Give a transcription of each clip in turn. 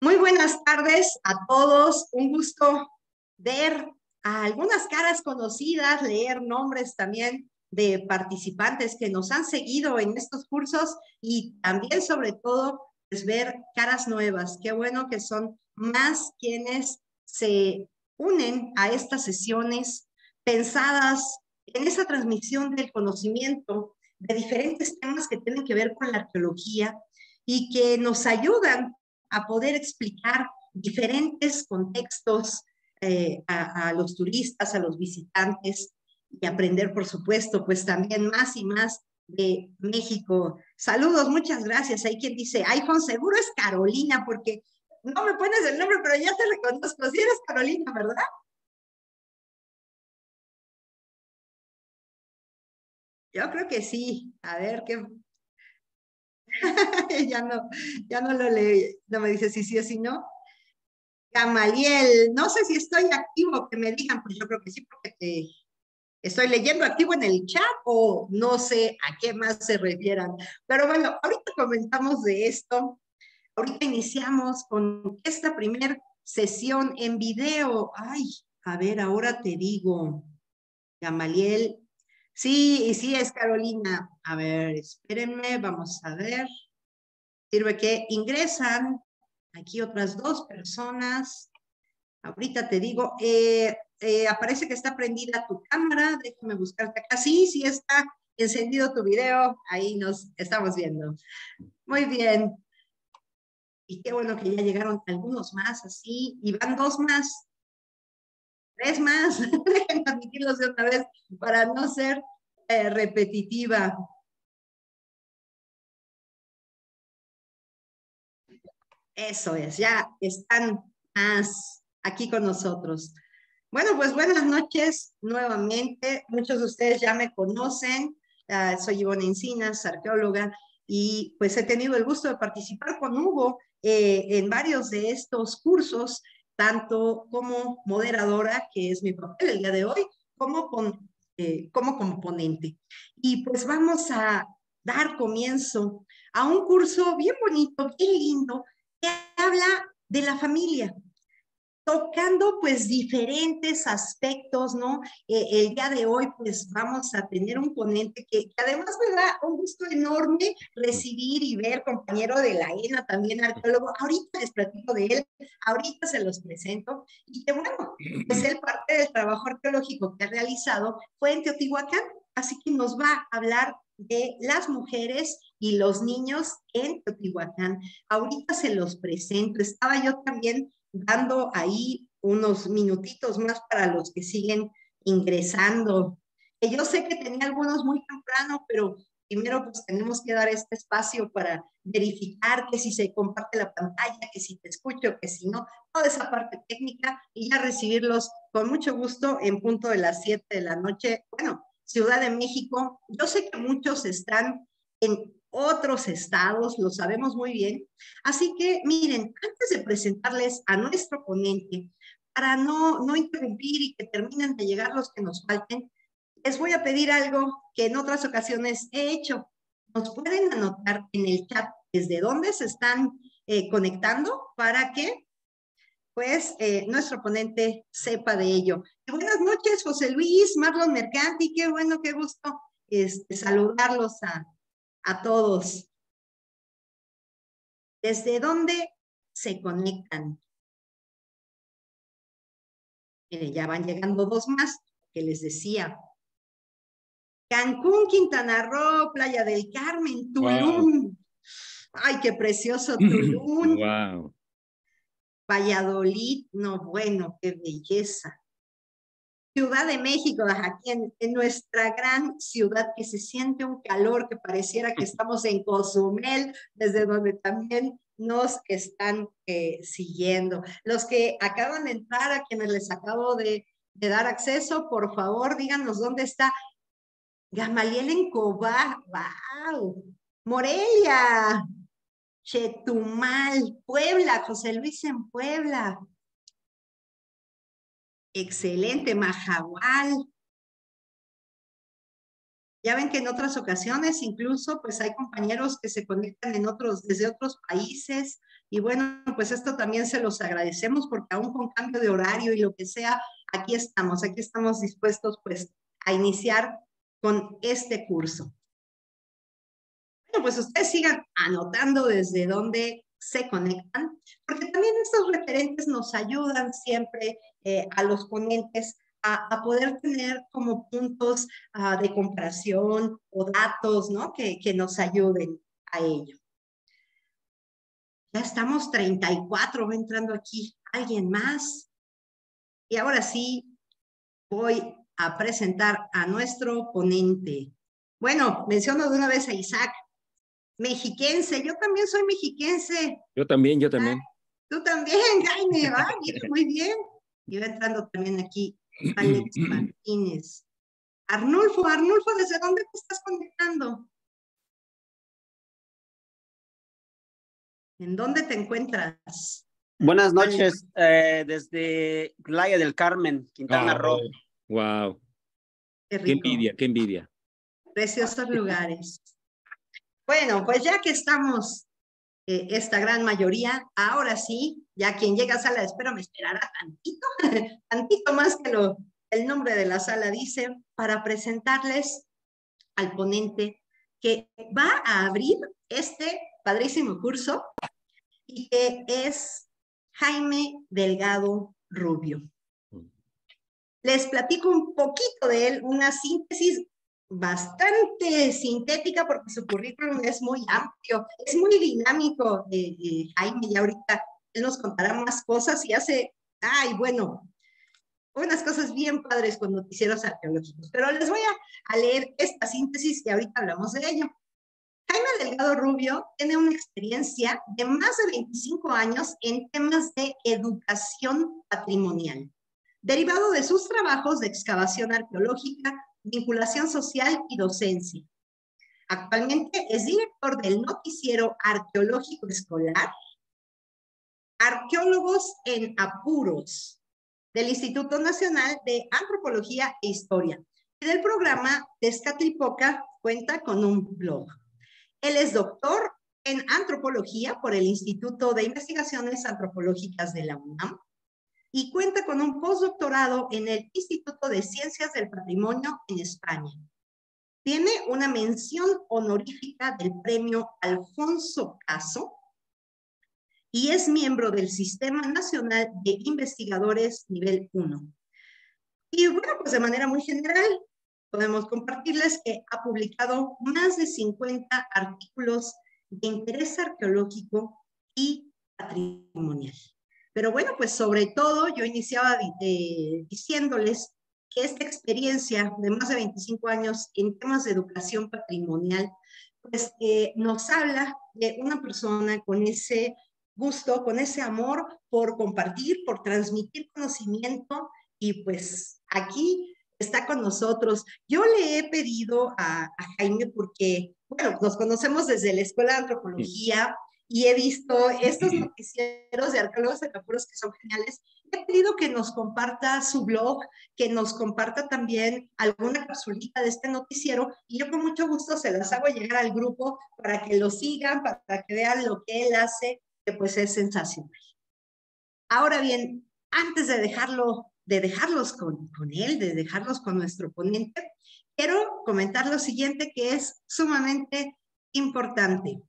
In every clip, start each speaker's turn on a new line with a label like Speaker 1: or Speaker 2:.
Speaker 1: Muy buenas tardes a todos. Un gusto ver a algunas
Speaker 2: caras conocidas, leer nombres también de participantes que nos han seguido en estos cursos y también sobre todo es pues, ver caras nuevas. Qué bueno que son más quienes se unen a estas sesiones pensadas en esa transmisión del conocimiento de diferentes temas que tienen que ver con la arqueología y que nos ayudan a poder explicar diferentes contextos eh, a, los turistas, a los visitantes y aprender, por supuesto, pues también más y más de México. Saludos, muchas gracias. Hay quien dice, iPhone seguro es Carolina, porque
Speaker 1: no me pones el nombre, pero ya te reconozco. Si sí eres Carolina, ¿verdad? Yo creo que sí. A ver, ¿qué, ya, no, ya no lo leí, no me dice si sí o si
Speaker 2: no. Gamaliel, no sé si estoy activo, que me digan, pues yo creo que sí, porque estoy leyendo activo en el chat o no sé a qué más se refieran. Pero bueno, ahorita comentamos de esto. Ahorita iniciamos con esta primera sesión en video. Ay, a ver, ahora te digo, Gamaliel, Sí, y sí es Carolina. A ver, espérenme, vamos a ver. Sirve que ingresan aquí otras dos personas. Ahorita te digo, eh, eh, aparece que está prendida tu cámara, déjame buscarte acá. Sí, sí está encendido tu video, ahí nos estamos viendo. Muy bien. Y qué bueno que ya llegaron algunos más así, y van dos más es más,
Speaker 1: admitirlos de otra vez para no ser eh, repetitiva. Eso es, ya están más aquí con nosotros. Bueno, pues buenas noches
Speaker 2: nuevamente. Muchos de ustedes ya me conocen. soy Ivonne Encinas, arqueóloga, y pues he tenido el gusto de participar con Hugo eh, en varios de estos cursos tanto como moderadora, que es mi papel el día de hoy, como, eh, como componente. Y pues vamos a dar comienzo a un curso bien bonito, bien lindo, que habla de la familia, tocando pues diferentes aspectos, ¿no? Eh, el día de hoy pues vamos a tener un ponente que, que, además me da un gusto enorme recibir y ver, compañero de la ENA, también arqueólogo, ahorita les platico de él, ahorita se los presento, y que bueno, pues él parte del trabajo arqueológico que ha realizado fue en Teotihuacán, así que nos va a hablar de las mujeres y los niños en Teotihuacán. Ahorita se los presento. Estaba yo también dando ahí unos minutitos más para los que siguen ingresando. yo sé que tenía algunos muy temprano, pero primero pues tenemos que dar este espacio para verificar que si se comparte la pantalla, que si te escucho, que si no, toda esa parte técnica y ya recibirlos con mucho gusto en punto de las 7 de la noche. Bueno, Ciudad de México, yo sé que muchos están en otros estados, lo sabemos muy bien. Así que miren, antes de presentarles a nuestro ponente, para no, no interrumpir y que terminen de llegar los que nos falten, les voy a pedir algo que en otras ocasiones he hecho. Nos pueden anotar en el chat desde dónde se están eh, conectando para que pues eh, nuestro ponente sepa de ello. Eh, buenas noches, José Luis, Marlon Mercanti, qué bueno, qué gusto este, saludarlos a,
Speaker 1: a todos. ¿Desde dónde se conectan? ya van llegando dos más que les decía. Cancún, Quintana Roo, Playa del Carmen,
Speaker 2: Tulum. Ay, qué precioso Tulum. wow. Valladolid, no, bueno, qué belleza. Ciudad de México, aquí en, nuestra gran ciudad, que se siente un calor que pareciera que estamos en Cozumel, desde donde también nos están eh, siguiendo. Los que acaban de entrar, a quienes les acabo de, dar acceso, por favor, díganos dónde está Gamaliel en Cobá, wow, Morelia, Chetumal, Puebla, José Luis
Speaker 1: en Puebla, Excelente, Majahual. Ya ven que en otras ocasiones incluso pues
Speaker 2: hay compañeros que se conectan en otros, desde otros países y bueno, pues esto también se los agradecemos porque aún con cambio de horario y lo que sea, aquí estamos, aquí estamos dispuestos pues a iniciar con este curso. Bueno, pues ustedes sigan anotando desde dónde se conectan, porque también estos referentes nos ayudan siempre eh, a los ponentes a, poder tener como puntos ah, de comparación o datos ¿no? que, que nos ayuden a ello. Ya estamos 34, va entrando aquí alguien más. Y ahora sí, voy a presentar a nuestro ponente. Bueno, menciono de una vez a Isaac, mexiquense. Yo también soy mexiquense.
Speaker 3: Yo también, yo también.
Speaker 2: Tú también, Jaime, va, muy bien. Y va entrando también aquí Alex
Speaker 1: Martínez. Arnulfo, Arnulfo, ¿desde dónde te estás conectando? ¿En dónde te encuentras?
Speaker 3: Buenas noches, eh, desde Playa del Carmen, Quintana ah, Roo.
Speaker 1: Wow.
Speaker 2: qué,
Speaker 3: envidia, qué envidia.
Speaker 2: Preciosos lugares. Bueno, pues ya que estamos eh, esta gran mayoría, ahora sí, ya quien llega a sala de espera me esperará tantito, tantito más que lo, el nombre de la sala dice, para presentarles al ponente que va a abrir este padrísimo curso y que es Jaime Delgado Rubio. Mm. Les platico un poquito de él, una síntesis bastante sintética porque su currículum es muy amplio, es muy dinámico. Eh, eh, Jaime, y ahorita él nos contará más cosas y hace, ay, bueno, unas cosas bien padres con noticieros arqueológicos. Pero les voy a, a leer esta síntesis y ahorita hablamos de ello. Jaime Delgado Rubio tiene una experiencia de más de 25 años en temas de educación patrimonial derivado de sus trabajos de excavación arqueológica, vinculación social y docencia. Actualmente es director del noticiero arqueológico escolar, arqueólogos en apuros del Instituto Nacional de Antropología e Historia. Y del programa Tezcatlipoca cuenta con un blog. Él es doctor en antropología por el Instituto de Investigaciones Antropológicas de la UNAM y cuenta con un postdoctorado en el Instituto de Ciencias del Patrimonio en España. Tiene una mención honorífica del premio Alfonso Caso y es miembro del Sistema Nacional de Investigadores Nivel 1. Y bueno, pues de manera muy general, podemos compartirles que ha publicado más de 50 artículos de interés arqueológico y patrimonial. Pero bueno, pues sobre todo yo iniciaba diciéndoles que esta experiencia de más de 25 años en temas de educación patrimonial, pues que eh, nos habla de una persona con ese gusto, con ese amor por compartir, por transmitir conocimiento y pues aquí está con nosotros. Yo le he pedido a, Jaime porque, bueno, nos conocemos desde la Escuela de Antropología y he visto estos noticieros de arqueólogos acapuros que son geniales. He pedido que nos comparta su blog, que nos comparta también alguna capsulita de este noticiero y yo con mucho gusto se las hago llegar al grupo para que lo sigan, para que vean lo que él hace, que pues es sensacional. Ahora bien, antes de dejarlo, de dejarlos con él, de dejarlos con nuestro ponente, quiero comentar lo siguiente que es sumamente importante.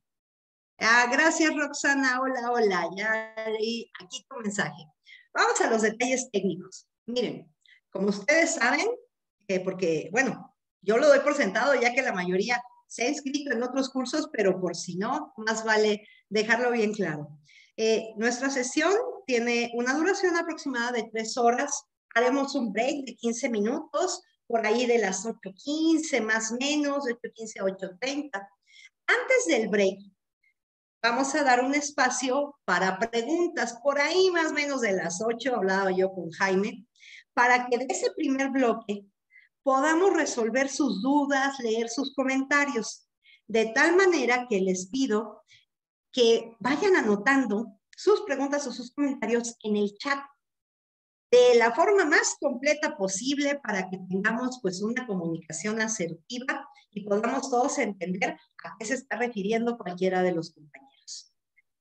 Speaker 2: Ah, gracias Roxana, hola, hola, ya aquí tu mensaje. Vamos a los detalles técnicos. Miren, como ustedes saben, eh, porque bueno, yo lo doy por sentado ya que la mayoría se ha inscrito en otros cursos, pero por si no, más vale dejarlo bien claro. Eh, nuestra sesión tiene una duración aproximada de tres horas. Haremos un break de 15 minutos, por ahí de las 8.15 más menos, 8.15 a 8.30. Antes del break, vamos a dar un espacio para preguntas, por ahí más o menos de las ocho he hablado yo con Jaime, para que de ese primer bloque podamos resolver sus dudas, leer sus comentarios, de tal manera que les pido que vayan anotando sus preguntas o sus comentarios en el chat de la forma más completa posible para que tengamos pues una comunicación asertiva y podamos todos entender a qué se está refiriendo cualquiera de los compañeros.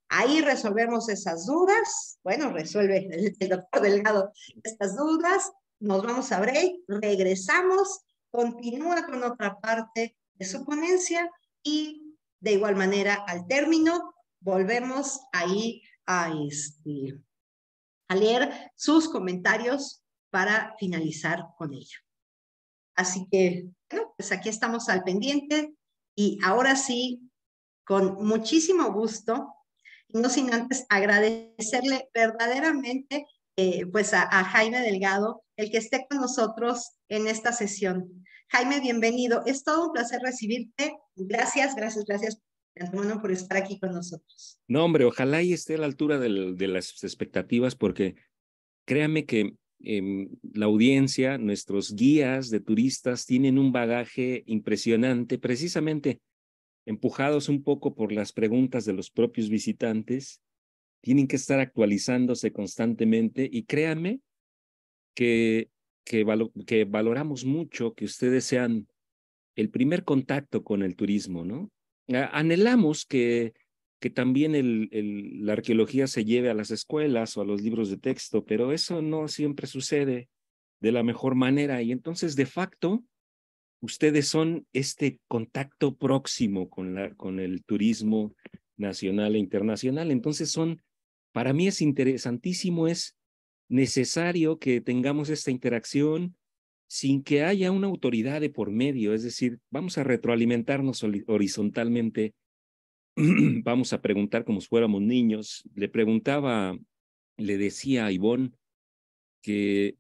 Speaker 2: Ahí resolvemos esas dudas. Bueno, resuelve el, doctor Delgado estas dudas. Nos vamos a break, regresamos, continúa con otra parte de su ponencia y de igual manera al término volvemos ahí a, este, a leer sus comentarios para finalizar con ello. Así que, bueno, pues aquí estamos al pendiente y ahora sí, con muchísimo gusto, no sin antes agradecerle verdaderamente eh, pues a, Jaime Delgado el que esté con nosotros en esta sesión. Jaime, bienvenido. Es todo un placer recibirte. Gracias, gracias, gracias por estar aquí con nosotros.
Speaker 3: No, hombre, ojalá y esté a la altura de las expectativas porque créame que em, la audiencia, nuestros guías de turistas tienen un bagaje impresionante precisamente empujados un poco por las preguntas de los propios visitantes, tienen que estar actualizándose constantemente y créanme que, que, valoramos mucho que ustedes sean el primer contacto con el turismo, ¿no? Anhelamos que, que también la arqueología se lleve a las escuelas o a los libros de texto, pero eso no siempre sucede de la mejor manera y entonces de facto ustedes son este contacto próximo con, la, con el turismo nacional e internacional. Entonces son, para mí es interesantísimo, es necesario que tengamos esta interacción sin que haya una autoridad de por medio, es decir, vamos a retroalimentarnos horizontalmente, vamos a preguntar como si fuéramos niños. Le preguntaba, le decía a Ivonne que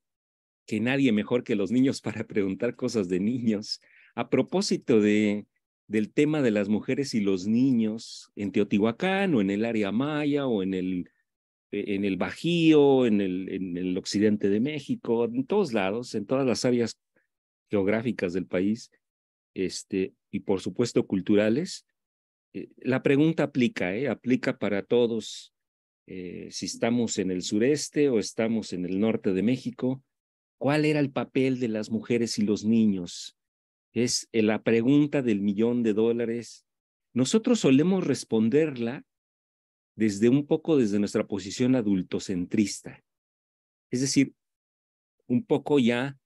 Speaker 3: que nadie mejor que los niños para preguntar cosas de niños. A propósito del tema de las mujeres y los niños en Teotihuacán o en el área maya o en el, e, en el Bajío, en el, en el occidente de México, en todos lados, en todas las áreas geográficas del país este, y por supuesto culturales. Eh, la pregunta aplica, eh, aplica para todos, eh, si estamos en el sureste o estamos en el norte de México, ¿Cuál era el papel de las mujeres y los niños? Es eh, la pregunta del millón de dólares. Nosotros solemos responderla desde un poco desde nuestra posición adultocentrista. Es decir, un poco ya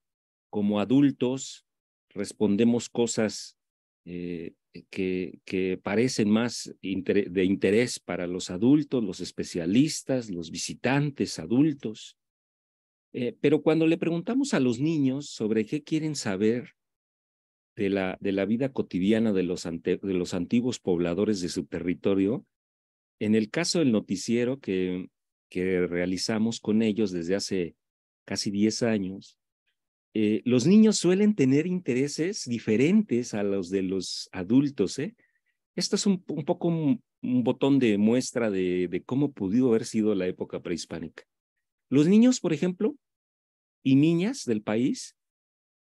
Speaker 3: como adultos respondemos cosas eh, que, que, parecen más de interés para los adultos, los especialistas, los visitantes adultos. Eh, pero cuando le preguntamos a los niños sobre qué quieren saber de la, de la vida cotidiana de los, de los antiguos pobladores de su territorio, en el caso del noticiero que, que realizamos con ellos desde hace casi 10 años, eh, los niños suelen tener intereses diferentes a los de los adultos. ¿eh? Esto es un, poco un, botón de muestra de, de cómo pudo haber sido la época prehispánica. Los niños, por ejemplo, y niñas del país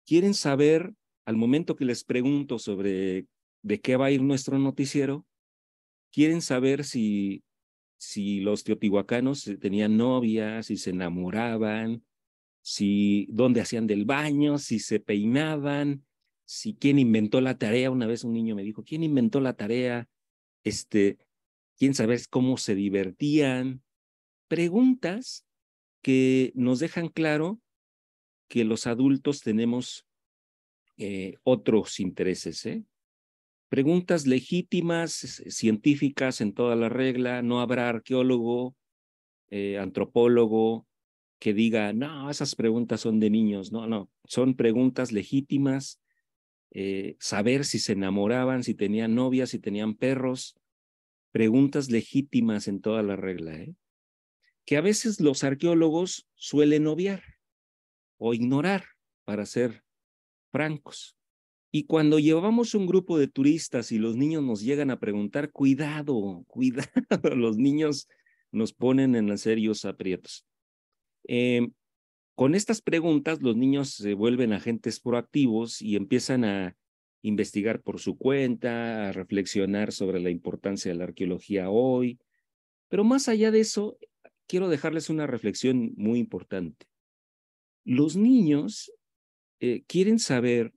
Speaker 3: quieren saber, al momento que les pregunto sobre de qué va a ir nuestro noticiero, quieren saber si, si los teotihuacanos tenían novias, si se enamoraban, si dónde hacían del baño, si se peinaban, si quién inventó la tarea. Una vez un niño me dijo, ¿quién inventó la tarea? Este, quién sabe cómo se divertían. Preguntas que nos dejan claro que los adultos tenemos eh, otros intereses. ¿eh? Preguntas legítimas, científicas en toda la regla, no habrá arqueólogo, eh, antropólogo que diga, no, esas preguntas son de niños, no, no, son preguntas legítimas, saber si se enamoraban, si tenían novias, si tenían perros, preguntas legítimas en toda la regla, que a veces los arqueólogos suelen obviar o ignorar, para ser francos. Y cuando llevamos un grupo de turistas y los niños nos llegan a preguntar, cuidado, cuidado, los niños nos ponen en serios aprietos. Em, con estas preguntas, los niños se vuelven agentes proactivos y empiezan a investigar por su cuenta, a reflexionar sobre la importancia de la arqueología hoy. Pero más allá de eso, quiero dejarles una reflexión muy importante. Los niños eh, quieren saber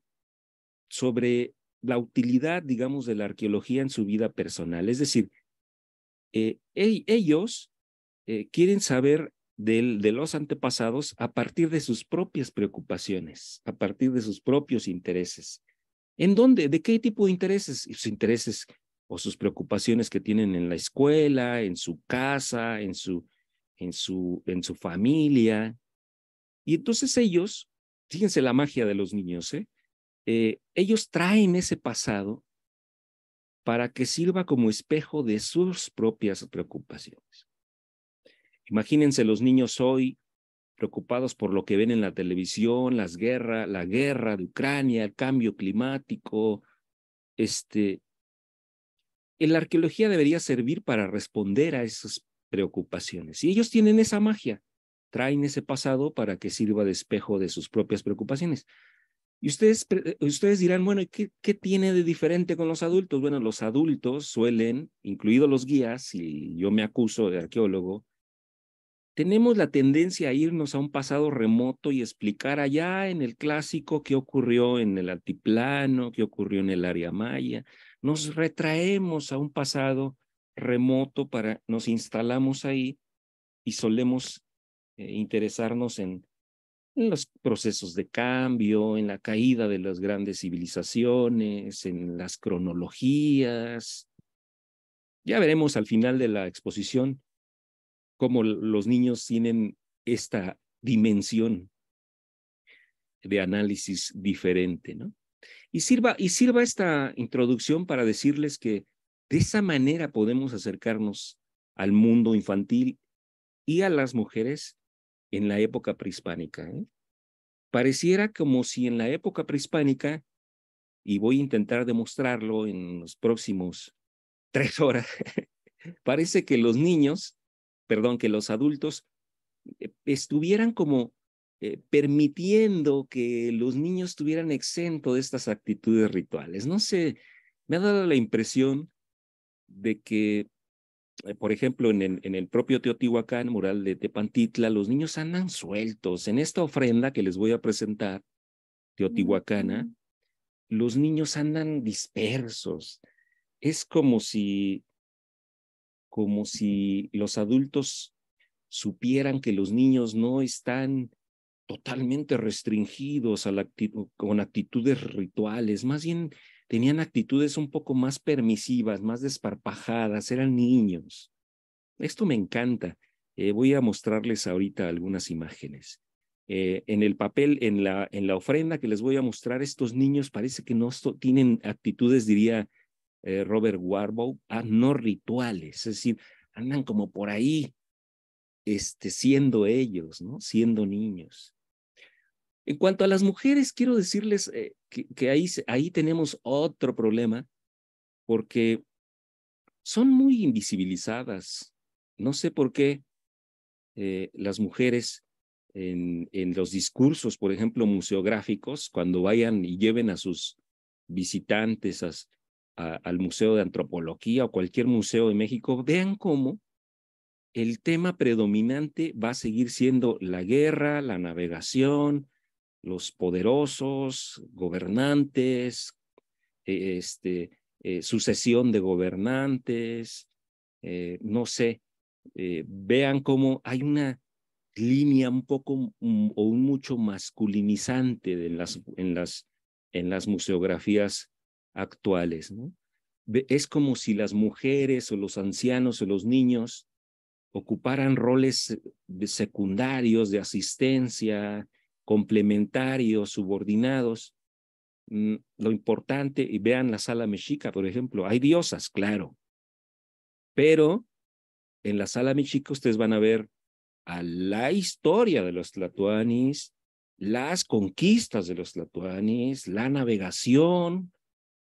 Speaker 3: sobre la utilidad, digamos, de la arqueología en su vida personal. Es decir, eh, ellos eh, quieren saber de los antepasados a partir de sus propias preocupaciones, a partir de sus propios intereses. ¿En dónde? ¿De qué tipo de intereses? Sus intereses o sus preocupaciones que tienen en la escuela, en su casa, en su, en su, en su familia, y entonces ellos, fíjense la magia de los niños, ¿eh? ¿eh? ellos traen ese pasado para que sirva como espejo de sus propias preocupaciones. Imagínense los niños hoy preocupados por lo que ven en la televisión, las guerras, la guerra de Ucrania, el cambio climático, este la arqueología debería servir para responder a esas preocupaciones. Y ellos tienen esa magia traen ese pasado para que sirva de espejo de sus propias preocupaciones. Y ustedes, eh, ustedes dirán, bueno, ¿qué, tiene de diferente con los adultos? Bueno, los adultos suelen, incluidos los guías, y yo me acuso de arqueólogo, tenemos la tendencia a irnos a un pasado remoto y explicar allá en el clásico qué ocurrió en el altiplano, qué ocurrió en el área maya. Nos retraemos a un pasado remoto para, nos instalamos ahí y solemos eh, interesarnos en, los procesos de cambio, en la caída de las grandes civilizaciones, en las cronologías. Ya veremos al final de la exposición cómo los niños tienen esta dimensión de análisis diferente, ¿no? Y sirva, y sirva esta introducción para decirles que de esa manera podemos acercarnos al mundo infantil y a las mujeres en la época prehispánica. ¿eh? Pareciera como si en la época prehispánica, y voy a intentar demostrarlo en los próximos tres horas, parece que los niños, perdón, que los adultos eh, estuvieran como eh, permitiendo que los niños estuvieran exentos de estas actitudes rituales. No sé, me ha dado la impresión de que eh, por ejemplo, en, el propio Teotihuacán, mural de Tepantitla, los niños andan sueltos. En esta ofrenda que les voy a presentar, Teotihuacana, los niños andan dispersos. Es como si, como si los adultos supieran que los niños no están totalmente restringidos con actitudes rituales, más bien tenían actitudes un poco más permisivas, más desparpajadas, eran niños. Esto me encanta. Eh, voy a mostrarles ahorita algunas imágenes. Eh, en el papel, en la, ofrenda que les voy a mostrar, estos niños parece que no tienen actitudes, diría eh, Robert Warbow, ah, no rituales, es decir, andan como por ahí, este, siendo ellos, ¿no? siendo niños. En cuanto a las mujeres, quiero decirles eh, que, ahí, ahí tenemos otro problema, porque son muy invisibilizadas. No sé por qué eh, las mujeres en, los discursos, por ejemplo, museográficos, cuando vayan y lleven a sus visitantes al Museo de Antropología o cualquier museo de México, vean cómo el tema predominante va a seguir siendo la guerra, la navegación, los poderosos, gobernantes, e, este, eh, sucesión de gobernantes, eh, no sé, eh, vean cómo hay una línea un poco mm, o mucho masculinizante de las, en, las, en las museografías actuales. Es como si las mujeres o los ancianos o los niños ocuparan roles secundarios de asistencia, complementarios, subordinados. Mm, lo importante, y vean la sala mexica, por ejemplo, hay diosas, claro, pero en la sala mexica ustedes van a ver a la historia de los tlatoanis, las conquistas de los tlatoanis, la navegación,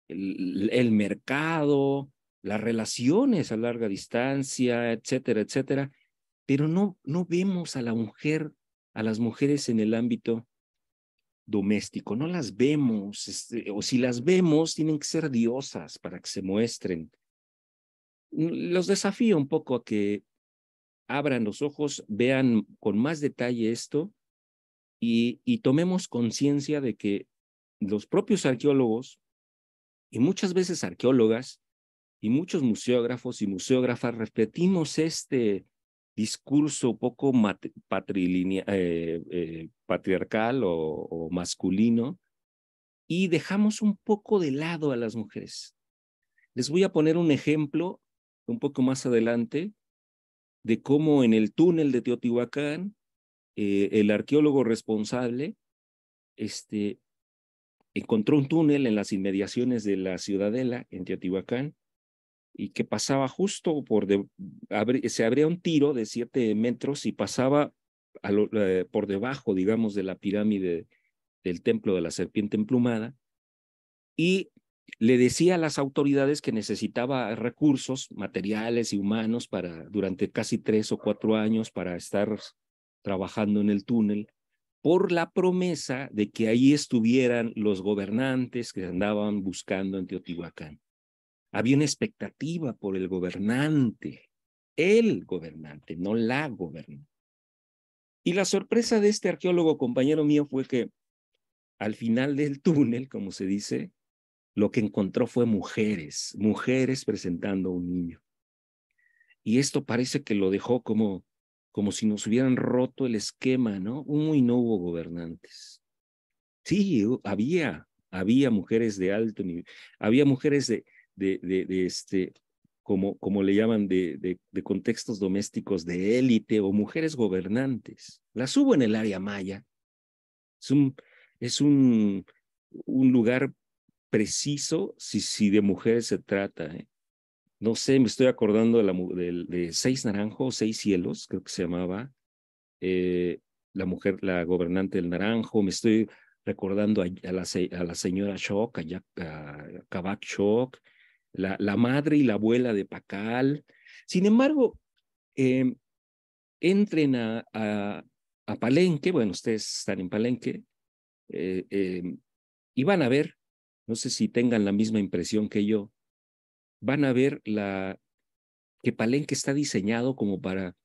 Speaker 3: el, mercado, las relaciones a larga distancia, etcétera, etcétera. Pero no, no vemos a la mujer a las mujeres en el ámbito doméstico. No las vemos, este, o si las vemos, tienen que ser diosas para que se muestren. Los desafío un poco a que abran los ojos, vean con más detalle esto y, y tomemos conciencia de que los propios arqueólogos y muchas veces arqueólogas y muchos museógrafos y museógrafas repetimos este, discurso poco eh, eh, patriarcal o, masculino y dejamos un poco de lado a las mujeres. Les voy a poner un ejemplo un poco más adelante de cómo en el túnel de Teotihuacán eh, el arqueólogo responsable este, encontró un túnel en las inmediaciones de la ciudadela en Teotihuacán y que pasaba justo por, se abría un tiro de siete metros y pasaba eh, por debajo, digamos, de la pirámide del templo de la serpiente emplumada y le decía a las autoridades que necesitaba recursos materiales y humanos para durante casi tres o cuatro años para estar trabajando en el túnel por la promesa de que ahí estuvieran los gobernantes que andaban buscando en Teotihuacán. Había una expectativa por el gobernante, el gobernante, no la gobernante. Y la sorpresa de este arqueólogo compañero mío fue que al final del túnel, como se dice, lo que encontró fue mujeres, mujeres presentando a un niño. Y esto parece que lo dejó como, como si nos hubieran roto el esquema, ¿no? Muy no hubo gobernantes. Sí, había, había mujeres de alto nivel, había mujeres de, de, este, como, le llaman, de, de, contextos domésticos de élite o mujeres gobernantes. Las hubo en el área maya. Es un, es un, un lugar preciso si, si de mujeres se trata. ¿eh? No sé, me estoy acordando de, la, de, de Seis Naranjos, Seis Cielos, creo que se llamaba. Eh, la mujer, la gobernante del Naranjo, me estoy recordando a, la, señora Shock, a, Kabak Shock, la, madre y la abuela de Pacal. Sin embargo, em, entren a, a, Palenque, bueno, ustedes están en Palenque, eh, em, y van a ver, no sé si tengan la misma impresión que yo, van a ver la, que Palenque está diseñado como para,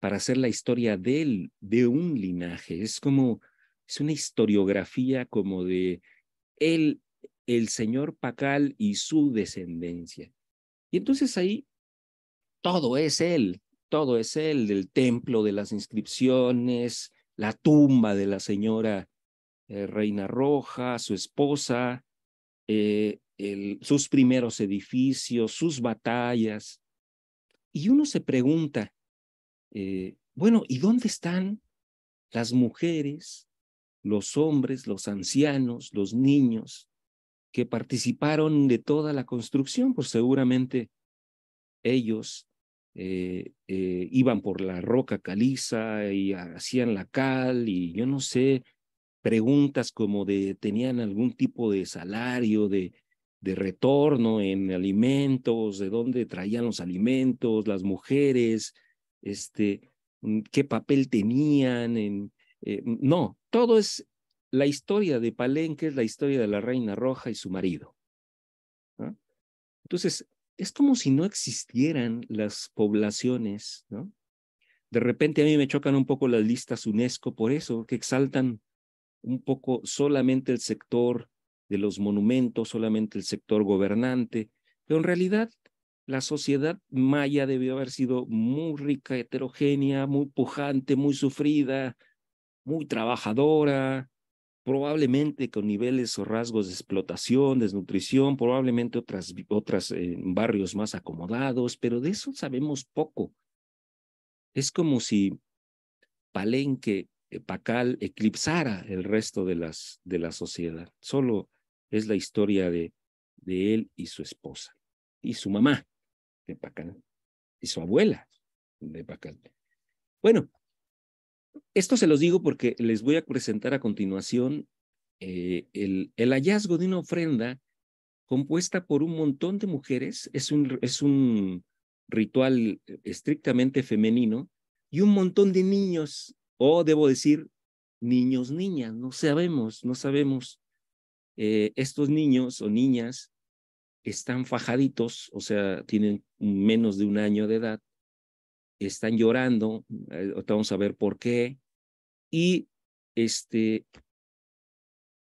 Speaker 3: para hacer la historia del, de un linaje, es como, es una historiografía como de él, el señor Pacal y su descendencia. Y entonces ahí todo es él, todo es él, del templo, de las inscripciones, la tumba de la señora eh, Reina Roja, su esposa, eh, sus primeros edificios, sus batallas. Y uno se pregunta, eh, bueno, ¿y dónde están las mujeres, los hombres, los ancianos, los niños, que participaron de toda la construcción, pues seguramente ellos eh, eh, iban por la roca caliza y hacían la cal y yo no sé, preguntas como de tenían algún tipo de salario, de, de retorno en alimentos, de dónde traían los alimentos, las mujeres, este, qué papel tenían en... Eh, no, todo es la historia de Palenque es la historia de la Reina Roja y su marido. Entonces, es como si no existieran las poblaciones, De repente a mí me chocan un poco las listas UNESCO por eso, que exaltan un poco solamente el sector de los monumentos, solamente el sector gobernante, pero en realidad la sociedad maya debió haber sido muy rica, heterogénea, muy pujante, muy sufrida, muy trabajadora, probablemente con niveles o rasgos de explotación, desnutrición, probablemente otras, otras eh, barrios más acomodados, pero de eso sabemos poco. Es como si Palenque, eh, Pacal eclipsara el resto de, las, de la sociedad. Solo es la historia de, de él y su esposa, y su mamá de Pacal, y su abuela de Pacal. Bueno, esto se los digo porque les voy a presentar a continuación eh, el, hallazgo de una ofrenda compuesta por un montón de mujeres. Es un, es un ritual estrictamente femenino y un montón de niños, o debo decir, niños, niñas, no sabemos, no sabemos. Eh, estos niños o niñas están fajaditos, o sea, tienen menos de un año de edad, están llorando, eh, vamos a ver por qué, y este,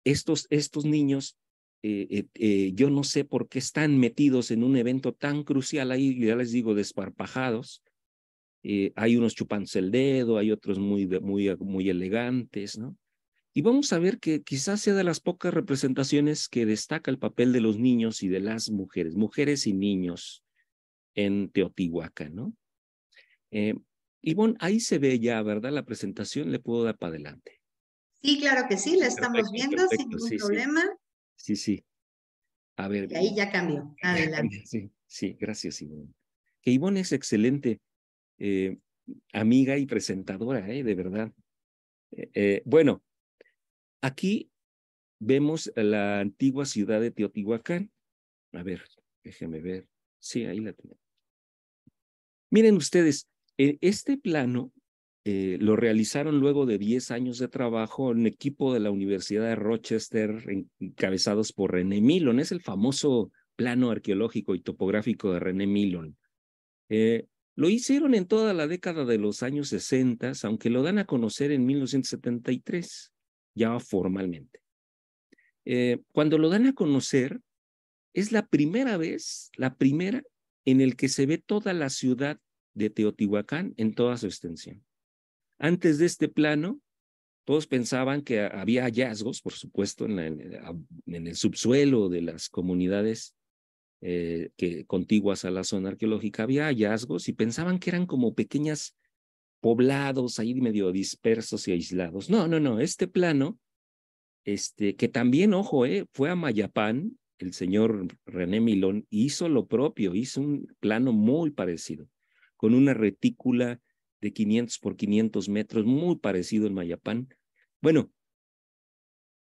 Speaker 3: estos, estos niños, eh, eh, yo no sé por qué están metidos en un evento tan crucial ahí, ya les digo, desparpajados, hay unos chupándose el dedo, hay otros muy, muy, muy elegantes, ¿no? Y vamos a ver que quizás sea de las pocas representaciones que destaca el papel de los niños y de las mujeres, mujeres y niños en Teotihuacán, ¿no? Eh, Ivonne, ahí se ve ya, ¿verdad? La presentación le puedo dar para adelante.
Speaker 2: Sí, claro que sí, la estamos viendo sin ningún problema.
Speaker 3: Sí. sí, A ver. ahí ya cambió. Adelante. Sí, gracias, Ivonne. Que Ivonne es excelente eh, amiga y presentadora, eh, de verdad. Eh, eh, bueno, aquí vemos la antigua ciudad de Teotihuacán. A ver, déjeme ver. Sí, ahí la tengo. Miren ustedes, este plano eh, lo realizaron luego de 10 años de trabajo en equipo de la Universidad de Rochester, encabezados por René Milon. Es el famoso plano arqueológico y topográfico de René Milon. Eh, lo hicieron en toda la década de los años 60, aunque lo dan a conocer en 1973, ya formalmente. Eh, cuando lo dan a conocer, es la primera vez, la primera en el que se ve toda la ciudad de Teotihuacán en toda su extensión. Antes de este plano, todos pensaban que había hallazgos, por supuesto, en, el subsuelo de las comunidades eh, que, contiguas a la zona arqueológica, había hallazgos y pensaban que eran como pequeñas poblados ahí medio dispersos y aislados. No, no, no, este plano, este, que también, ojo, eh, fue a Mayapán, el señor René Milón hizo lo propio, hizo un plano muy parecido con una retícula de 500 por 500 metros, muy parecido en Mayapán. Bueno,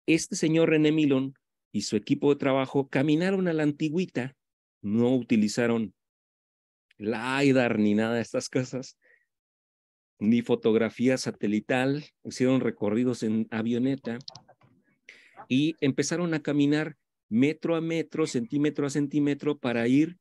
Speaker 3: este señor René Milón y su equipo de trabajo caminaron a la antigüita, no utilizaron LIDAR ni nada de estas cosas, ni fotografía satelital, hicieron recorridos en avioneta y empezaron a caminar metro a metro, centímetro a centímetro para ir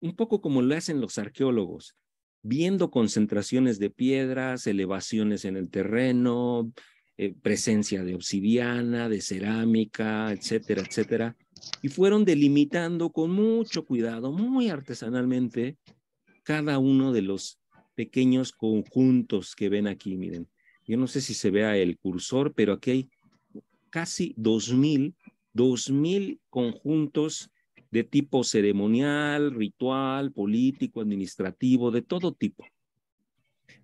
Speaker 3: un poco como lo hacen los arqueólogos, viendo concentraciones de piedras, elevaciones en el terreno, eh, presencia de obsidiana, de cerámica, etcétera, etcétera. Y fueron delimitando con mucho cuidado, muy artesanalmente, cada uno de los pequeños conjuntos que ven aquí. Miren, yo no sé si se vea el cursor, pero aquí hay casi dos dos mil conjuntos de tipo ceremonial, ritual, político, administrativo, de todo tipo.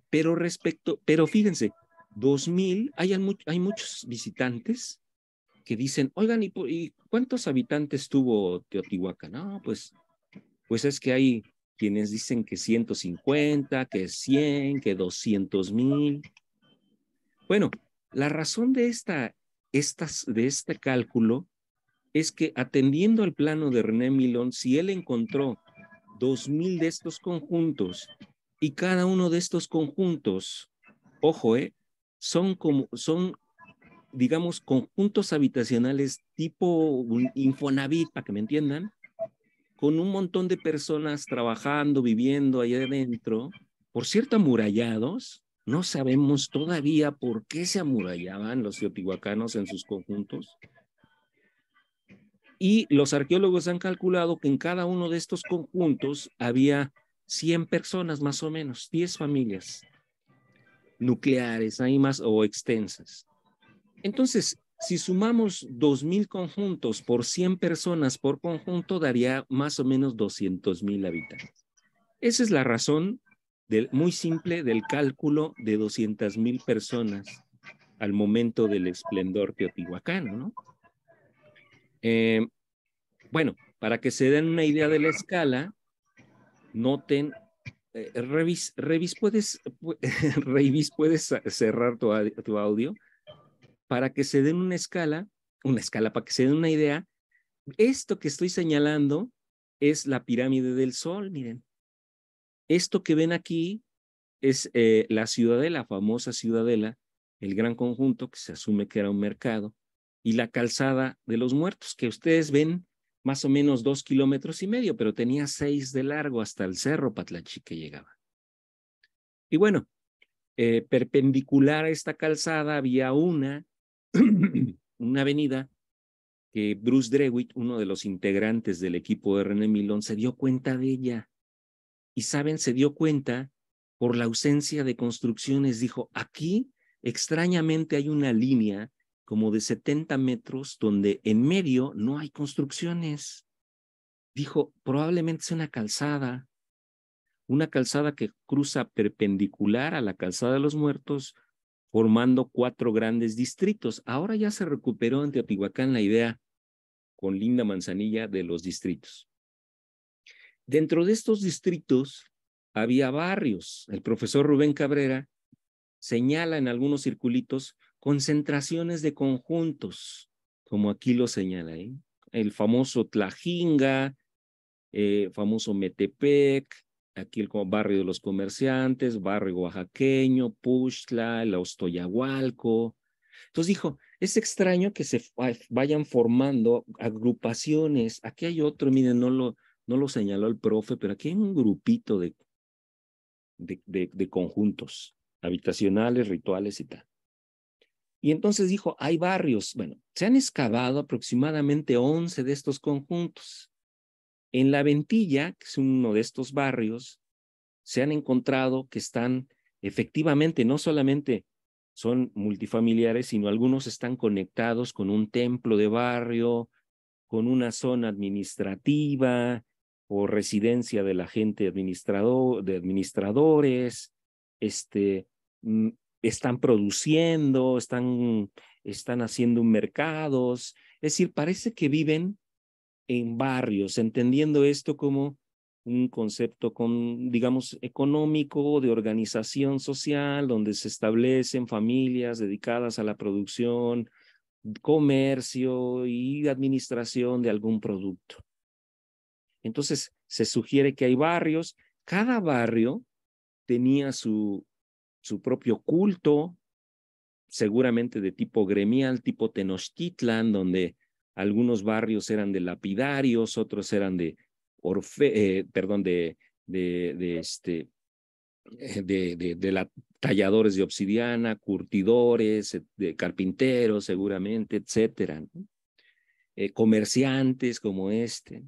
Speaker 3: Pero respecto, pero fíjense, 2000, hay, hay muchos visitantes que dicen, oigan, ¿y, cuántos habitantes tuvo Teotihuacán? No, pues, pues es que hay quienes dicen que 150, que 100, que 200 mil. Bueno, la razón de, esta, estas, de este cálculo es que atendiendo al plano de René Milón, si él encontró dos mil de estos conjuntos y cada uno de estos conjuntos, ojo, eh, son como, son, digamos, conjuntos habitacionales tipo Infonavit, para que me entiendan, con un montón de personas trabajando, viviendo allá adentro, por cierto, amurallados, no sabemos todavía por qué se amurallaban los teotihuacanos en sus conjuntos, y los arqueólogos han calculado que en cada uno de estos conjuntos había 100 personas más o menos, 10 familias nucleares, ahí más o extensas. Entonces, si sumamos 2.000 conjuntos por 100 personas por conjunto, daría más o menos 200.000 habitantes. Esa es la razón del, muy simple del cálculo de 200.000 personas al momento del esplendor teotihuacano, ¿no? Eh, bueno, para que se den una idea de la escala, noten, eh, Revis, puedes, Revis, puedes cerrar tu, audio. Para que se den una escala, una escala, para que se den una idea, esto que estoy señalando es la pirámide del sol, miren. Esto que ven aquí es eh, la ciudadela, famosa ciudadela, el gran conjunto que se asume que era un mercado y la calzada de los muertos, que ustedes ven más o menos dos kilómetros y medio, pero tenía seis de largo hasta el cerro Patlachi que llegaba. Y bueno, eh, perpendicular a esta calzada había una, una avenida que Bruce Drewitt, uno de los integrantes del equipo de René Milón, se dio cuenta de ella. Y saben, se dio cuenta por la ausencia de construcciones. Dijo, aquí extrañamente hay una línea como de 70 metros donde en medio no hay construcciones. Dijo, probablemente es una calzada, una calzada que cruza perpendicular a la calzada de los muertos, formando cuatro grandes distritos. Ahora ya se recuperó en Teotihuacán la idea con linda manzanilla de los distritos. Dentro de estos distritos había barrios. El profesor Rubén Cabrera señala en algunos circulitos concentraciones de conjuntos, como aquí lo señala, ¿eh? el famoso Tlajinga, eh, famoso Metepec, aquí el barrio de los comerciantes, barrio oaxaqueño, Puxtla, el Austoyahualco. Entonces dijo, es extraño que se vayan formando agrupaciones. Aquí hay otro, miren, no lo, no lo señaló el profe, pero aquí hay un grupito de, de conjuntos habitacionales, rituales y tal. Y entonces dijo, hay barrios. Bueno, se han excavado aproximadamente 11 de estos conjuntos. En La Ventilla, que es uno de estos barrios, se han encontrado que están efectivamente, no solamente son multifamiliares, sino algunos están conectados con un templo de barrio, con una zona administrativa o residencia de la gente administrador, de administradores, este, mm, están produciendo, están, están haciendo mercados. Es decir, parece que viven en barrios, entendiendo esto como un concepto con, digamos, económico, de organización social, donde se establecen familias dedicadas a la producción, comercio y administración de algún producto. Entonces, se sugiere que hay barrios, cada barrio tenía su, su propio culto, seguramente de tipo gremial, tipo Tenochtitlan, donde algunos barrios eran de lapidarios, otros eran de orfe, eh, perdón, de, de, de este, eh, de, de, talladores de obsidiana, curtidores, de carpinteros, seguramente, etcétera, eh, comerciantes como este.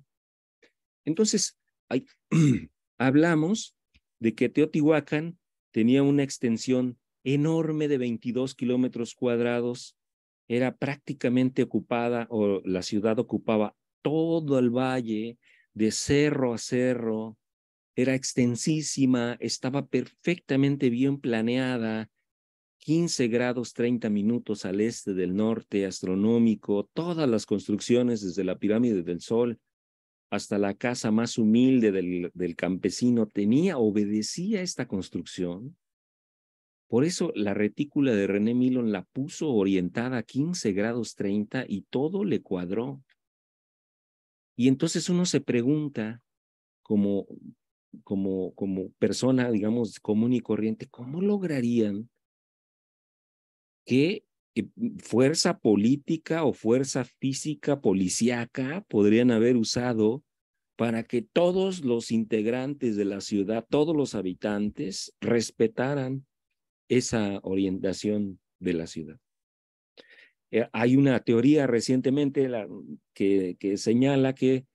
Speaker 3: Entonces, hablamos de que Teotihuacán tenía una extensión enorme de 22 kilómetros cuadrados, era prácticamente ocupada o la ciudad ocupaba todo el valle, de cerro a cerro, era extensísima, estaba perfectamente bien planeada, 15 grados 30 minutos al este del norte astronómico, todas las construcciones desde la pirámide del Sol hasta la casa más humilde del, campesino tenía, obedecía esta construcción. Por eso la retícula de René Milon la puso orientada a 15 grados 30 y todo le cuadró. Y entonces uno se pregunta, como, como, como persona, digamos, común y corriente, ¿cómo lograrían que fuerza política o fuerza física policíaca podrían haber usado para que todos los integrantes de la ciudad, todos los habitantes, respetaran esa orientación de la ciudad. Eh, hay una teoría recientemente que, que señala que,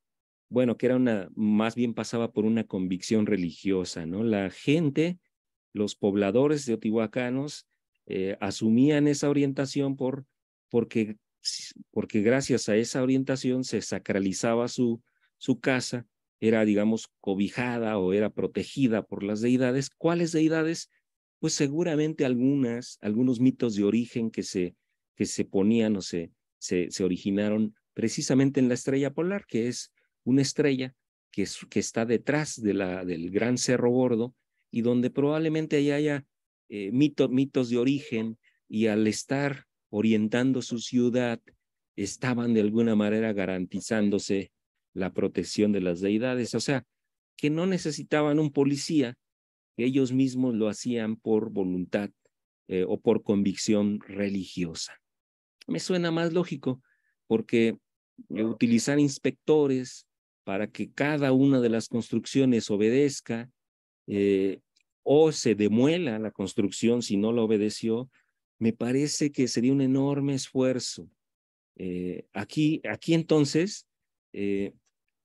Speaker 3: bueno, que era una, más bien pasaba por una convicción religiosa, ¿no? La gente, los pobladores de Otihuacanos, eh, asumían esa orientación por, porque, porque gracias a esa orientación se sacralizaba su, su casa, era, digamos, cobijada o era protegida por las deidades. ¿Cuáles deidades? Pues seguramente algunas, algunos mitos de origen que se, que se ponían o se, se, originaron precisamente en la estrella polar, que es una estrella que, que está detrás de la, del gran cerro gordo y donde probablemente ahí haya eh, mitos de origen y al estar orientando su ciudad, estaban de alguna manera garantizándose la protección de las deidades. O sea, que no necesitaban un policía, ellos mismos lo hacían por voluntad eh, o por convicción religiosa. Me suena más lógico porque utilizar inspectores para que cada una de las construcciones obedezca eh, o se demuela la construcción si no la obedeció, me parece que sería un enorme esfuerzo. Eh, aquí, aquí entonces, eh,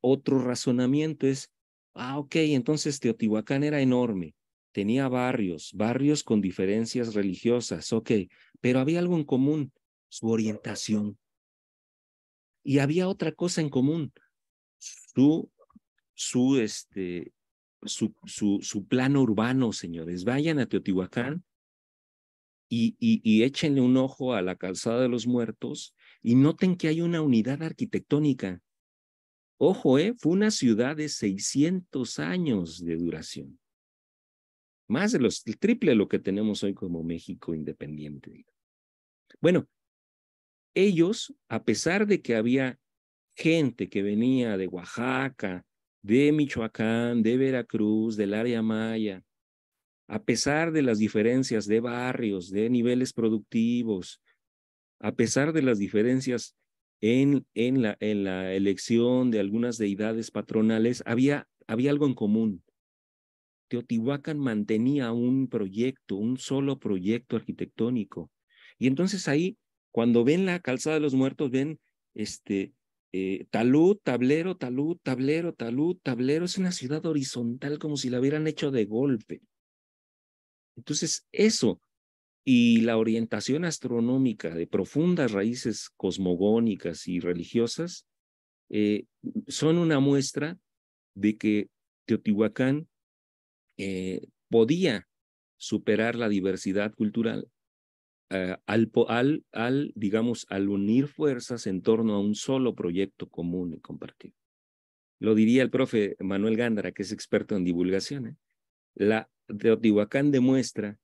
Speaker 3: otro razonamiento es, ah, ok, entonces Teotihuacán era enorme, tenía barrios, barrios con diferencias religiosas, ok, pero había algo en común, su orientación. Y había otra cosa en común, su, su este, su, su, plano urbano, señores. Vayan a Teotihuacán y, y, échenle un ojo a la calzada de los muertos y noten que hay una unidad arquitectónica. Ojo, eh, fue una ciudad de 600 años de duración. Más de los, triple de lo que tenemos hoy como México independiente. Bueno, ellos, a pesar de que había gente que venía de Oaxaca, de Michoacán, de Veracruz, del área maya, a pesar de las diferencias de barrios, de niveles productivos, a pesar de las diferencias en, en, la, en la elección de algunas deidades patronales, había, había algo en común. Teotihuacán mantenía un proyecto, un solo proyecto arquitectónico. Y entonces ahí, cuando ven la calzada de los muertos, ven este, Talú, eh, talud, tablero, talud, tablero, talud, tablero. Es una ciudad horizontal como si la hubieran hecho de golpe. Entonces, eso y la orientación astronómica de profundas raíces cosmogónicas y religiosas eh, son una muestra de que Teotihuacán eh, podía superar la diversidad cultural eh, al, digamos, al unir fuerzas en torno a un solo proyecto común y compartido. Lo diría el profe Manuel Gándara, que es experto en divulgación. ¿eh? la de Teotihuacán demuestra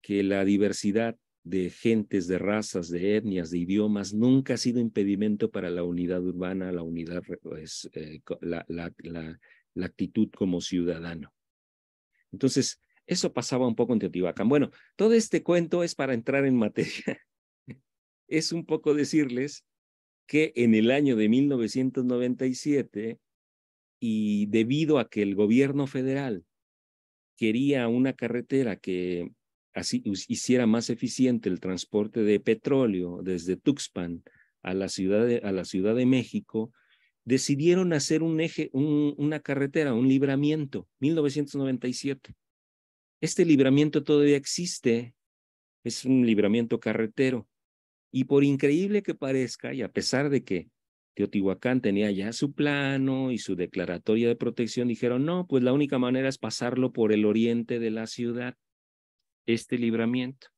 Speaker 3: que la diversidad de gentes, de razas, de etnias, de idiomas, nunca ha sido impedimento para la unidad urbana, la unidad, es pues, eh, la actitud como ciudadano. Entonces, eso pasaba un poco en Teotihuacán. Bueno, todo este cuento es para entrar en materia. Es un poco decirles que en el año de 1997, y debido a que el gobierno federal quería una carretera que así hiciera más eficiente el transporte de petróleo desde Tuxpan a la Ciudad de, a la ciudad de México, decidieron hacer un eje, una carretera, un libramiento, 1997. Este libramiento todavía existe, es un libramiento carretero. Y por increíble que parezca, y a pesar de que Teotihuacán tenía ya su plano y su declaratoria de protección, dijeron, no, pues la única manera es pasarlo por el oriente de la ciudad, este libramiento.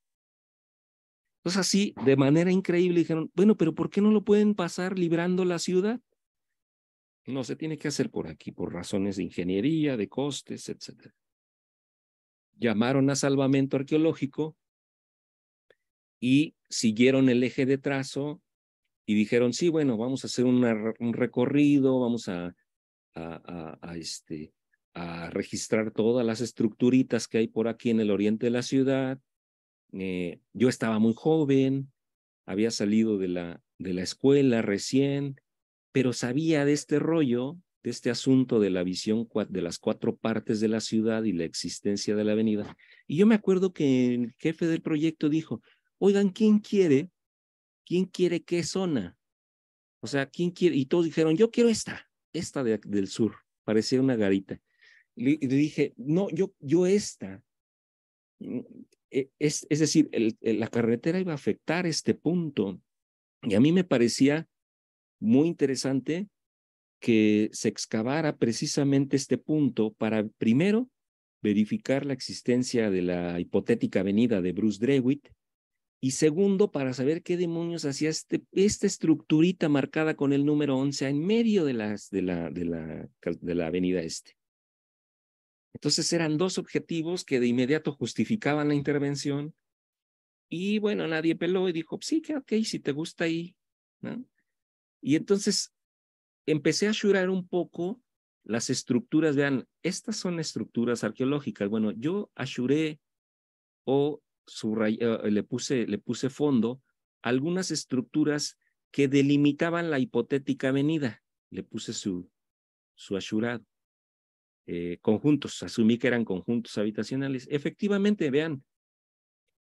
Speaker 3: Entonces así, de manera increíble, dijeron, bueno, pero ¿por qué no lo pueden pasar librando la ciudad? No, se tiene que hacer por aquí, por razones de ingeniería, de costes, etcétera llamaron a salvamento arqueológico y siguieron el eje de trazo y dijeron, sí, bueno, vamos a hacer un recorrido, vamos a, a, este, a registrar todas las estructuritas que hay por aquí en el oriente de la ciudad. Eh, yo estaba muy joven, había salido de la, de la escuela recién, pero sabía de este rollo de este asunto de la visión de las cuatro partes de la ciudad y la existencia de la avenida. Y yo me acuerdo que el jefe del proyecto dijo, oigan, ¿quién quiere? ¿Quién quiere qué zona? O sea, ¿quién quiere? Y todos dijeron, yo quiero esta, esta del sur, parecía una garita. Y le, dije, no, yo, yo esta. Mm, e-, es, es decir, la carretera iba a afectar este punto. Y a mí me parecía muy interesante que se excavara precisamente este punto para, primero, verificar la existencia de la hipotética avenida de Bruce Drewitt y segundo, para saber qué demonios hacía este, esta estructurita marcada con el número 11 en medio de, las, de, la, de, la, de la avenida este. Entonces eran dos objetivos que de inmediato justificaban la intervención y bueno, nadie peló y dijo, pues sí, que ok, si te gusta ahí, ¿no? Y entonces empecé a achurar un poco las estructuras, vean, estas son estructuras arqueológicas. Bueno, yo asuré o eh, le, puse, le puse fondo algunas estructuras que delimitaban la hipotética avenida. Le puse su, su eh, conjuntos, asumí que eran conjuntos habitacionales. Efectivamente, vean,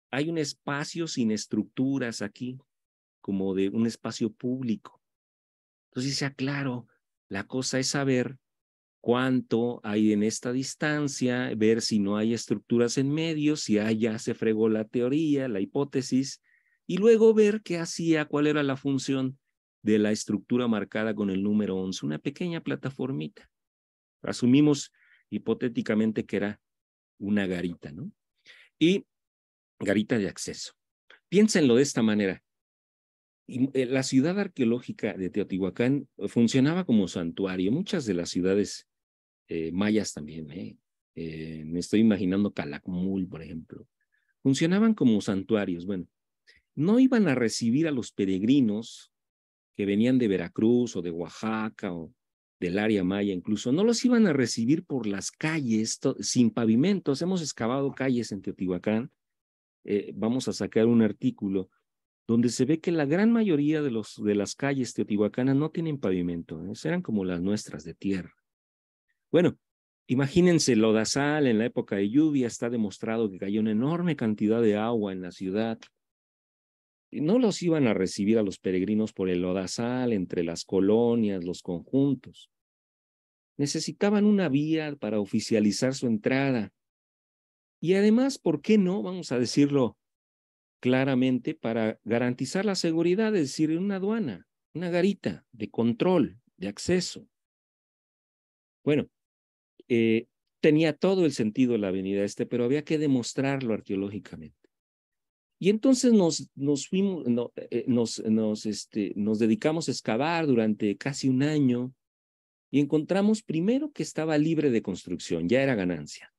Speaker 3: hay un espacio sin estructuras aquí, como de un espacio público. Entonces dice, ah, claro, la cosa es saber cuánto hay en esta distancia, ver si no hay estructuras en medio, si allá se fregó la teoría, la hipótesis, y luego ver qué hacía, cuál era la función de la estructura marcada con el número 11, una pequeña plataformita. Asumimos hipotéticamente que era una garita, ¿no? Y garita de acceso. Piénsenlo de esta manera. Eh, la ciudad arqueológica de Teotihuacán eh, funcionaba como santuario, muchas de las ciudades eh, mayas también, me estoy imaginando Calakmul, por ejemplo, funcionaban como santuarios. Bueno, no iban a recibir a los peregrinos que venían de Veracruz o de Oaxaca o del área maya incluso, no los iban a recibir por las calles sin pavimentos. Hemos excavado calles en Teotihuacán. vamos a sacar un artículo donde se ve que la gran mayoría de, los, de las calles teotihuacanas no tienen pavimento, ¿eh? eran como las nuestras de tierra. Bueno, imagínense Lodazal en la época de lluvia, está demostrado que cayó una enorme cantidad de agua en la ciudad. No los iban a recibir a los peregrinos por el lodazal entre las colonias, los conjuntos. Necesitaban una vía para oficializar su entrada. Y además, ¿por qué no? Vamos a decirlo claramente para garantizar la seguridad, es decir, una aduana, una garita de control, de acceso. Bueno, eh, tenía todo el sentido la avenida este, pero había que demostrarlo arqueológicamente. Y entonces nos, nos, fuimos, eh, nos, este, nos dedicamos a excavar durante casi un año y encontramos primero que estaba libre de construcción, ya era ganancia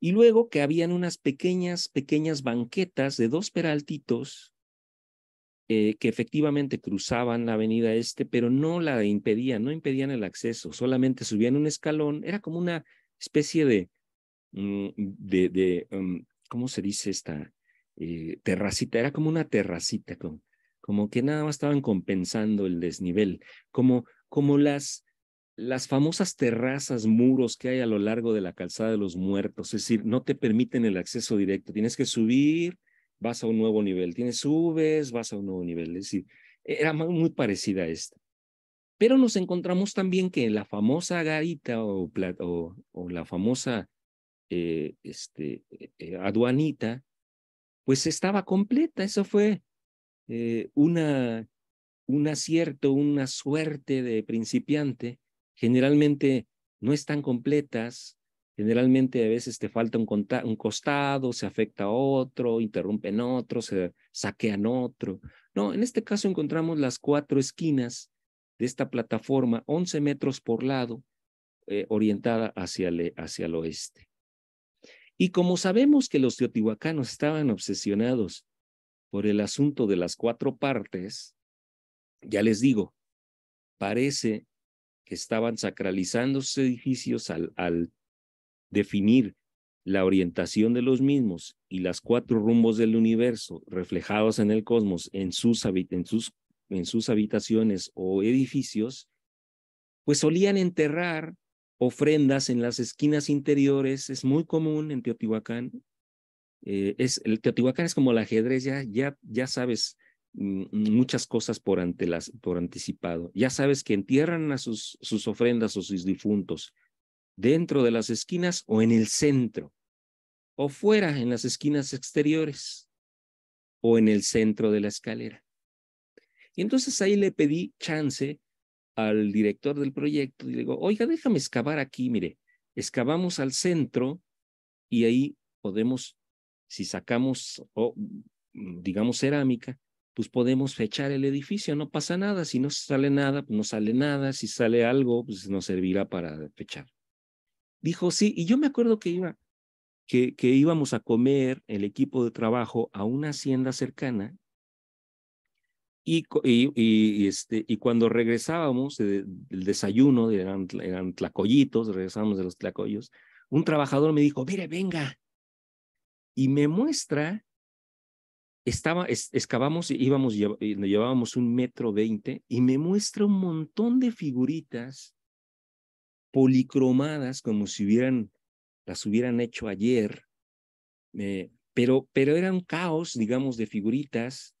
Speaker 3: y luego que habían unas pequeñas, pequeñas banquetas de dos peraltitos eh, que efectivamente cruzaban la avenida este, pero no la impedían, no impedían el acceso, solamente subían un escalón, era como una especie de, mm, de, mm, ¿cómo se dice esta? Eh, terracita, era como una terracita, como, como que nada más estaban compensando el desnivel, como, como las, las famosas terrazas, muros que hay a lo largo de la calzada de los muertos, es decir, no te permiten el acceso directo, tienes que subir, vas a un nuevo nivel, tienes subes, vas a un nuevo nivel, es decir, era muy parecida a esta. Pero nos encontramos también que la famosa garita o, la famosa eh, este, eh, eh, aduanita, pues estaba completa, eso fue una, un acierto, una suerte de principiante generalmente no están completas, generalmente a veces te falta un, costado, se afecta a otro, interrumpen otro, se saquean otro. No, en este caso encontramos las cuatro esquinas de esta plataforma, 11 metros por lado, eh, orientada hacia hacia el oeste. Y como sabemos que los teotihuacanos estaban obsesionados por el asunto de las cuatro partes, ya les digo, parece que estaban sacralizando sus edificios al, definir la orientación de los mismos y las cuatro rumbos del universo reflejados en el cosmos en sus, habitaciones o edificios, pues solían enterrar ofrendas en las esquinas interiores. Es muy común en Teotihuacán. Eh, es, el Teotihuacán es como el ajedrez, ya, ya sabes, Mm, muchas cosas por, ante las, por anticipado. Ya sabes que entierran a sus, sus ofrendas o sus difuntos dentro de las esquinas o en el centro, o fuera en las esquinas exteriores, o en el centro de la escalera. Y entonces ahí le pedí chance al director del proyecto y le digo, oiga, déjame excavar aquí, mire, excavamos al centro y ahí podemos, si sacamos, o, mm, digamos, cerámica, pues podemos fechar el edificio, no pasa nada, si no sale nada, pues no sale nada, si sale algo, pues nos servirá para fechar. Dijo, sí, y yo me acuerdo que iba, que, que íbamos a comer el equipo de trabajo a una hacienda cercana y, y, este, y cuando regresábamos del desayuno, eran, eran tlacoyitos, regresábamos de los tlacoyos, un trabajador me dijo,
Speaker 2: mire, venga.
Speaker 3: Y me muestra estaba, excavamos, íbamos, llevábamos un metro veinte y me muestra un montón de figuritas policromadas como si hubieran, las hubieran hecho ayer, eh, pero, pero era un caos, digamos, de figuritas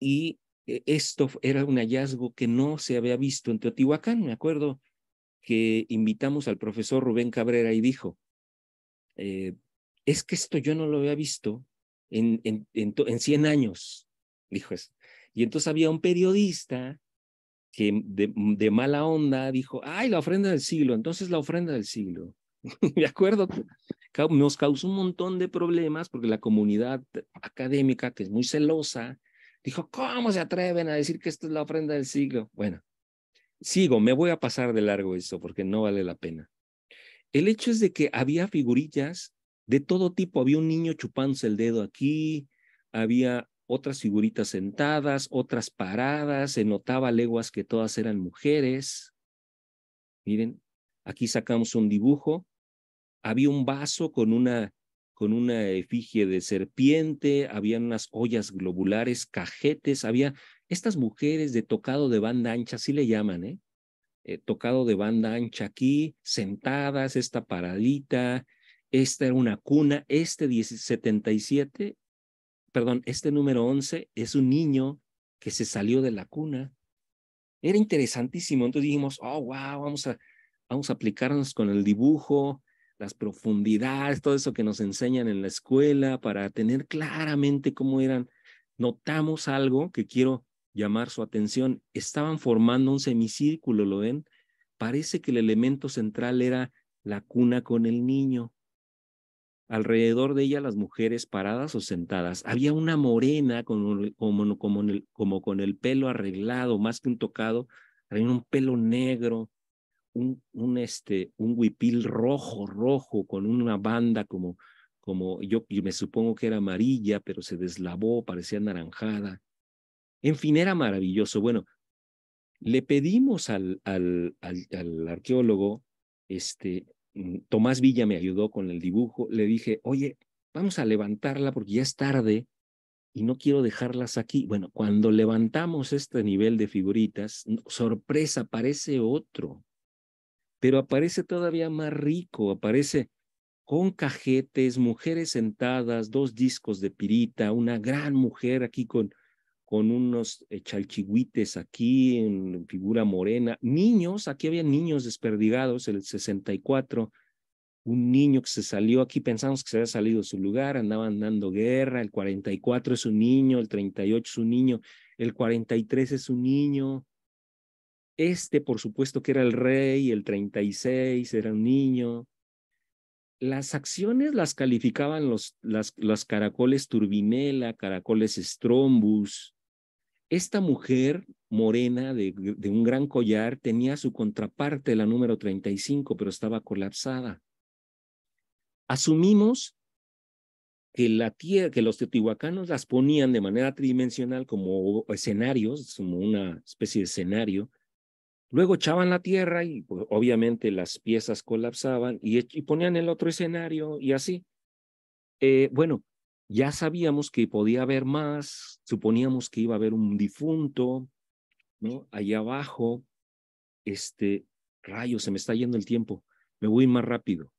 Speaker 3: y eh, esto era un hallazgo que no se había visto en Teotihuacán. Me acuerdo que invitamos al profesor Rubén Cabrera y dijo, eh, es que esto yo no lo había visto en, en, 100 años, dijo eso. Y entonces había un periodista que de, mala onda dijo, ay, la ofrenda del siglo, entonces la ofrenda del siglo. de acuerdo, nos causó un montón de problemas porque la comunidad académica, que es muy celosa, dijo, ¿cómo se atreven a decir que esto es la ofrenda del siglo? Bueno, sigo, me voy a pasar de largo eso porque no vale la pena. El hecho es de que había figurillas de todo tipo. Había un niño chupándose el dedo aquí, había otras figuritas sentadas, otras paradas, se notaba leguas que todas eran mujeres. Miren, aquí sacamos un dibujo. Había un vaso con una con una efigie de serpiente, había unas ollas globulares, cajetes, había estas mujeres de tocado de banda ancha, así le llaman, ¿eh? eh tocado de banda ancha aquí, sentadas, esta paradita, esta era una cuna. Este 177, perdón, este número 11 es un niño que se salió de la cuna. Era interesantísimo. Entonces dijimos, oh, wow, vamos a, vamos a aplicarnos con el dibujo, las profundidades, todo eso que nos enseñan en la escuela para tener claramente cómo eran. Notamos algo que quiero llamar su atención. Estaban formando un semicírculo, ¿lo ven? Parece que el elemento central era la cuna con el niño alrededor de ella las mujeres paradas o sentadas. Había una morena con, como, el, con el pelo arreglado, más que un tocado, había un pelo negro, un, un, este, un huipil rojo, rojo, con una banda como, como yo, me supongo que era amarilla, pero se deslavó, parecía anaranjada, En fin, era maravilloso. Bueno, le pedimos al, al, al arqueólogo este, Mm, Tomás Villa me ayudó con el dibujo, le dije, oye, vamos a levantarla porque ya es tarde y no quiero dejarlas aquí. Bueno, cuando levantamos este nivel de figuritas, sorpresa, aparece otro, pero aparece todavía más rico, aparece con cajetes, mujeres sentadas, dos discos de pirita, una gran mujer aquí con con unos eh, chalchihuites aquí en figura morena, niños, aquí había niños desperdigados, el 64, un niño que se salió, aquí pensamos que se había salido de su lugar, andaban dando guerra, el 44 es un niño, el 38 es un niño, el 43 es un niño, este por supuesto que era el rey, el 36 era un niño. Las acciones las calificaban los las, caracoles Turbinela, caracoles Strombus, esta mujer morena de, un gran collar tenía su contraparte, la número 35, pero estaba colapsada. Asumimos que, la que los teotihuacanos las ponían de manera tridimensional como escenarios, como una especie de escenario. Luego echaban la tierra y pues, obviamente las piezas colapsaban y, ponían el otro escenario y así. Eh, bueno, ya sabíamos que podía haber más, suponíamos que iba a haber un difunto, ¿no? Allá abajo, este, rayo, se me está yendo el tiempo, me voy más rápido.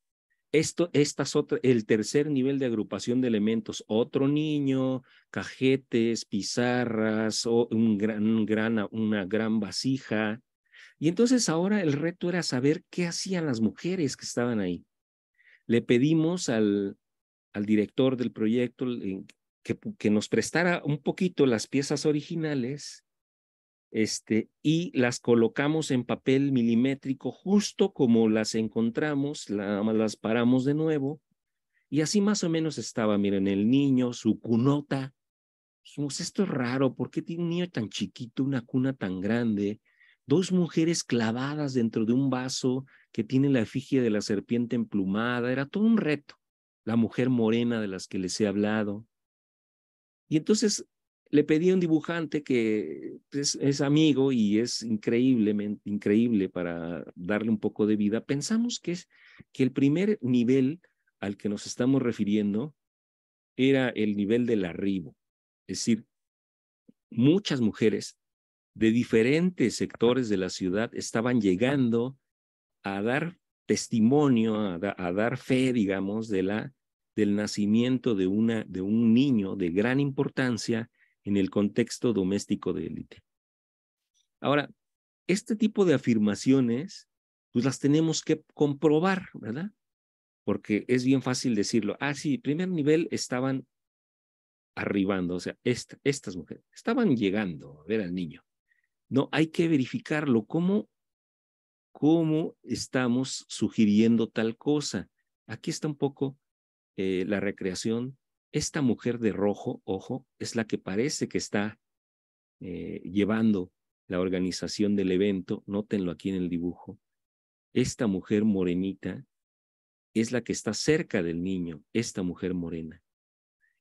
Speaker 3: Esto, esta es otra, el tercer nivel de agrupación de elementos, otro niño, cajetes, pizarras, o un gran, una gran vasija. Y entonces ahora el reto era saber qué hacían las mujeres que estaban ahí. Le pedimos al, al director del proyecto que, nos prestara un poquito las piezas originales este, y las colocamos en papel milimétrico justo como las encontramos, las paramos de nuevo y así más o menos estaba, miren, el niño, su cunota. Dijimos, pues, esto es raro, ¿por qué tiene un niño tan chiquito, una cuna tan grande? Dos mujeres clavadas dentro de un vaso que tiene la efigie de la serpiente emplumada, era todo un reto la mujer morena de las que les he hablado. Y entonces le pedí a un dibujante que pues, es, amigo y es increíblemente increíble para darle un poco de vida. Pensamos que, es, que el primer nivel al que nos estamos refiriendo era el nivel del arribo. Es decir, muchas mujeres de diferentes sectores de la ciudad estaban llegando a dar testimonio, a, dar fe, digamos, de la, del nacimiento de, una, de un niño de gran importancia en el contexto doméstico de élite. Ahora, este tipo de afirmaciones, pues las tenemos que comprobar, ¿verdad? Porque es bien fácil decirlo, ah, sí, primer nivel estaban arribando, o sea, estas mujeres estaban llegando a ver al niño. No, hay que verificarlo, cómo cómo estamos sugiriendo tal cosa. Aquí está un poco eh, la recreación. Esta mujer de rojo, ojo, es la que parece que está eh, llevando la organización del evento. Nótenlo aquí en el dibujo. Esta mujer morenita es la que está cerca del niño, esta mujer morena.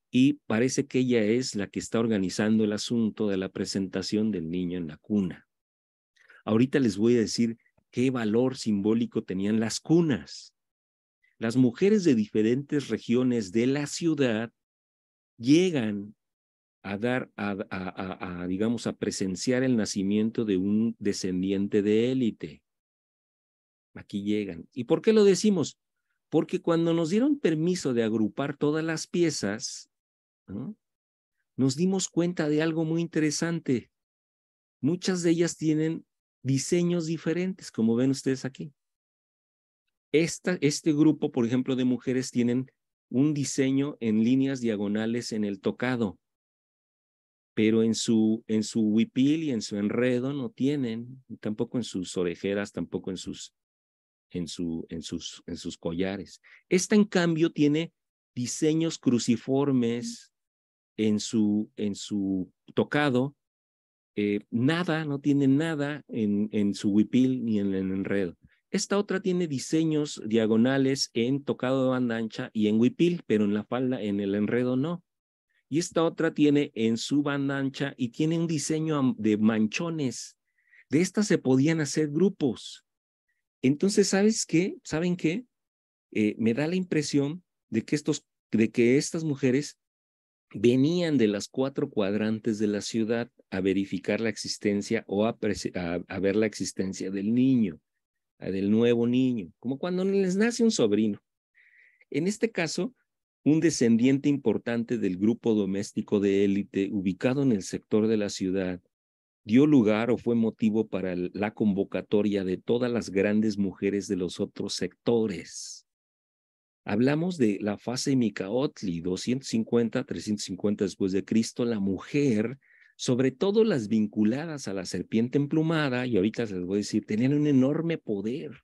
Speaker 3: Y parece que ella es la que está organizando el asunto de la presentación del niño en la cuna. Ahorita les voy a decir qué valor simbólico tenían las cunas. Las mujeres de diferentes regiones de la ciudad llegan a dar, a, digamos, a presenciar el nacimiento de un descendiente de élite. Aquí llegan. ¿Y por qué lo decimos? Porque cuando nos dieron permiso de agrupar todas las piezas, nos dimos cuenta de algo muy interesante. Muchas de ellas tienen diseños diferentes, como ven ustedes aquí. Esta, este grupo, por ejemplo, de mujeres tienen un diseño en líneas diagonales en el tocado, pero en su, en su huipil y en su enredo no tienen, tampoco en sus orejeras, tampoco en sus, en, su, en, sus, en sus collares. Esta, en cambio, tiene diseños cruciformes en su, en su tocado, eh, nada, no tiene nada en, en su huipil ni en el enredo. Esta otra tiene diseños diagonales en tocado de banda ancha y en huipil, pero en la falda, en el enredo no. Y esta otra tiene en su banda ancha y tiene un diseño de manchones. De estas se podían hacer grupos. Entonces, ¿sabes qué? ¿Saben qué? Eh, me da la impresión de que, estos, de que estas mujeres venían de las cuatro cuadrantes de la ciudad a verificar la existencia o a, ver la existencia del niño, del nuevo niño, como cuando les nace un sobrino. En este caso, un descendiente importante del grupo doméstico de élite ubicado en el sector de la ciudad dio lugar o fue motivo para la convocatoria de todas las grandes mujeres de los otros sectores Hablamos de la fase Micaotli, 250, 350 después de Cristo, la mujer, sobre todo las vinculadas a la serpiente emplumada, y ahorita les voy a decir, tenían un enorme poder,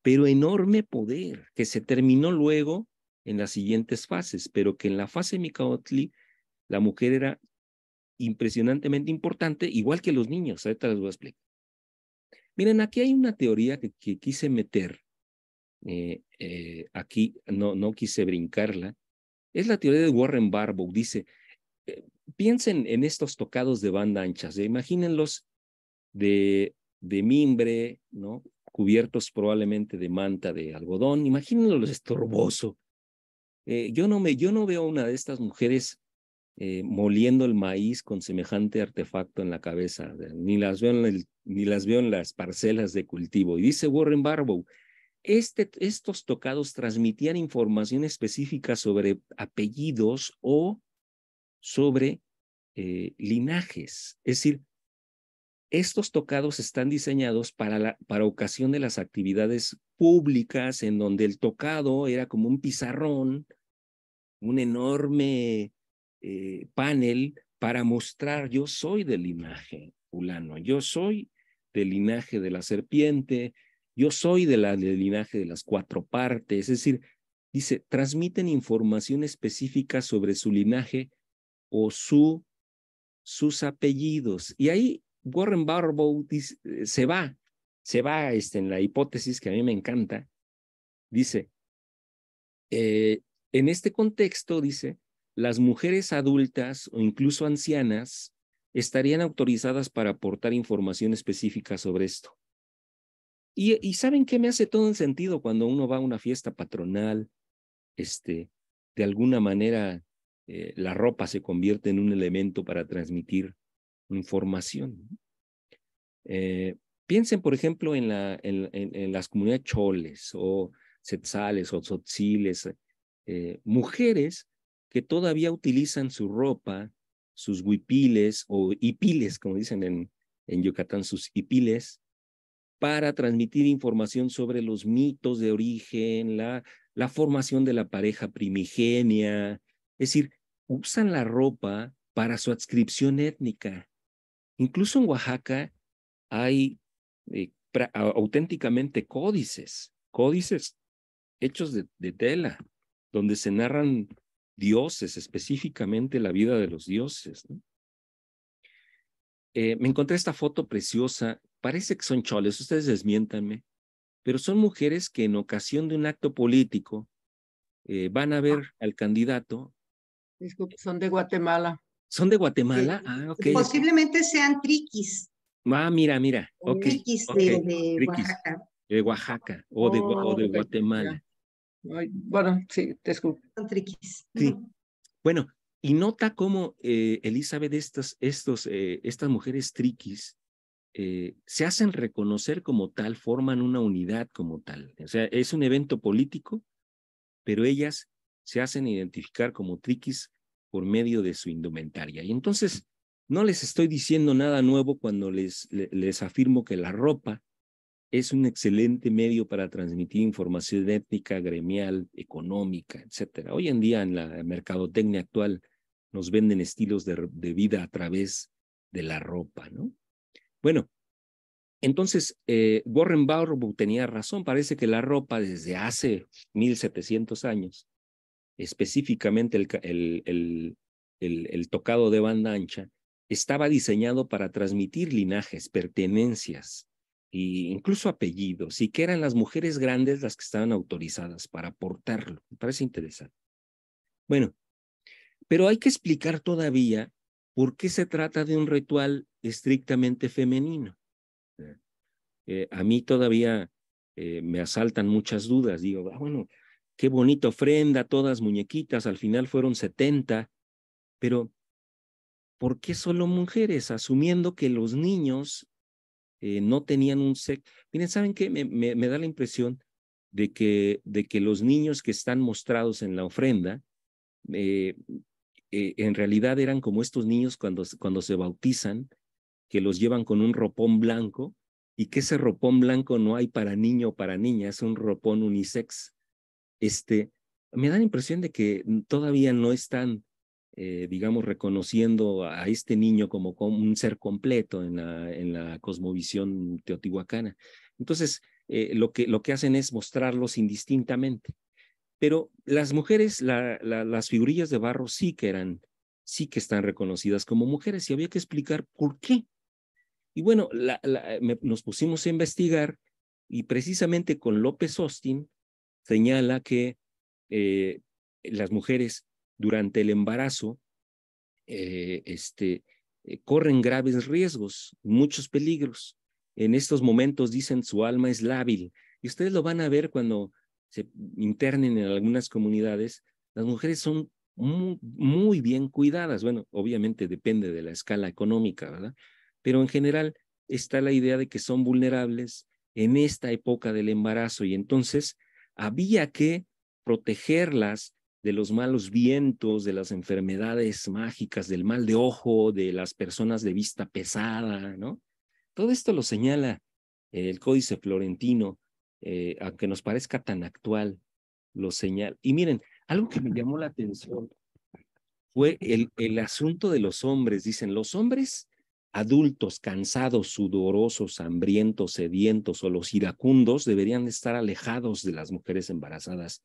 Speaker 3: pero enorme poder, que se terminó luego en las siguientes fases, pero que en la fase Micaotli la mujer era impresionantemente importante, igual que los niños, ahorita les voy a explicar. Miren, aquí hay una teoría que, que quise meter eh, eh, aquí no, no quise brincarla, es la teoría de Warren Barbour. Dice, eh, piensen en estos tocados de banda ancha, imagínenlos de, de mimbre, ¿no? cubiertos probablemente de manta de algodón, imagínenlos estorboso. yo, no me, yo no veo una de estas mujeres moliendo el maíz con semejante artefacto en la cabeza. Ni las, veo en ni las veo en las parcelas de cultivo. Y dice Warren Barbow, este, estos tocados transmitían información específica sobre apellidos o sobre eh, linajes. Es decir, estos tocados están diseñados para, para ocasión de las actividades públicas en donde el tocado era como un pizarrón, un enorme eh, panel para mostrar yo soy del linaje fulano, yo soy del linaje de la serpiente, yo soy de la, del linaje de las cuatro partes, es decir, dice, transmiten información específica sobre su linaje o su, sus apellidos. Y ahí Warren Barbow eh, se va, se va este, en la hipótesis que a mí me encanta. Dice, eh, en este contexto, dice, las mujeres adultas o incluso ancianas estarían autorizadas para aportar información específica sobre esto. Y, ¿saben qué me hace todo el sentido cuando uno va a una fiesta patronal? Este, de alguna manera, eh, la ropa se convierte en un elemento para transmitir información. Eh, piensen, por ejemplo, en, las comunidades choles o tzetzales o tzotziles, eh, mujeres que todavía utilizan su ropa, sus huipiles o hipiles, como dicen en, en Yucatán, sus hipiles, para transmitir información sobre los mitos de origen, la, formación de la pareja primigenia. Es decir, usan la ropa para su adscripción étnica. Incluso en Oaxaca hay eh, auténticamente códices, códices hechos de, tela, donde se narran dioses, específicamente la vida de los dioses. Eh, me encontré esta foto preciosa parece que son choles, ustedes desmiéntanme, pero son mujeres que en ocasión de un acto político eh, van a ver al candidato.
Speaker 2: Disculpe, son de Guatemala.
Speaker 3: ¿Son de Guatemala?
Speaker 2: Ah, ok. Posiblemente sean triquis.
Speaker 3: Ah, mira, mira. Okay. Triquis de, Oaxaca. De Oaxaca o de, de oh, Guatemala.
Speaker 1: bueno, sí, disculpe. Son triquis. Sí.
Speaker 3: Bueno, y nota cómo eh, Elizabeth, estas, estos, eh, estas mujeres triquis eh, se hacen reconocer como tal, forman una unidad como tal. O sea, es un evento político, pero ellas se hacen identificar como triquis por medio de su indumentaria. Y entonces, no les estoy diciendo nada nuevo cuando les, les afirmo que la ropa es un excelente medio para transmitir información étnica, gremial, económica, etcétera. Hoy en día en la mercadotecnia actual nos venden estilos de vida a través de la ropa, ¿no? Bueno, entonces eh, Warren Bauer tenía razón. Parece que la ropa desde hace 1700 años, específicamente el, el tocado de banda ancha, estaba diseñado para transmitir linajes, pertenencias, e incluso apellidos, y que eran las mujeres grandes las que estaban autorizadas para portarlo. Me parece interesante. Bueno, pero hay que explicar todavía ¿por qué se trata de un ritual estrictamente femenino? Eh, a mí todavía eh, me asaltan muchas dudas. Digo, ah, bueno, qué bonita ofrenda, todas muñequitas, al final fueron 70, pero ¿por qué solo mujeres? Asumiendo que los niños eh, no tenían un sexo. Miren, ¿saben qué? Me, da la impresión de que, de que los niños que están mostrados en la ofrenda eh, en realidad eran como estos niños cuando, cuando se bautizan, que los llevan con un ropón blanco y que ese ropón blanco no hay para niño o para niña, es un ropón unisex. Este, me da la impresión de que todavía no están, eh, digamos, reconociendo a este niño como, un ser completo en la, en la cosmovisión teotihuacana. Entonces, eh, lo, que, lo que hacen es mostrarlos indistintamente. Pero las mujeres, las figurillas de barro sí que eran, sí que están reconocidas como mujeres y había que explicar por qué. Y bueno, nos pusimos a investigar y precisamente con López Austin señala que eh, las mujeres durante el embarazo eh, este, eh, corren graves riesgos, muchos peligros. En estos momentos dicen su alma es lábil. Y ustedes lo van a ver cuando se internen en algunas comunidades, las mujeres son
Speaker 1: muy,
Speaker 3: bien cuidadas. Bueno, obviamente depende de la escala económica, ¿verdad? Pero en general está la idea de que son vulnerables en esta época del embarazo y entonces había que protegerlas de los malos vientos, de las enfermedades mágicas, del mal de ojo, de las personas de vista pesada, ¿no? Todo esto lo señala el Códice Florentino eh, aunque nos parezca tan actual, lo señala. Y miren, algo que me llamó la atención fue el, el asunto de los hombres. Dicen, los hombres adultos, cansados, sudorosos, hambrientos, sedientos o los iracundos deberían estar alejados de las mujeres embarazadas.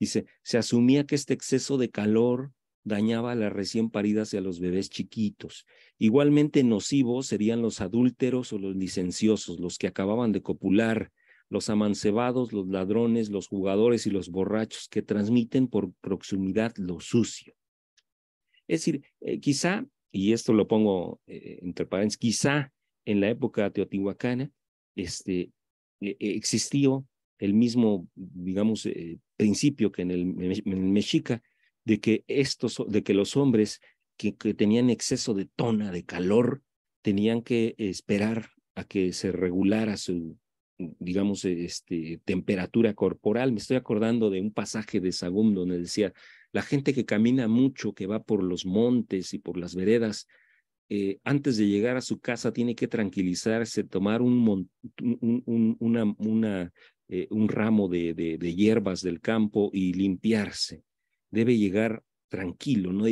Speaker 3: Dice, se asumía que este exceso de calor dañaba a las recién paridas y a los bebés chiquitos. Igualmente nocivos serían los adúlteros o los licenciosos, los que acababan de copular, los amancebados, los ladrones, los jugadores y los borrachos que transmiten por proximidad lo sucio. Es decir, eh, quizá, y esto lo pongo eh, entre paréntesis, quizá en la época teotihuacana este, e, e, existió el mismo, digamos, eh, principio que en el, mexica, de que, estos, de que los hombres que tenían exceso de tona, de calor, tenían que esperar a que se regulara su, digamos, e, este, temperatura corporal. Me estoy acordando de un pasaje de Sagundo donde decía, la gente que camina mucho, que va por los montes y por las veredas, eh, antes de llegar a su casa tiene que tranquilizarse, tomar un, ramo de, hierbas del campo y limpiarse. Debe llegar tranquilo, no,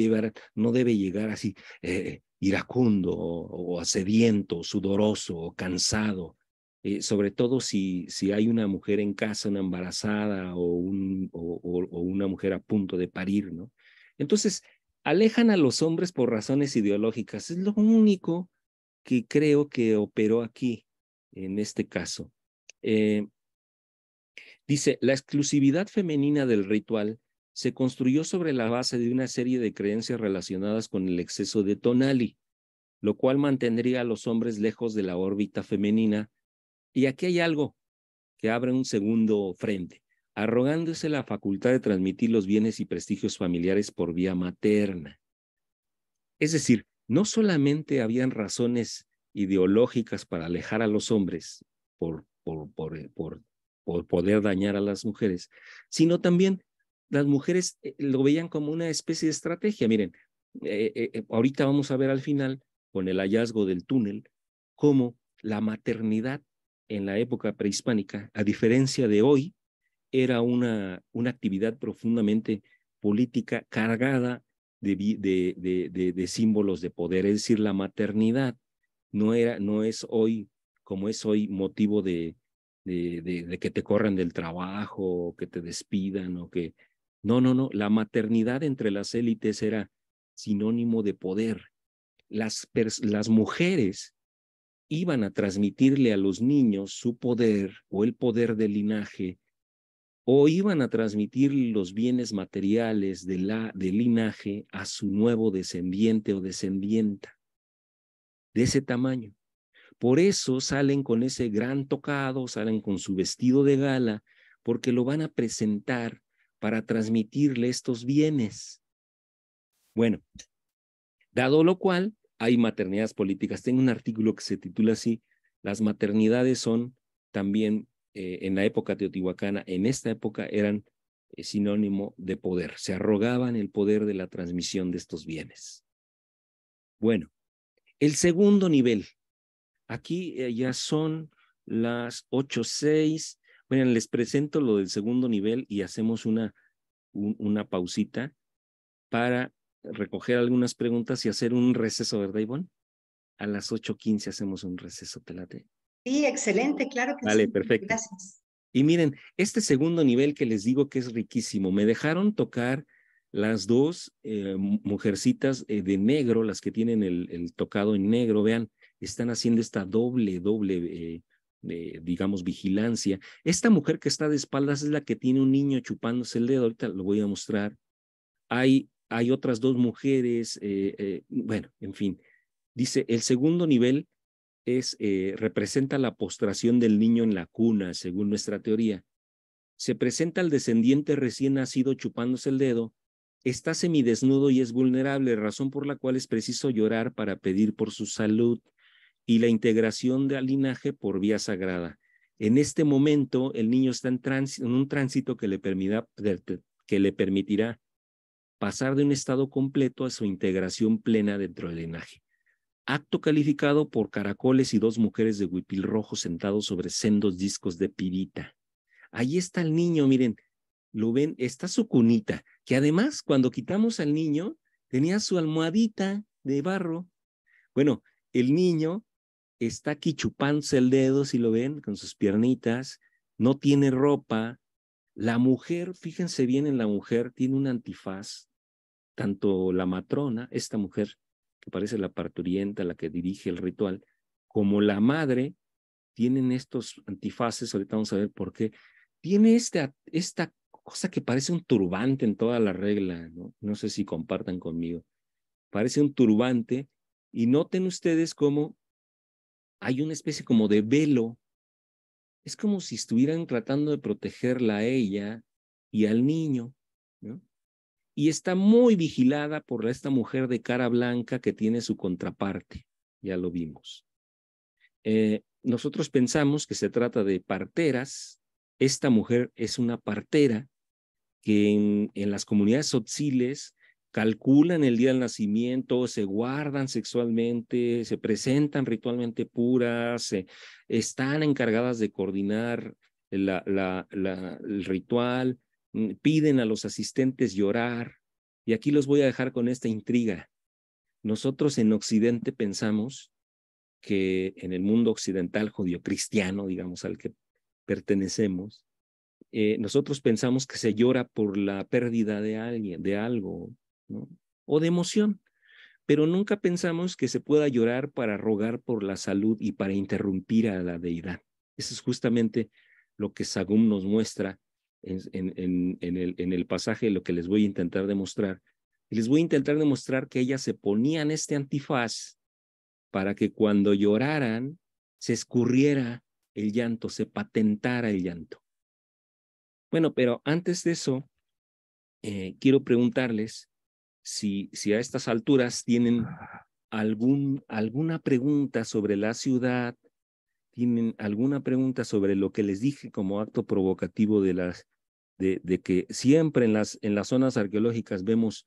Speaker 3: no debe llegar así eh, iracundo o, o sediento, sudoroso o cansado eh, sobre todo si, si hay una mujer en casa, una embarazada o, un, una mujer a punto de parir, ¿no? Entonces, alejan a los hombres por razones ideológicas. Es lo único que creo que operó aquí, en este caso. Eh, dice, la exclusividad femenina del ritual se construyó sobre la base de una serie de creencias relacionadas con el exceso de tonali, lo cual mantendría a los hombres lejos de la órbita femenina y aquí hay algo que abre un segundo frente, arrogándose la facultad de transmitir los bienes y prestigios familiares por vía materna. Es decir, no solamente habían razones ideológicas para alejar a los hombres por, por, por, poder dañar a las mujeres, sino también las mujeres eh, lo veían como una especie de estrategia. Miren, eh, eh, ahorita vamos a ver al final, con el hallazgo del túnel, cómo la maternidad en la época prehispánica, a diferencia de hoy, era una, una actividad profundamente política cargada de, símbolos de poder, es decir, la maternidad no, era, no es hoy como es hoy motivo de, de que te corran del trabajo, o que te despidan o que... No, no, no, la maternidad entre las élites era sinónimo de poder. Las, las mujeres iban a transmitirle a los niños su poder o el poder del linaje, o iban a transmitir los bienes materiales de la, del linaje a su nuevo descendiente o descendienta, de ese tamaño. Por eso salen con ese gran tocado, salen con su vestido de gala, porque lo van a presentar para transmitirle estos bienes. Bueno, dado lo cual, hay maternidades políticas. Tengo un artículo que se titula así, las maternidades son también eh, en la época teotihuacana, en esta época eran eh, sinónimo de poder, se arrogaban el poder de la transmisión de estos bienes. Bueno, el segundo nivel, aquí eh, ya son las ocho, seis. Bueno, les presento lo del segundo nivel y hacemos una, una pausita para recoger algunas preguntas y hacer un receso, ¿verdad, Ivonne? A las 8.15 hacemos un receso, ¿te late?
Speaker 2: Sí, excelente, claro que vale, sí. Vale, perfecto.
Speaker 1: Gracias.
Speaker 3: Y miren, este segundo nivel que les digo que es riquísimo, me dejaron tocar las dos eh, mujercitas eh, de negro, las que tienen el, tocado en negro, vean, están haciendo esta doble, doble, eh, digamos, vigilancia. Esta mujer que está de espaldas es la que tiene un niño chupándose el dedo, ahorita lo voy a mostrar. Hay hay otras dos mujeres, eh, eh, bueno, en fin. Dice, el segundo nivel es, eh, representa la postración del niño en la cuna, según nuestra teoría. Se presenta al descendiente recién nacido chupándose el dedo, está semidesnudo y es vulnerable, razón por la cual es preciso llorar para pedir por su salud y la integración del linaje por vía sagrada. En este momento, el niño está en, un tránsito que le permitirá pasar de un estado completo a su integración plena dentro del linaje. Acto calificado por caracoles y dos mujeres de huipil rojo sentados sobre sendos discos de pirita. Ahí está el niño, miren, lo ven, está su cunita, que además cuando quitamos al niño tenía su almohadita de barro. Bueno, el niño está aquí chupándose el dedo, si lo ven, con sus piernitas, no tiene ropa. La mujer, fíjense bien en la mujer, tiene un antifaz tanto la matrona, esta mujer que parece la parturienta, la que dirige el ritual, como la madre, tienen estos antifaces, ahorita vamos a ver por qué, tiene esta, esta cosa que parece un turbante en toda la regla, ¿no? no sé si compartan conmigo, parece un turbante y noten ustedes cómo hay una especie como de velo, es como si estuvieran tratando de protegerla a ella y al niño, ¿no? y está muy vigilada por esta mujer de cara blanca que tiene su contraparte. Ya lo vimos. Eh, nosotros pensamos que se trata de parteras. Esta mujer es una partera que en, las comunidades sotziles calculan el día del nacimiento, se guardan sexualmente, se presentan ritualmente puras, están encargadas de coordinar el ritual, Mm, piden a los asistentes llorar. Y aquí los voy a dejar con esta intriga. Nosotros en Occidente pensamos que en el mundo occidental judío cristiano digamos, al que pertenecemos, eh, nosotros pensamos que se llora por la pérdida de alguien, de algo, o de emoción, pero nunca pensamos que se pueda llorar para rogar por la salud y para interrumpir a la deidad. Eso es justamente lo que Sagum nos muestra en, el, pasaje lo que les voy a intentar demostrar. Les voy a intentar demostrar que ellas se ponían este antifaz para que cuando lloraran se escurriera el llanto, se patentara el llanto. Bueno, pero antes de eso, eh, quiero preguntarles si, si a estas alturas tienen ah. algún, alguna pregunta sobre la ciudad, tienen alguna pregunta sobre lo que les dije como acto provocativo de las de, que siempre en las en las zonas arqueológicas vemos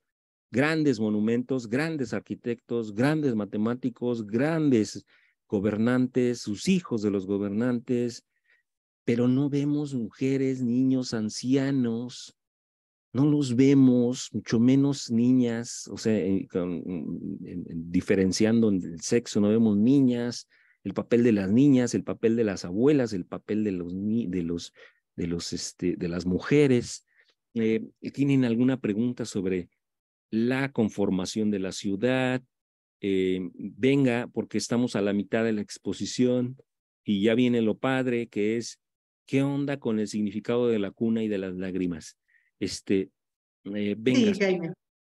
Speaker 3: grandes monumentos, grandes arquitectos, grandes matemáticos, grandes gobernantes, sus hijos de los gobernantes, pero no vemos mujeres, niños, ancianos, no los vemos, mucho menos niñas, o sea, diferenciando el sexo, no vemos niñas, el papel de las niñas, el papel de las abuelas, el papel de los de los de los este, de las mujeres. Eh, ¿Tienen alguna pregunta sobre la conformación de la ciudad? Eh, venga, porque estamos a la mitad de la exposición y ya viene lo padre, que es qué onda con el significado de la cuna y de las lágrimas. Este, eh,
Speaker 1: venga. Sí,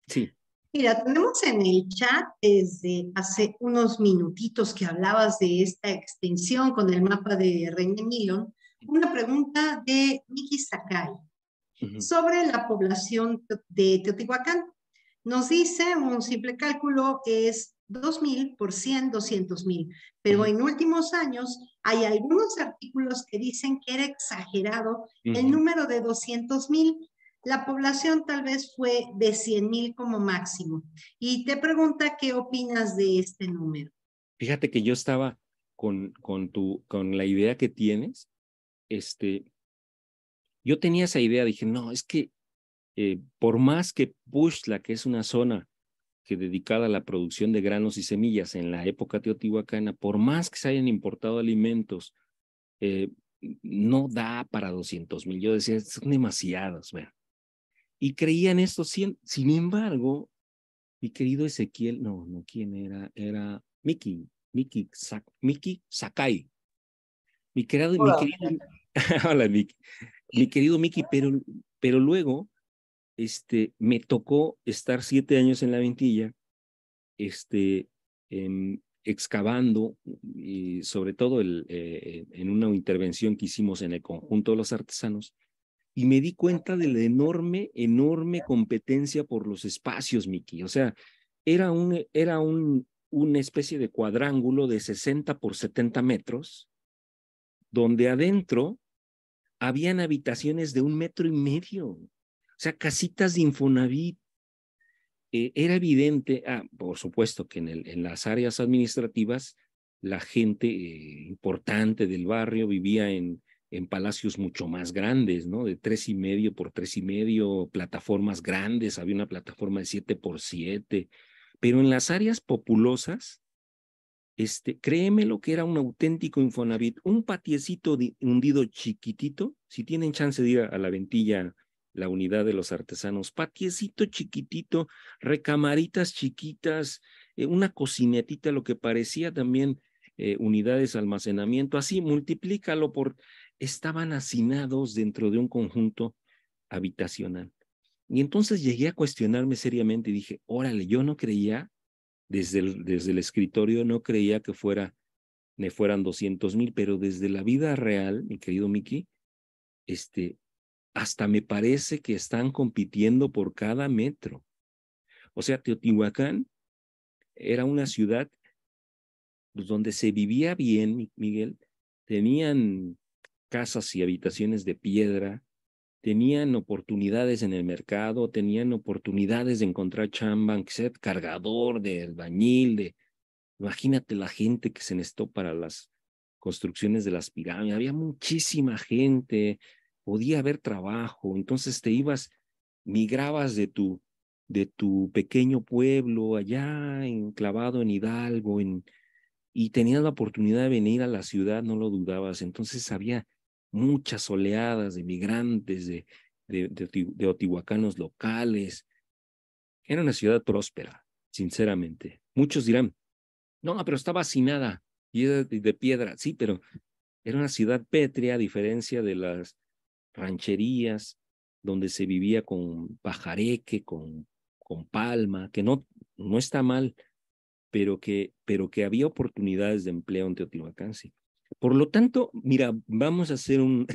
Speaker 1: Sí.
Speaker 2: Mira, tenemos en el chat desde hace unos minutitos que hablabas de esta extensión con el mapa de de Milon, una pregunta de Miki Sakai sobre la población de Teotihuacán. Nos dice un simple cálculo que es 2.000 por 100, 200.000. Pero en últimos años hay algunos artículos que dicen que era exagerado el número de 200.000 la población tal vez fue de 100 mil como máximo. Y te pregunta qué opinas de este número.
Speaker 3: Fíjate que yo estaba con, con, tu, con la idea que tienes. Este, yo tenía esa idea, dije, no, es que eh, por más que Pushla, que es una zona que dedicada a la producción de granos y semillas en la época teotihuacana, por más que se hayan importado alimentos, eh, no da para 200 mil. Yo decía, son demasiados, vean y creían esto. Sin, embargo, mi querido Ezequiel, no, no, ¿quién era? Era Miki, Miki, Sak Sakai. Mi querido, mi querido, hola, Miki. Mi querido pero, pero luego este, me tocó estar siete años en la ventilla, este, excavando, y sobre todo el, eh, en una intervención que hicimos en el conjunto de los artesanos, y me di cuenta de la enorme, enorme competencia por los espacios, Miki. O sea, era, un, era un, una especie de cuadrángulo de 60 por 70 metros, donde adentro habían habitaciones de un metro y medio, o sea, casitas de Infonavit. Eh, era evidente, ah, por supuesto que en, el, en las áreas administrativas la gente eh, importante del barrio vivía en, en palacios mucho más grandes, ¿no? De tres y medio por tres y medio, plataformas grandes, había una plataforma de siete por siete, pero en las áreas populosas, este, créeme lo que era un auténtico Infonavit, un patiecito hundido chiquitito, si tienen chance de ir a, la ventilla, la unidad de los artesanos, patiecito chiquitito, recamaritas chiquitas, eh, una cocinetita, lo que parecía también eh, unidades de almacenamiento, así multiplícalo por estaban hacinados dentro de un conjunto habitacional. Y entonces llegué a cuestionarme seriamente y dije, órale, yo no creía, desde el, desde el escritorio, no creía que fuera, me fueran 200 mil, pero desde la vida real, mi querido Miki, este, hasta me parece que están compitiendo por cada metro. O sea, Teotihuacán era una ciudad pues, donde se vivía bien, Miguel, tenían casas y habitaciones de piedra, tenían oportunidades en el mercado, tenían oportunidades de encontrar chamba, cargador, de albañil, Imagínate la gente que se necesitó para las construcciones de las pirámides, había muchísima gente, podía haber trabajo, entonces te ibas, migrabas de tu, de tu pequeño pueblo allá enclavado en Hidalgo, en, y tenías la oportunidad de venir a la ciudad, no lo dudabas, entonces había muchas oleadas de migrantes, de, de, otihuacanos locales. Era una ciudad próspera, sinceramente. Muchos dirán, no, pero está vacinada y de piedra. Sí, pero era una ciudad pétrea, a diferencia de las rancherías donde se vivía con pajareque, con, con palma, que no, no está mal, pero que, pero que había oportunidades de empleo en Teotihuacán, sí. Por lo tanto, mira, vamos a hacer una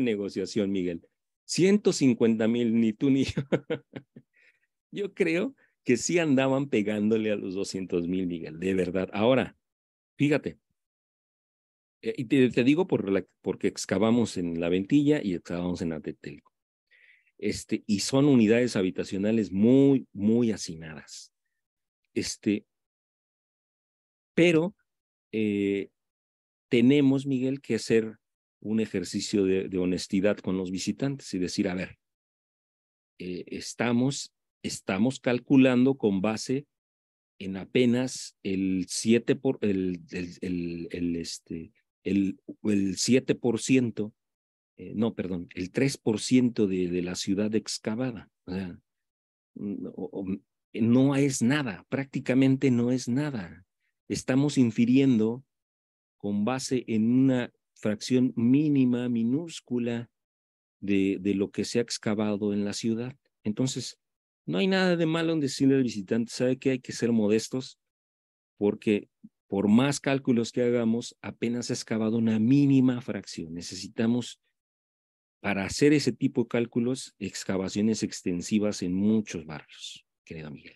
Speaker 3: negociación, Miguel. 150 mil, ni tú ni yo. Yo creo que sí andaban pegándole a los 200 mil, Miguel, de verdad. Ahora, fíjate, eh, y te, digo por porque excavamos en la ventilla y excavamos en Atetelco. Este, y son unidades habitacionales muy, muy hacinadas. Este, pero eh, tenemos, Miguel, que hacer un ejercicio de, honestidad con los visitantes y decir, a ver, eh, estamos, estamos calculando con base en apenas el 7 por el, el, el el, 7%, este, eh, no, perdón, el 3% de, de la ciudad excavada. O sea, mm, no es nada, prácticamente no es nada. Estamos infiriendo con base en una fracción mínima, minúscula de, de lo que se ha excavado en la ciudad. Entonces, no hay nada de malo en decirle al visitante, sabe que hay que ser modestos porque por más cálculos que hagamos, apenas se ha excavado una mínima fracción. Necesitamos, para hacer ese tipo de cálculos, excavaciones extensivas en muchos barrios, querido Miguel.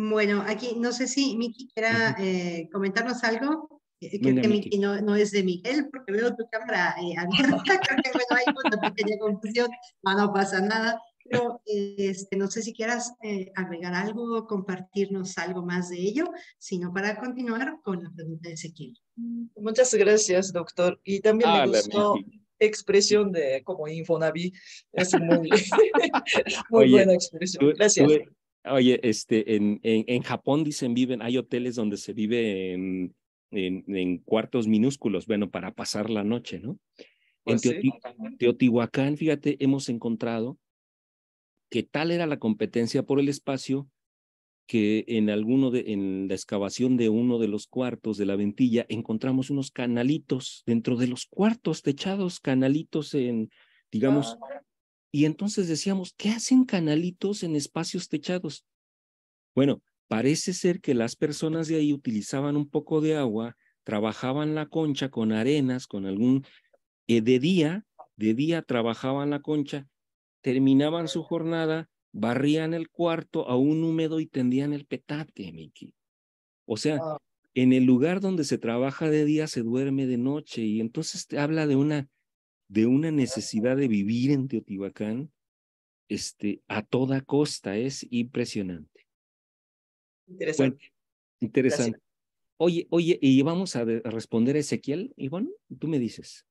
Speaker 2: Bueno, aquí no sé si Miki quiera eh, comentarnos algo. creo eh, que Miki no, es de Miguel, porque veo tu cámara eh, abierta. creo que bueno, hay una pequeña confusión, ah, no, pasa nada. Pero este, no sé si quieras eh, agregar algo, compartirnos algo más de ello, sino para continuar con la pregunta de Ezequiel.
Speaker 1: Muchas gracias, doctor. Y también me gustó expresión de como Infonaví. Es muy, buena expresión. Gracias.
Speaker 3: Oye, este, en, en, Japón dicen viven, hay hoteles donde se vive en, cuartos minúsculos, bueno, para pasar la noche, ¿no? en pues Teotihuacán, fíjate, hemos encontrado que tal era la competencia por el espacio que en alguno de en la excavación de uno de los cuartos de la ventilla encontramos unos canalitos dentro de los cuartos techados, canalitos en digamos y entonces decíamos, ¿qué hacen canalitos en espacios techados? Bueno, parece ser que las personas de ahí utilizaban un poco de agua, trabajaban la concha con arenas, con algún... Eh, de día, de día trabajaban la concha, terminaban su jornada, barrían el cuarto aún húmedo y tendían el petate, Miki. O sea, ah. en el lugar donde se trabaja de día se duerme de noche y entonces te habla de una de una necesidad de vivir en Teotihuacán este, a toda costa. Es impresionante.
Speaker 1: Interesante.
Speaker 3: interesante. Oye, oye, y vamos a, responder a Ezequiel, Ivonne, tú me dices.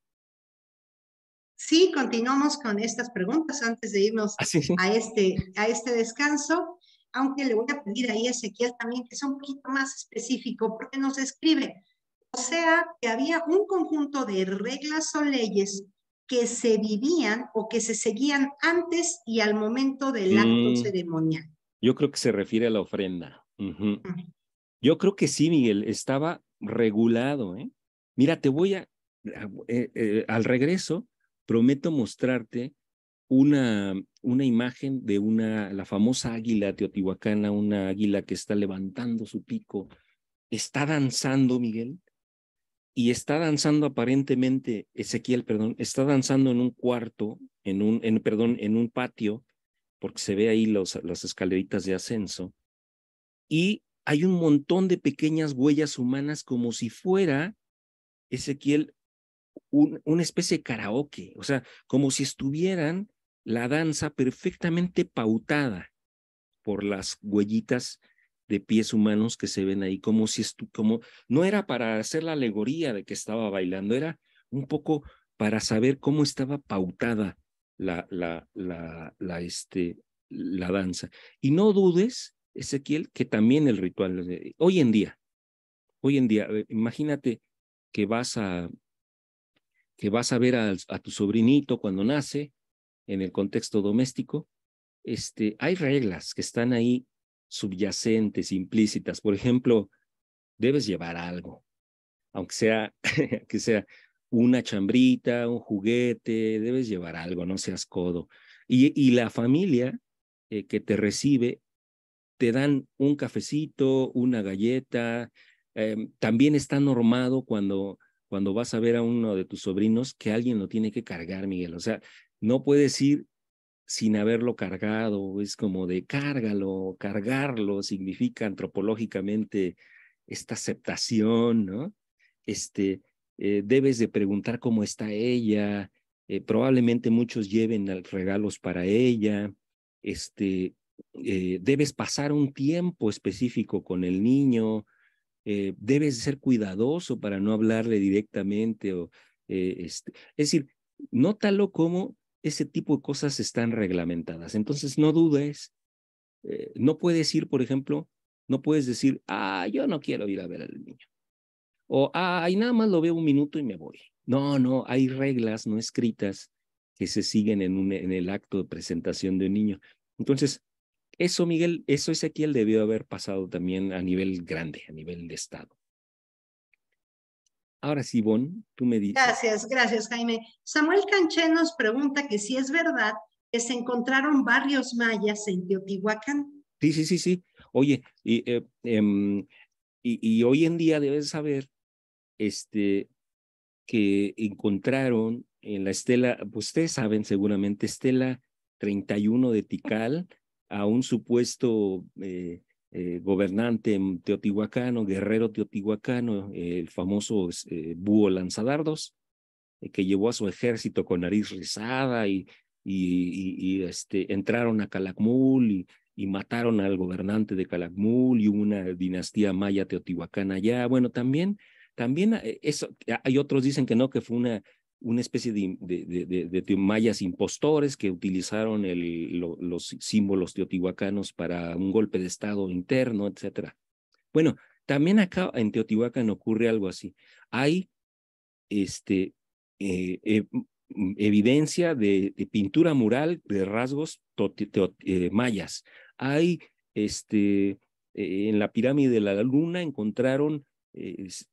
Speaker 2: Sí, continuamos con estas preguntas antes de irnos ah, a, este, a este descanso, aunque le voy a pedir ahí a Ezequiel también que sea un poquito más específico, porque nos escribe, o sea, que había un conjunto de reglas o leyes que se vivían o que se seguían antes y al momento del acto mm. ceremonial.
Speaker 3: Yo creo que se refiere a la ofrenda. Yo creo que sí, Miguel, estaba regulado. ¿eh? Mira, te voy a, eh, eh, al regreso, prometo mostrarte una, una imagen de una, la famosa águila teotihuacana, una águila que está levantando su pico, está danzando, Miguel, y está danzando aparentemente, Ezequiel, perdón, está danzando en un cuarto, en un, perdón, en un patio, porque se ve ahí las escaleritas de ascenso, y hay un montón de pequeñas huellas humanas como si fuera, Ezequiel, una especie de karaoke, o sea, como si estuvieran la danza perfectamente pautada por las huellitas de pies humanos que se ven ahí, como si como no era para hacer la alegoría de que estaba bailando, era un poco para saber cómo estaba pautada la, la, la, este, la danza. Y no dudes, Ezequiel, que también el ritual, hoy en día, hoy en día, eh, imagínate que vas a, que vas a ver a, tu sobrinito cuando nace en el contexto doméstico, este, hay reglas que están ahí subyacentes, implícitas. Por ejemplo, debes llevar algo, aunque sea, que sea una chambrita, un juguete, debes llevar algo, no seas codo. Y, y la familia eh, que te recibe, te dan un cafecito, una galleta. Em, también está normado cuando, cuando vas a ver a uno de tus sobrinos que alguien lo tiene que cargar, Miguel. O sea, no puedes ir sin haberlo cargado, es como de cárgalo, cargarlo, significa antropológicamente esta aceptación, ¿no? Este, eh, debes de preguntar cómo está ella, eh, probablemente muchos lleven regalos para ella, este, eh, debes pasar un tiempo específico con el niño, debes ser cuidadoso para no hablarle directamente, o, este, es decir, nótalo como ese tipo de cosas están reglamentadas. Entonces, no dudes, eh, no puedes ir, por ejemplo, no puedes decir, ah, yo no quiero ir a ver al niño. O, ah, y nada más lo veo un minuto y me voy. No, no, hay reglas no escritas que se siguen en, un, en el acto de presentación de un niño. Entonces, eso, Miguel, eso es aquí el debió haber pasado también a nivel grande, a nivel de Estado. Ahora sí, tú me dices.
Speaker 2: Gracias, gracias, Jaime. Samuel Canché nos pregunta que si es verdad que se encontraron barrios mayas en Teotihuacán.
Speaker 3: Sí, sí, sí, sí. Oye, y, eh, em, y, hoy en día debes saber este, que encontraron en la estela, pues, ustedes saben seguramente, estela 31 de Tical a un supuesto eh, eh, gobernante teotihuacano, guerrero teotihuacano, eh, el famoso eh, búho lanzadardos, que llevó a su ejército con nariz rizada y, y, este, entraron a Calakmul y, y mataron al gobernante de Calakmul y una dinastía maya teotihuacana allá. Bueno, también, también eso, hay otros dicen que no, que fue una una especie de, mayas impostores que utilizaron los símbolos teotihuacanos para un golpe de Estado interno, etc. Bueno, también acá en Teotihuacán ocurre algo así. Hay este, eh, eh, evidencia de, pintura mural de rasgos eh, mayas. Hay este, en la pirámide de la luna encontraron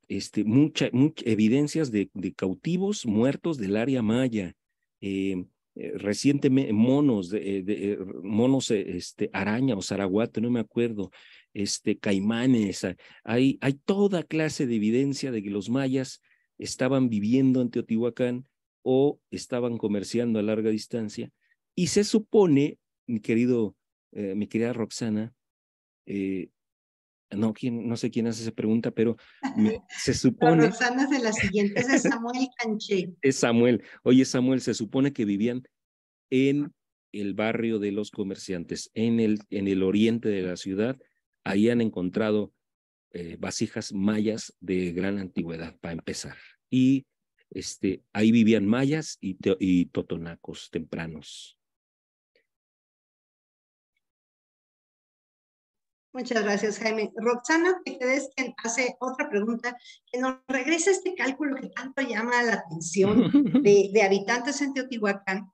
Speaker 3: este, mucha, evidencias de, cautivos muertos del área maya, em, eh, recientemente monos, de, eh, eh, monos este, araña o zaraguate, no me acuerdo, este, caimanes, hay, hay toda clase de evidencia de que los mayas estaban viviendo en Teotihuacán o estaban comerciando a larga distancia. Y se supone, mi querido, mi querida Roxana, no, quién, no sé quién hace esa pregunta, pero se supone...
Speaker 2: Rosana de la
Speaker 1: siguiente, es de Samuel Canché.
Speaker 3: Es Samuel. Oye, Samuel, se supone que vivían en el barrio de los comerciantes, en el, en el oriente de la ciudad. Ahí han encontrado eh, vasijas mayas de gran antigüedad, para empezar.
Speaker 1: Y este, ahí vivían mayas y, y totonacos tempranos. Muchas gracias, Jaime. Roxana quien hace otra pregunta que nos regresa este cálculo
Speaker 2: que tanto llama la atención de, de habitantes en Teotihuacán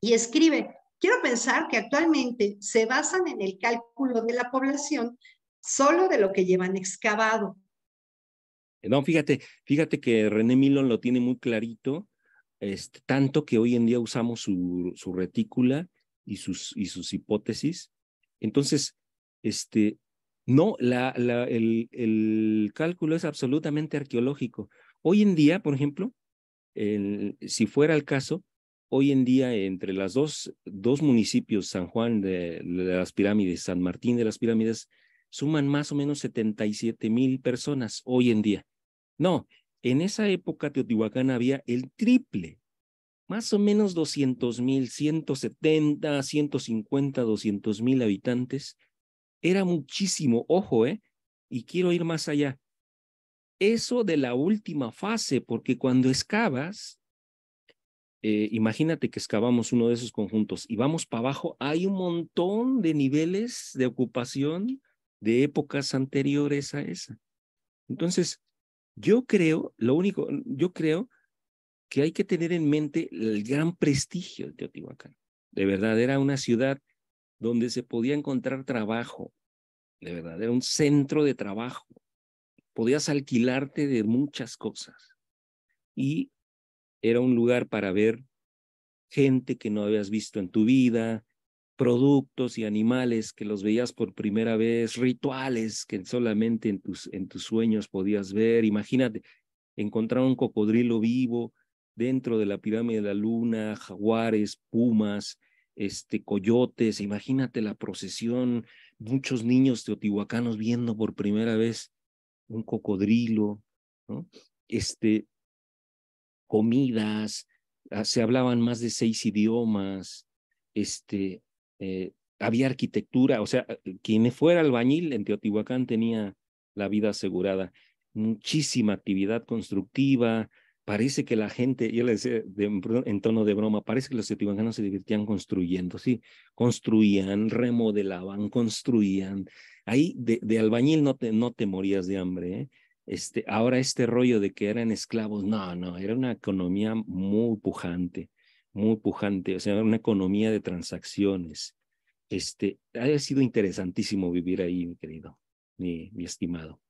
Speaker 2: y escribe, quiero pensar que actualmente se basan en el cálculo de la población solo de lo que llevan excavado.
Speaker 3: No, fíjate, fíjate que René Milon lo tiene muy clarito, este, tanto que hoy en día usamos su, su retícula y sus, y sus hipótesis. Entonces, este, no, la, la, el, el, cálculo es absolutamente arqueológico. Hoy en día, por ejemplo, si fuera el caso, hoy en día entre los dos, dos, municipios, San Juan de, las Pirámides, San Martín de las Pirámides, suman más o menos 77 mil personas hoy en día. No, en esa época Teotihuacán había el triple, más o menos 200 mil, 170, 150, 200 mil habitantes era muchísimo, ojo, ¿eh? Y quiero ir más allá. Eso de la última fase, porque cuando excavas, eh, imagínate que excavamos uno de esos conjuntos y vamos para abajo, hay un montón de niveles de ocupación de épocas anteriores a esa. Entonces, yo creo, lo único, yo creo que hay que tener en mente el gran prestigio de Teotihuacán. De verdad, era una ciudad donde se podía encontrar trabajo, de verdad, era un centro de trabajo. Podías alquilarte de muchas cosas. Y era un lugar para ver gente que no habías visto en tu vida, productos y animales que los veías por primera vez, rituales que solamente en tus, en tus sueños podías ver. Imagínate, encontrar un cocodrilo vivo dentro de la pirámide de la luna, jaguares, pumas, este, coyotes, imagínate la procesión, muchos niños teotihuacanos viendo por primera vez un cocodrilo, ¿no? este, comidas, ah, se hablaban más de seis idiomas, este, eh, había arquitectura, o sea, quien fuera albañil en Teotihuacán tenía la vida asegurada, muchísima actividad constructiva, parece que la gente, yo le decía en tono de broma, parece que los no se divertían construyendo, sí, construían, remodelaban, construían. Ahí de, albañil no te, no morías de hambre. ¿eh? Este, ahora este rollo de que eran esclavos, no, no, era una economía muy pujante, muy pujante, o sea, era una economía de transacciones. Este, ha sido interesantísimo vivir ahí, mi querido, mi estimado.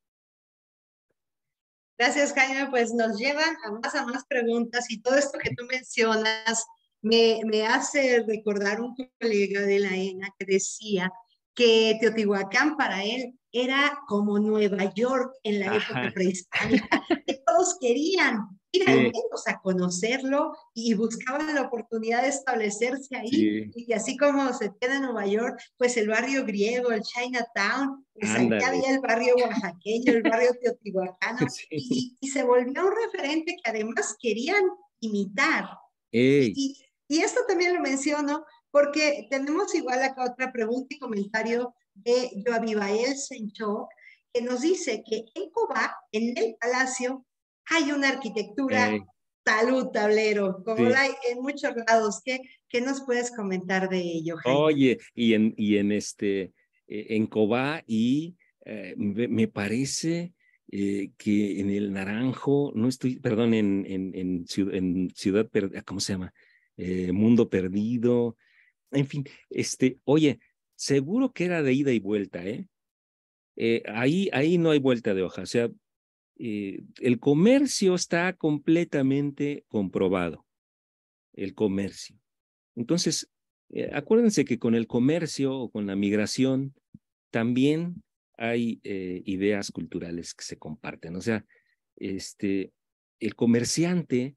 Speaker 2: Gracias, Jaime. Pues nos llevan a más a más preguntas y todo esto que tú mencionas me, hace recordar un colega de la ENA que decía que Teotihuacán para él era como Nueva York en la época prehispánica. querían ir a conocerlo y buscaban la oportunidad de establecerse ahí. Y así como se tiene en Nueva York, pues el barrio griego, el Chinatown,
Speaker 1: pues había el
Speaker 2: barrio oaxaqueño, el barrio teotihuacano,
Speaker 1: y,
Speaker 2: se volvió un referente que además querían imitar.
Speaker 1: Y,
Speaker 2: esto también lo menciono porque tenemos igual acá otra pregunta y comentario de Joabibael Senchó, que nos dice que en Cuba en el palacio, hay una arquitectura talud tablero, como la hay en muchos lados. ¿Qué, nos puedes comentar de ello, Jaime?
Speaker 3: Oye, y en, y en este, e, en Cobá y eh, me parece... Eh, que en el Naranjo, no estoy, perdón, en, en, en, Ciudad, ah, ¿cómo se llama? Eh, mundo Perdido, en fin, este, oye, seguro que era de ida y vuelta, ¿eh? ahí, ahí no hay vuelta de hoja, o sea, eh, el comercio está completamente comprobado, el comercio. Entonces, eh, acuérdense que con el comercio o con la migración también hay eh, ideas culturales que se comparten. O sea, este, el comerciante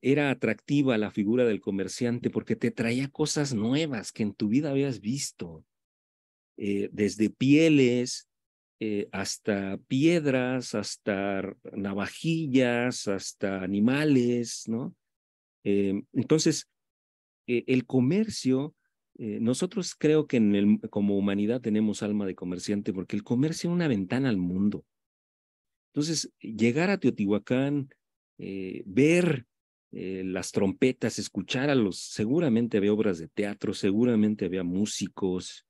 Speaker 3: era atractiva la figura del comerciante porque te traía cosas nuevas que en tu vida habías visto, desde pieles eh, hasta piedras, hasta navajillas, hasta animales, ¿no? Em, entonces, e, el comercio, eh, nosotros creo que como humanidad tenemos alma de comerciante porque el comercio es una ventana al mundo. Entonces, llegar a Teotihuacán, eh, ver las trompetas, escuchar a los, seguramente había obras de teatro, seguramente había músicos,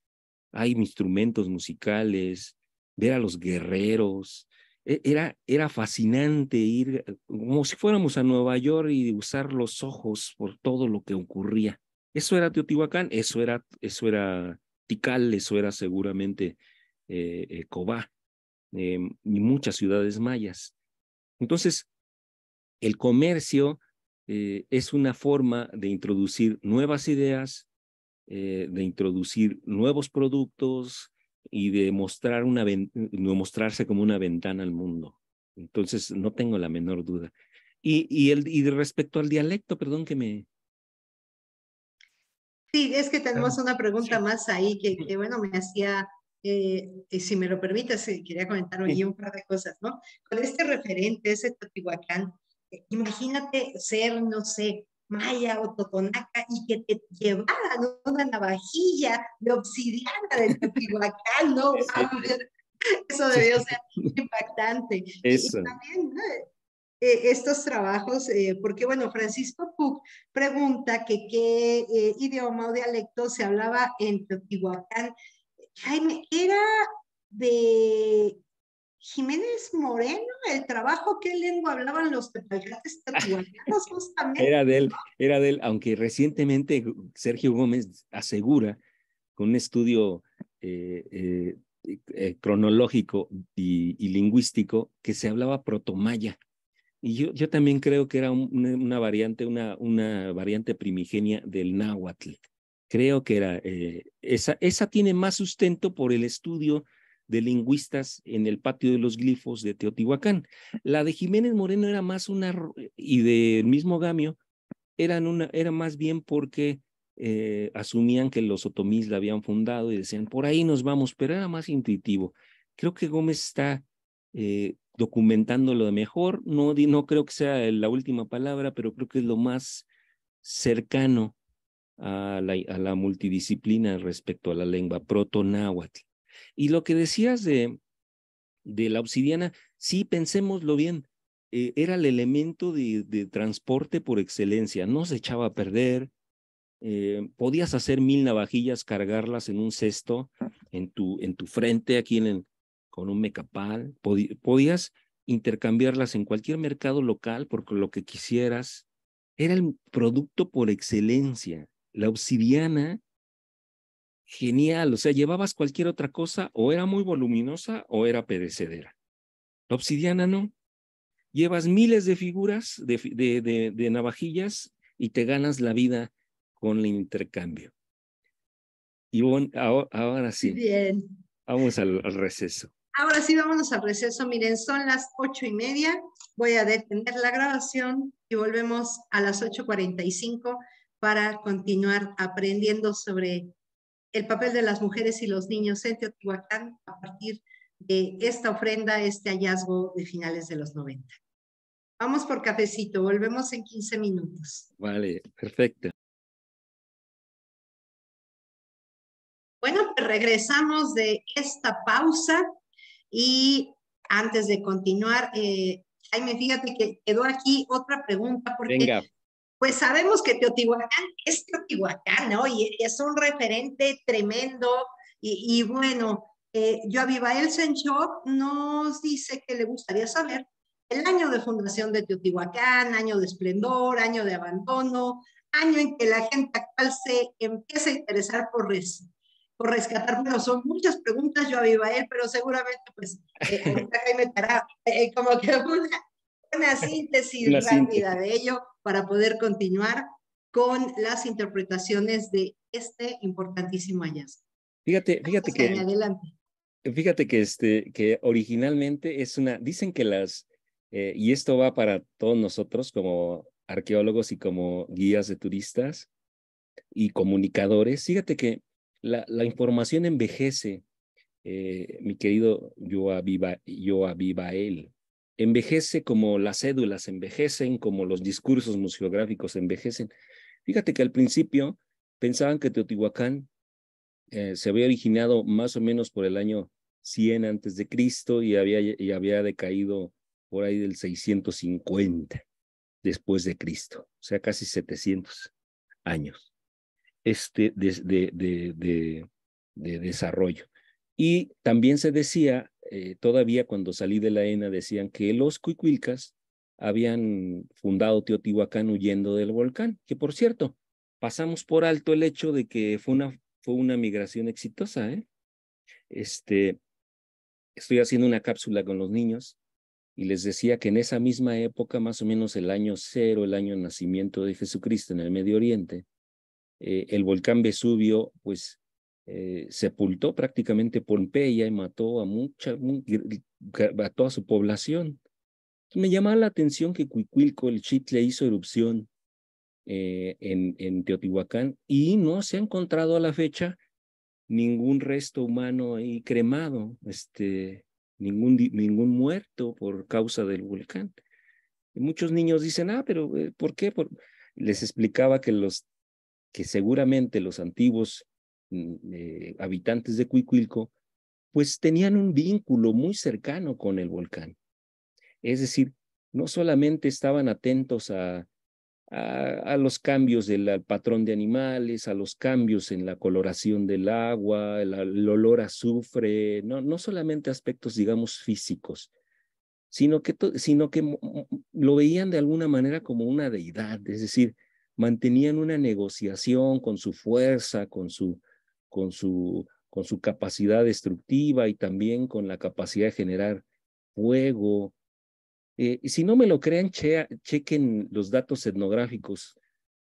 Speaker 3: hay instrumentos musicales, ver a los guerreros. E, era, era fascinante ir como si fuéramos a Nueva York y usar los ojos por todo lo que ocurría. Eso era Teotihuacán, eso era, eso era Tikal, eso era seguramente eh, eh, Cobá eh, y muchas ciudades mayas. Entonces, el comercio es una forma de introducir nuevas ideas, de introducir nuevos productos, y de, mostrar una, no mostrarse como una ventana al mundo. Entonces, no tengo la menor duda. Y, y, el, y respecto al dialecto, perdón que me...
Speaker 2: Sí, es que tenemos una pregunta más ahí que, bueno, me hacía, eh, si me lo permites, quería comentar hoy un par de cosas, ¿no? Con este referente, ese Teotihuacán, eh, imagínate ser, no sé, maya o totonaca y que te llevaran una navajilla de obsidiana de Teotihuacán, ¿no? Eso debió ser impactante.
Speaker 1: Y también,
Speaker 2: e, estos trabajos, eh, porque bueno, Francisco Puc pregunta que qué eh, idioma o dialecto se hablaba en Teotihuacán. Jaime, ¿era de Jiménez Moreno, el trabajo, qué lengua hablaban los tepalcates Era de
Speaker 3: él, era de aunque recientemente Sergio Gómez asegura con un estudio eh, eh, eh, cronológico y, lingüístico que se hablaba protomaya. Y yo, yo también creo que era una, variante, una, una variante primigenia del náhuatl. Creo que era, esa, esa tiene más sustento por el estudio de lingüistas en el patio de los glifos de Teotihuacán. La de Jiménez Moreno era más una, y del mismo Gamio, eran una, era más bien porque eh, asumían que los otomís la habían fundado y decían, por ahí nos vamos, pero era más intuitivo. Creo que Gómez está documentando eh, documentándolo de mejor, no, no creo que sea la última palabra, pero creo que es lo más cercano a la, a la multidisciplina respecto a la lengua proto-náhuatl. Y lo que decías de, de la obsidiana, sí, pensémoslo bien, eh, era el elemento de, de, transporte por excelencia, no se echaba a perder, eh, podías hacer mil navajillas, cargarlas en un cesto, ah. en tu, en tu frente, aquí en con un mecapal, podías intercambiarlas en cualquier mercado local por lo que quisieras, era el producto por excelencia. La obsidiana genial, o sea, llevabas cualquier otra cosa o era muy voluminosa o era perecedera. La obsidiana no. Llevas miles de figuras, de, navajillas y te ganas la vida con el intercambio. Y ahora, sí. Bien. Vamos al, receso.
Speaker 2: Ahora sí, vámonos al receso. Miren, son las ocho y media. Voy a detener la grabación y volvemos a las ocho cuarenta y cinco para continuar aprendiendo sobre el papel de las mujeres y los niños en Teotihuacán a partir de esta ofrenda, este hallazgo de finales de los 90.
Speaker 1: Vamos por cafecito, volvemos en 15 minutos. Vale, perfecto. Bueno, pues regresamos de
Speaker 2: esta pausa y antes de continuar, eh, Jaime, fíjate que quedó aquí otra pregunta porque Venga pues sabemos que Teotihuacán es Teotihuacán, ¿no? Y es un referente tremendo. Y, y bueno, eh, El señor nos dice que le gustaría saber el año de fundación de Teotihuacán, año de esplendor, año de abandono, año en que la gente actual se empieza a interesar por, por rescatar. Bueno, son muchas preguntas, yo él pero seguramente, pues, eh, Jaime eh, como que una, síntesis rápida de ello para poder continuar con las interpretaciones de este importantísimo hallazgo.
Speaker 3: Fíjate, fíjate que adelante. Fíjate que este que originalmente es una dicen que las eh, y esto va para todos nosotros como arqueólogos y como guías de turistas y comunicadores. Fíjate que la, la información envejece, eh, mi querido Joabibael. él envejece como las cédulas envejecen, como los discursos museográficos envejecen. Fíjate que al principio pensaban que Teotihuacán eh, se había originado más o menos por el año 100 antes de Cristo y había, y había decaído por ahí del 650 después de Cristo, o sea, casi 700 años este, desde de, de desarrollo. Y también se decía, eh, todavía cuando salí de la ENA, decían que los cuicuilcas habían fundado Teotihuacán huyendo del volcán, que por cierto, pasamos por alto el hecho de que fue una, fue una migración exitosa. ¿eh? Este, estoy haciendo una cápsula con los niños y les decía que en esa misma época, más o menos el año cero, el año de nacimiento de Jesucristo en el Medio Oriente, eh, el volcán Vesubio, pues eh, sepultó prácticamente Pompeya y mató a, mucha, a toda su población. Me llama la atención que Cuicuilco, el Chitle, hizo erupción eh, en, Teotihuacán y no se ha encontrado a la fecha ningún resto humano ahí cremado, este, ningún, ningún muerto por causa del volcán. Y muchos niños dicen, ah, pero eh, ¿por qué? Les explicaba que los que seguramente los antiguos Mm, eh, habitantes de Cuicuilco, pues tenían un vínculo muy cercano con el volcán. Es decir, no solamente estaban atentos a, a, los cambios del patrón de animales, a los cambios en la coloración del agua, el, olor a azufre, no, no solamente aspectos, digamos, físicos, sino que, sino que lo veían de alguna manera como una deidad, es decir, mantenían una negociación con su fuerza, con su, con su, con su capacidad destructiva y también con la capacidad de generar fuego. Eh, y si no me lo crean, chequen los datos etnográficos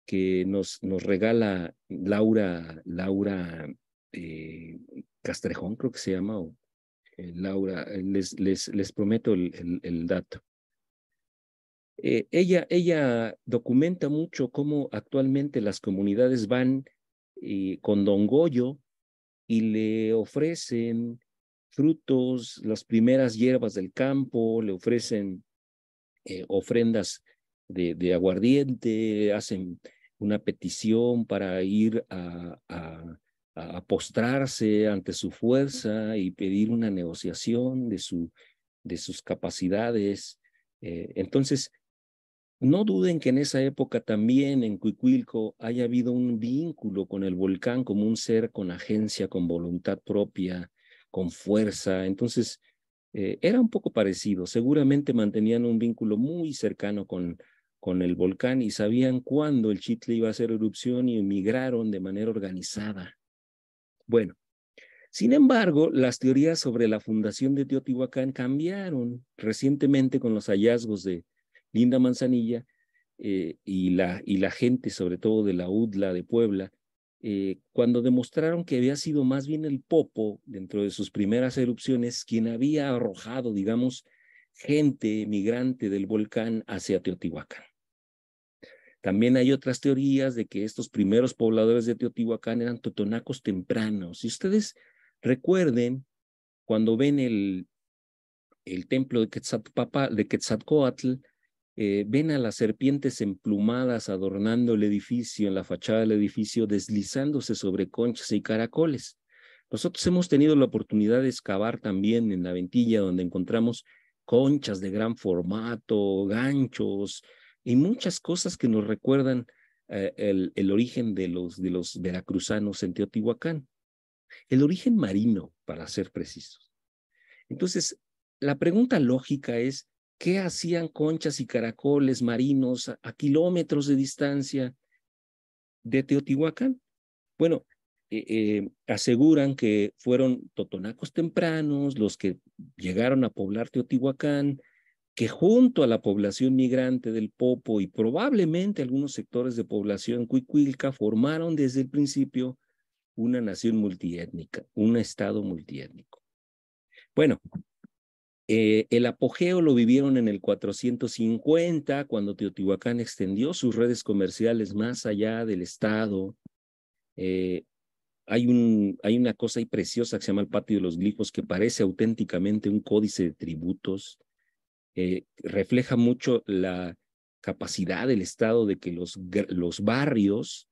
Speaker 3: que nos, nos regala Laura, Laura eh, Castrejón, creo que se llama, eh, Laura, les, les, prometo el, dato. ella, ella documenta mucho cómo actualmente las comunidades van eh, con Don Goyo y le ofrecen frutos, las primeras hierbas del campo, le ofrecen eh, ofrendas de, aguardiente, hacen una petición para ir a, postrarse ante su fuerza y pedir una negociación de, su, de sus capacidades. Eh, entonces, no duden que en esa época también en Cuicuilco haya habido un vínculo con el volcán como un ser con agencia, con voluntad propia, con fuerza. Entonces, eh, era un poco parecido. Seguramente mantenían un vínculo muy cercano con, con el volcán y sabían cuándo el Chitle iba a hacer erupción y emigraron de manera organizada. Bueno, sin embargo, las teorías sobre la fundación de Teotihuacán cambiaron recientemente con los hallazgos de Linda Manzanilla, eh, y, la, y la gente, sobre todo de la UDLA de Puebla, eh, cuando demostraron que había sido más bien el Popo, dentro de sus primeras erupciones, quien había arrojado, digamos, gente migrante del volcán hacia Teotihuacán. También hay otras teorías de que estos primeros pobladores de Teotihuacán eran totonacos tempranos. Y ustedes recuerden cuando ven el, el templo de, de Quetzalcoatl eh, ven a las serpientes emplumadas adornando el edificio, en la fachada del edificio, deslizándose sobre conchas y caracoles. Nosotros hemos tenido la oportunidad de excavar también en la ventilla, donde encontramos conchas de gran formato, ganchos y muchas cosas que nos recuerdan eh, el, el, origen de los, de los veracruzanos en Teotihuacán. El origen marino, para ser precisos. Entonces, la pregunta lógica es, ¿Qué hacían conchas y caracoles marinos a, kilómetros de distancia de Teotihuacán? Bueno, eh, eh, aseguran que fueron totonacos tempranos los que llegaron a poblar Teotihuacán, que junto a la población migrante del Popo y probablemente algunos sectores de población cuicuilca formaron desde el principio una nación multiétnica, un estado multiétnico. Bueno, eh, el apogeo lo vivieron en el 450, cuando Teotihuacán extendió sus redes comerciales más allá del estado. Eh, hay, una cosa ahí preciosa que se llama el Patio de los Glifos, que parece auténticamente un códice de tributos. Eh, refleja mucho la capacidad del Estado de que los barrios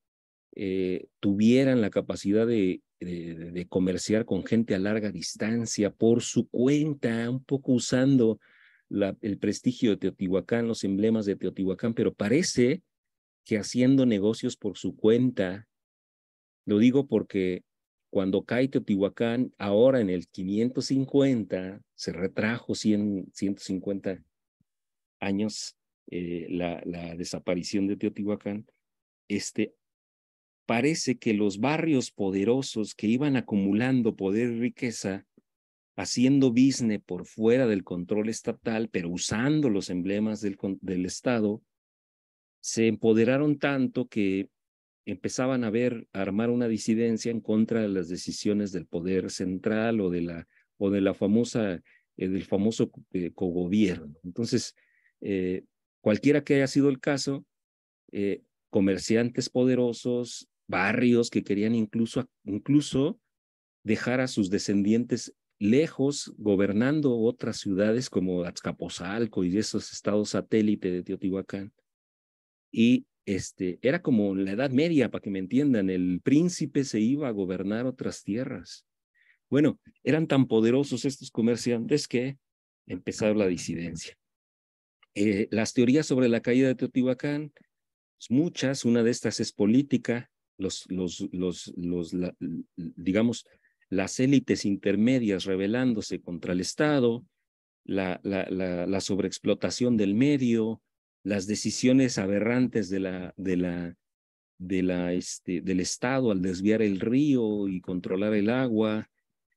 Speaker 3: tuvieran la capacidad de de, comerciar con gente a larga distancia por su cuenta, un poco usando el prestigio de Teotihuacán, los emblemas de Teotihuacán, pero parece que haciendo negocios por su cuenta, lo digo porque cuando cae Teotihuacán, ahora en el 550, se retrajo 150 años eh, la, la desaparición de Teotihuacán, este parece que los barrios poderosos que iban acumulando poder y riqueza, haciendo business por fuera del control estatal, pero usando los emblemas del, Estado, se empoderaron tanto que empezaban a ver, a armar una disidencia en contra de las decisiones del poder central o de la, o de la famosa, eh, del famoso eh, cogobierno. Entonces, eh, cualquiera que haya sido el caso, comerciantes poderosos, barrios que querían incluso, incluso dejar a sus descendientes lejos, gobernando otras ciudades como Azcapotzalco y esos estados satélite de Teotihuacán. Y este, era como la Edad Media, para que me entiendan, el príncipe se iba a gobernar otras tierras. Bueno, eran tan poderosos estos comerciantes que empezaron la disidencia. Eh, las teorías sobre la caída de Teotihuacán, muchas, una de estas es política, los, los, los, digamos, las élites intermedias rebelándose contra el Estado, la, la, la, sobreexplotación del medio, las decisiones aberrantes de la, de la, de la, este, del Estado al desviar el río y controlar el agua,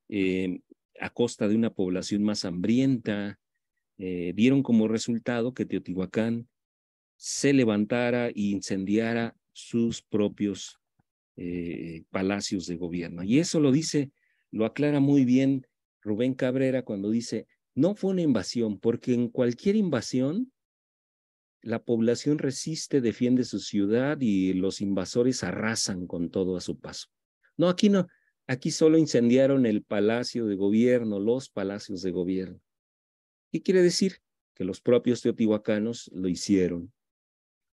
Speaker 3: eh, a costa de una población más hambrienta, eh, dieron como resultado que Teotihuacán se levantara e incendiara sus propios eh, palacios de gobierno. Y eso lo dice, lo aclara muy bien Rubén Cabrera cuando dice, no fue una invasión, porque en cualquier invasión la población resiste, defiende su ciudad y los invasores arrasan con todo a su paso. No, aquí no, aquí solo incendiaron el palacio de gobierno, los palacios de gobierno. ¿Qué quiere decir? Que los propios teotihuacanos lo hicieron.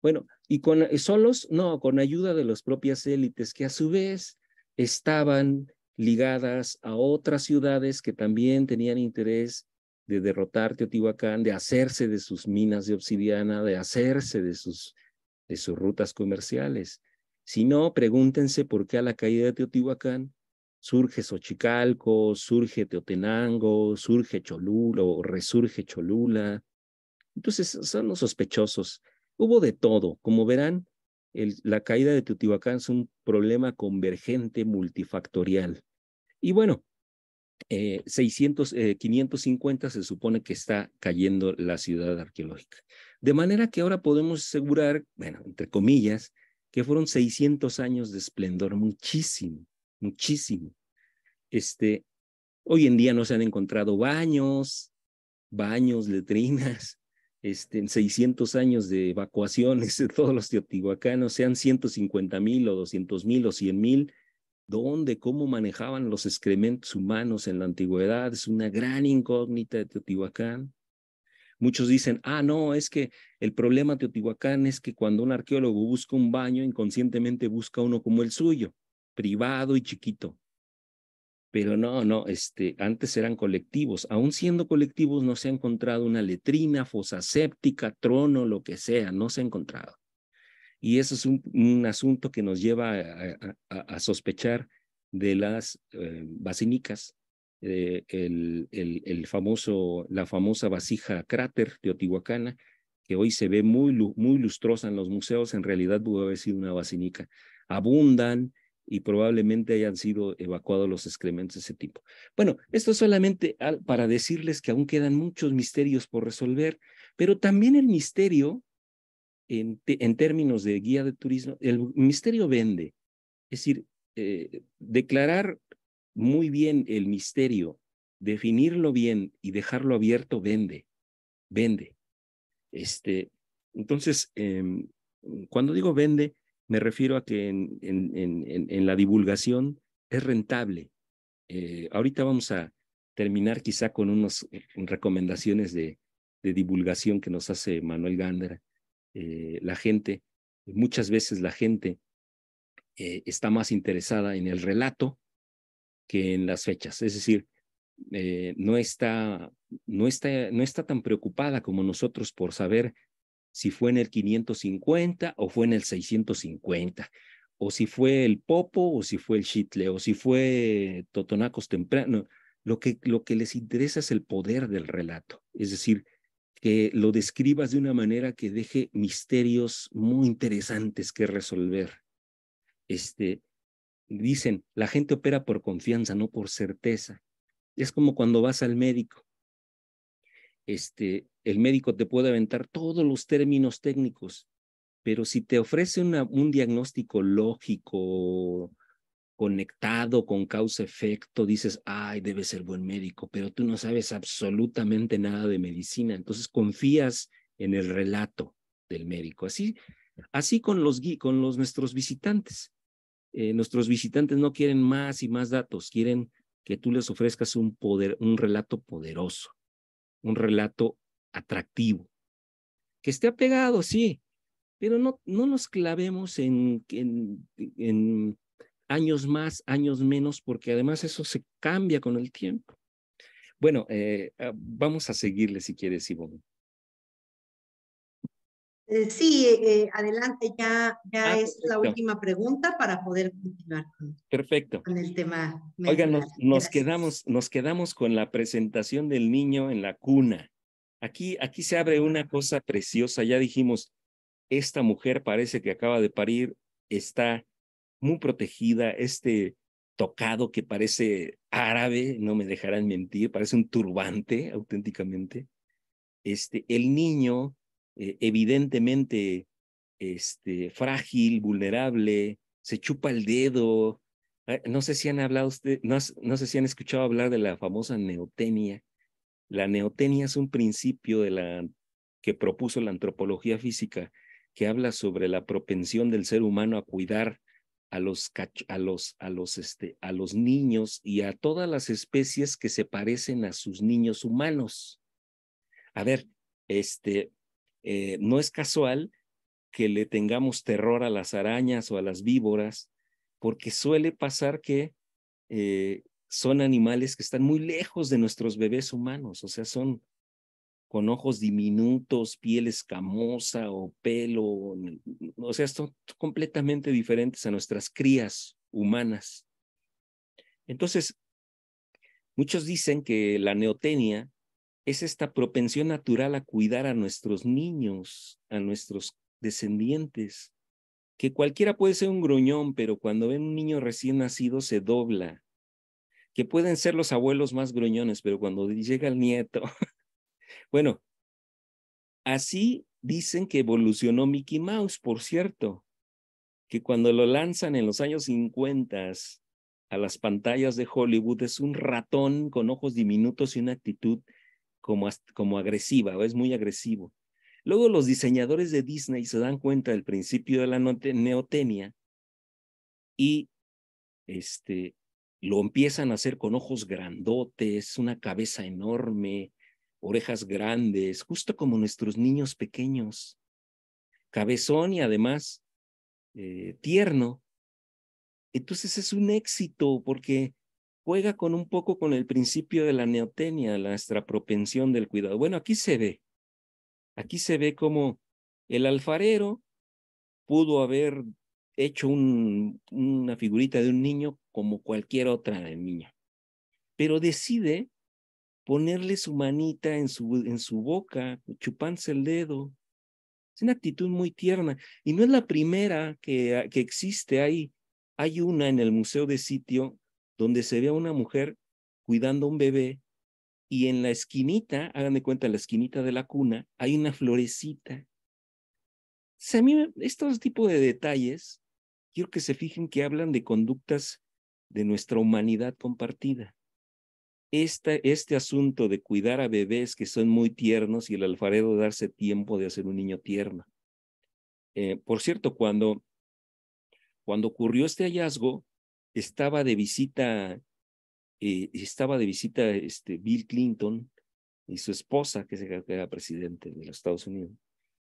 Speaker 3: Bueno, y con eh, solos, no, con ayuda de las propias élites que a su vez estaban ligadas a otras ciudades que también tenían interés de derrotar Teotihuacán, de hacerse de sus minas de obsidiana, de hacerse de sus, de sus rutas comerciales. Si no, pregúntense por qué a la caída de Teotihuacán surge Xochicalco, surge Teotenango, surge Cholula o resurge Cholula. Entonces, son los sospechosos Hubo de todo. Como verán, la caída de Teotihuacán es un problema convergente multifactorial. Y bueno, 600, eh, 550 eh, se supone que está cayendo la ciudad arqueológica. De manera que ahora podemos asegurar, bueno, entre comillas, que fueron 600 años de esplendor, muchísimo, muchísimo. Este, hoy en día no se han encontrado baños, baños, letrinas, este, en 600 años de evacuaciones de todos los teotihuacanos, sean 150 mil o 200 mil o 100 mil, dónde, cómo manejaban los excrementos humanos en la antigüedad, es una gran incógnita de Teotihuacán. Muchos dicen, ah, no, es que el problema de Teotihuacán es que cuando un arqueólogo busca un baño, inconscientemente busca uno como el suyo, privado y chiquito. Pero no, no, este, antes eran colectivos. Aún siendo colectivos, no se ha encontrado una letrina, fosa séptica, trono, lo que sea, no se ha encontrado. Y eso es un, asunto que nos lleva a, sospechar de las eh, basínicas, eh, el, famoso, la famosa vasija cráter de Otihuacana, que hoy se ve muy, muy lustrosa en los museos, en realidad pudo haber sido una basínica Abundan y probablemente hayan sido evacuados los excrementos de ese tipo. Bueno, esto solamente para decirles que aún quedan muchos misterios por resolver, pero también el misterio, en, términos de guía de turismo, el misterio vende. Es decir, eh, declarar muy bien el misterio, definirlo bien y dejarlo abierto vende, vende. Este, entonces, em, cuando digo vende, me refiero a que en, la divulgación es rentable. Eh, ahorita vamos a terminar quizá con unas eh, recomendaciones de, divulgación que nos hace Manuel Gándara. Eh, la gente, muchas veces la gente está más interesada en el relato que en las fechas. Es decir, no, está, no, está, no está tan preocupada como nosotros por saber si fue en el 550 o fue en el 650, o si fue el Popo o si fue el Chitle, o si fue Totonacos temprano. Lo que, lo que les interesa es el poder del relato, es decir, que lo describas de una manera que deje misterios muy interesantes que resolver. Este, dicen, la gente opera por confianza, no por certeza. Es como cuando vas al médico este, el médico te puede aventar todos los términos técnicos, pero si te ofrece un diagnóstico lógico, conectado con causa-efecto, dices, ay, debe ser buen médico, pero tú no sabes absolutamente nada de medicina, entonces confías en el relato del médico. Así, así con, los, con los, nuestros visitantes. Eh, nuestros visitantes no quieren más y más datos, quieren que tú les ofrezcas un, poder, un relato poderoso un relato atractivo. Que esté apegado, sí, pero no, no nos clavemos en, en, años más, años menos, porque además eso se cambia con el tiempo. Bueno, eh, ah, vamos a seguirle si quieres, Ivonne.
Speaker 2: Eh, sí, eh, adelante, ya, ya ah, es la última pregunta para poder continuar con, perfecto. el tema. Oigan,
Speaker 3: nos, quedamos, nos quedamos con la presentación del niño en la cuna. Aquí, aquí se abre una cosa preciosa, ya dijimos, esta mujer parece que acaba de parir, está muy protegida, este tocado que parece árabe, no me dejarán mentir, parece un turbante auténticamente. Este, el niño eh, evidentemente este, frágil, vulnerable, se chupa el dedo. Ah, no sé si han hablado usted, no, sé si han escuchado hablar de la famosa neotenia. La neotenia es un principio de la que propuso la antropología física que habla sobre la propensión del ser humano a cuidar a los a los a los este a los niños y a todas las especies que se parecen a sus niños humanos. A ver, este eh, no es casual que le tengamos terror a las arañas o a las víboras, porque suele pasar que eh, son animales que están muy lejos de nuestros bebés humanos, o sea, son con ojos diminutos, piel escamosa o pelo, o sea, son completamente diferentes a nuestras crías humanas. Entonces, muchos dicen que la neotenia es esta propensión natural a cuidar a nuestros niños, a nuestros descendientes, que cualquiera puede ser un gruñón, pero cuando ven un niño recién nacido se dobla, que pueden ser los abuelos más gruñones, pero cuando llega el nieto, bueno, así dicen que evolucionó Mickey Mouse, por cierto, que cuando lo lanzan en los años 50 a las pantallas de Hollywood es un ratón con ojos diminutos y una actitud como, agresiva, o es muy agresivo. Luego los diseñadores de Disney se dan cuenta del principio de la neotenia y este, lo empiezan a hacer con ojos grandotes, una cabeza enorme, orejas grandes, justo como nuestros niños pequeños. Cabezón y además eh, tierno. Entonces es un éxito porque juega con un poco con el principio de la neotenia, nuestra propensión del cuidado. Bueno, aquí se ve, aquí se ve como el alfarero pudo haber hecho un, una figurita de un niño como cualquier otra niña, pero decide ponerle su manita en su, en su boca, chuparse el dedo. Es una actitud muy tierna y no es la primera que, que existe. ahí hay una en el Museo de Sitio donde se ve a una mujer cuidando a un bebé y en la esquinita, hagan de cuenta, la esquinita de la cuna, hay una florecita. O a mí estos tipos de detalles, quiero que se fijen que hablan de conductas de nuestra humanidad compartida. este asunto de cuidar a bebés que son muy tiernos y el alfarero darse tiempo de hacer un niño tierno. Eh, por cierto, cuando, cuando ocurrió este hallazgo, estaba de visita, eh, estaba de visita este, Bill Clinton y su esposa, que, se, era presidente de los Estados Unidos.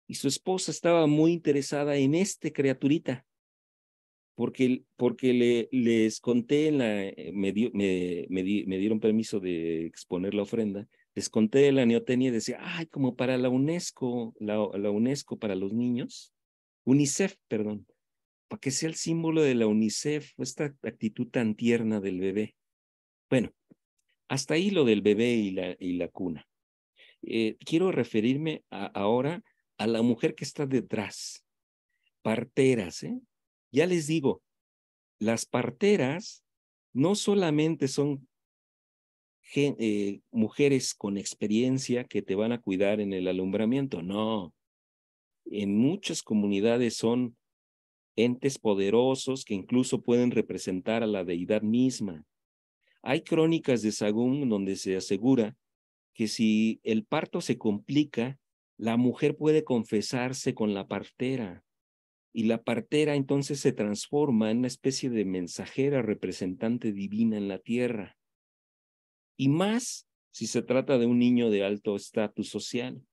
Speaker 3: Y su esposa estaba muy interesada en este criaturita, porque, porque le, les conté, la, eh, me, dieron permiso de exponer la ofrenda, les conté la neotenia y decía, ay, como para la UNESCO, la UNESCO para los niños, UNICEF, perdón, para que sea el símbolo de la UNICEF, esta actitud tan tierna del bebé. Bueno, hasta ahí lo del bebé y la, y la cuna. Eh, quiero referirme ahora a la mujer que está detrás, parteras. ¿eh? Ya les digo, las parteras no solamente son eh, mujeres con experiencia que te van a cuidar en el alumbramiento, no. En muchas comunidades son entes poderosos que incluso pueden representar a la deidad misma. Hay crónicas de Sagún donde se asegura que si el parto se complica, la mujer puede confesarse con la partera y la partera entonces se transforma en una especie de mensajera representante divina en la tierra. Y más si se trata de un niño de alto estatus social.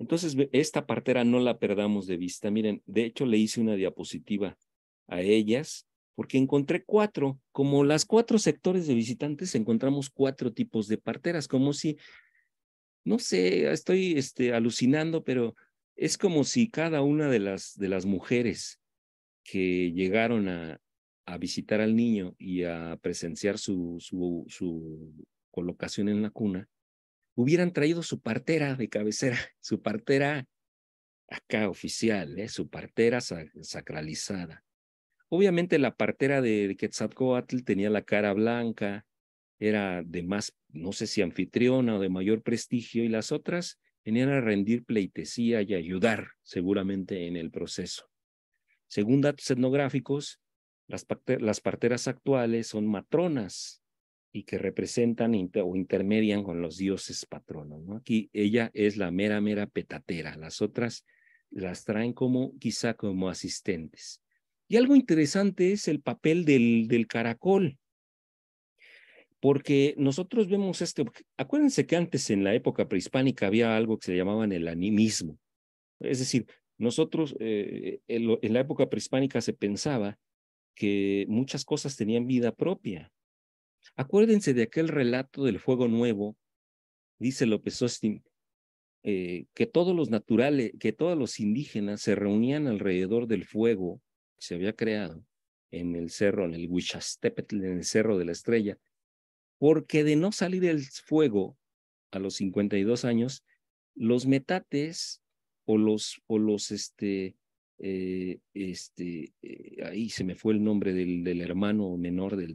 Speaker 3: Entonces, esta partera no la perdamos de vista. Miren, de hecho le hice una diapositiva a ellas porque encontré cuatro. Como las cuatro sectores de visitantes, encontramos cuatro tipos de parteras, como si, no sé, estoy este, alucinando, pero es como si cada una de las, de las mujeres que llegaron a, visitar al niño y a presenciar su, su colocación en la cuna, hubieran traído su partera de cabecera, su partera acá oficial, ¿eh? su partera sacralizada. Obviamente la partera de, Quetzalcoatl tenía la cara blanca, era de más, no sé si anfitriona o de mayor prestigio, y las otras venían a rendir pleitesía y ayudar seguramente en el proceso. Según datos etnográficos, las parteras actuales son matronas, y que representan o intermedian con los dioses patronos. ¿no? Aquí ella es la mera, mera petatera. Las otras las traen como quizá como asistentes. Y algo interesante es el papel del, del caracol, porque nosotros vemos este, acuérdense que antes en la época prehispánica había algo que se llamaba el animismo, es decir, nosotros eh, en la época prehispánica se pensaba que muchas cosas tenían vida propia, Acuérdense de aquel relato del fuego nuevo, dice López Austin, eh, que todos los naturales, que todos los indígenas se reunían alrededor del fuego que se había creado en el cerro, en el Huichastepetl, en el cerro de la estrella, porque de no salir el fuego a los 52 años, los metates o los, o los, este, eh, este, eh, ahí se me fue el nombre del, del hermano menor del,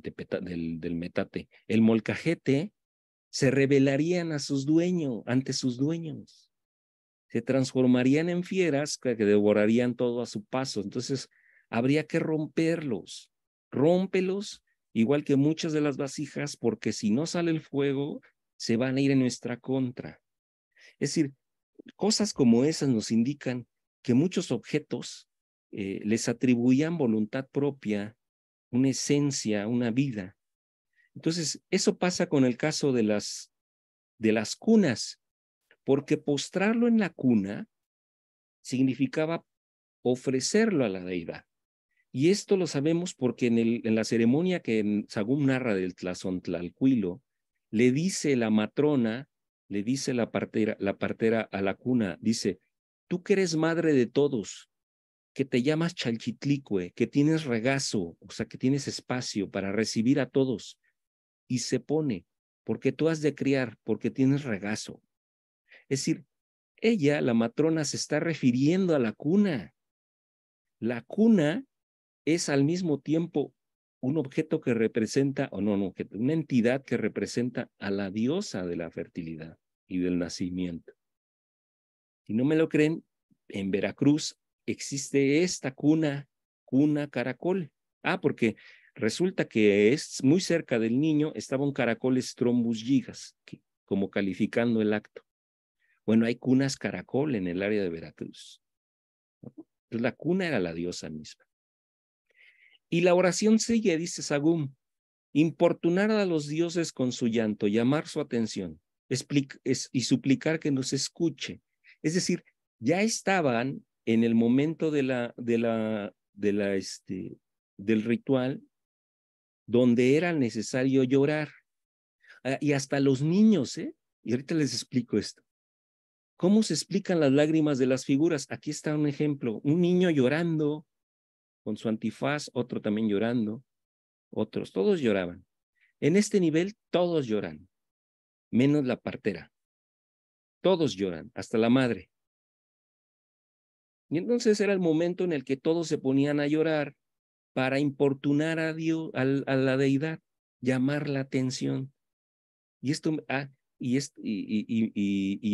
Speaker 3: del, metate, el molcajete, se rebelarían a sus dueños, ante sus dueños. Se transformarían en fieras que devorarían todo a su paso. Entonces, habría que romperlos. Rómpelos, igual que muchas de las vasijas, porque si no sale el fuego, se van a ir en nuestra contra. Es decir, cosas como esas nos indican que muchos objetos eh, les atribuían voluntad propia, una esencia, una vida. Entonces, eso pasa con el caso de las, de las cunas, porque postrarlo en la cuna significaba ofrecerlo a la deidad. Y esto lo sabemos porque en, el, en la ceremonia que Sagún narra del Tlazontlalcuilo, le dice la matrona, le dice la partera, la partera a la cuna, dice, tú que eres madre de todos, que te llamas chalchitlicue, que tienes regazo, o sea, que tienes espacio para recibir a todos, y se pone, porque tú has de criar, porque tienes regazo. Es decir, ella, la matrona, se está refiriendo a la cuna. La cuna es al mismo tiempo un objeto que representa, o no, no, una entidad que representa a la diosa de la fertilidad y del nacimiento. Si no me lo creen, en Veracruz existe esta cuna, cuna caracol. Ah, porque resulta que es muy cerca del niño estaba un caracol Strombus gigas, como calificando el acto. Bueno, hay cunas caracol en el área de Veracruz. la cuna era la diosa misma. Y la oración sigue, dice Sagum, importunar a los dioses con su llanto, llamar su atención y suplicar que nos escuche, es decir, ya estaban en el momento este, del ritual donde era necesario llorar. Ah, y hasta los niños, ¿eh? Y ahorita les explico esto. ¿Cómo se explican las lágrimas de las figuras? Aquí está un ejemplo. Un niño llorando con su antifaz, otro también llorando, otros, todos lloraban. En este nivel todos lloran, menos la partera. Todos lloran, hasta la madre. Y entonces era el momento en el que todos se ponían a llorar para importunar a Dios, a, la deidad, llamar la atención. Y esto, ah, y,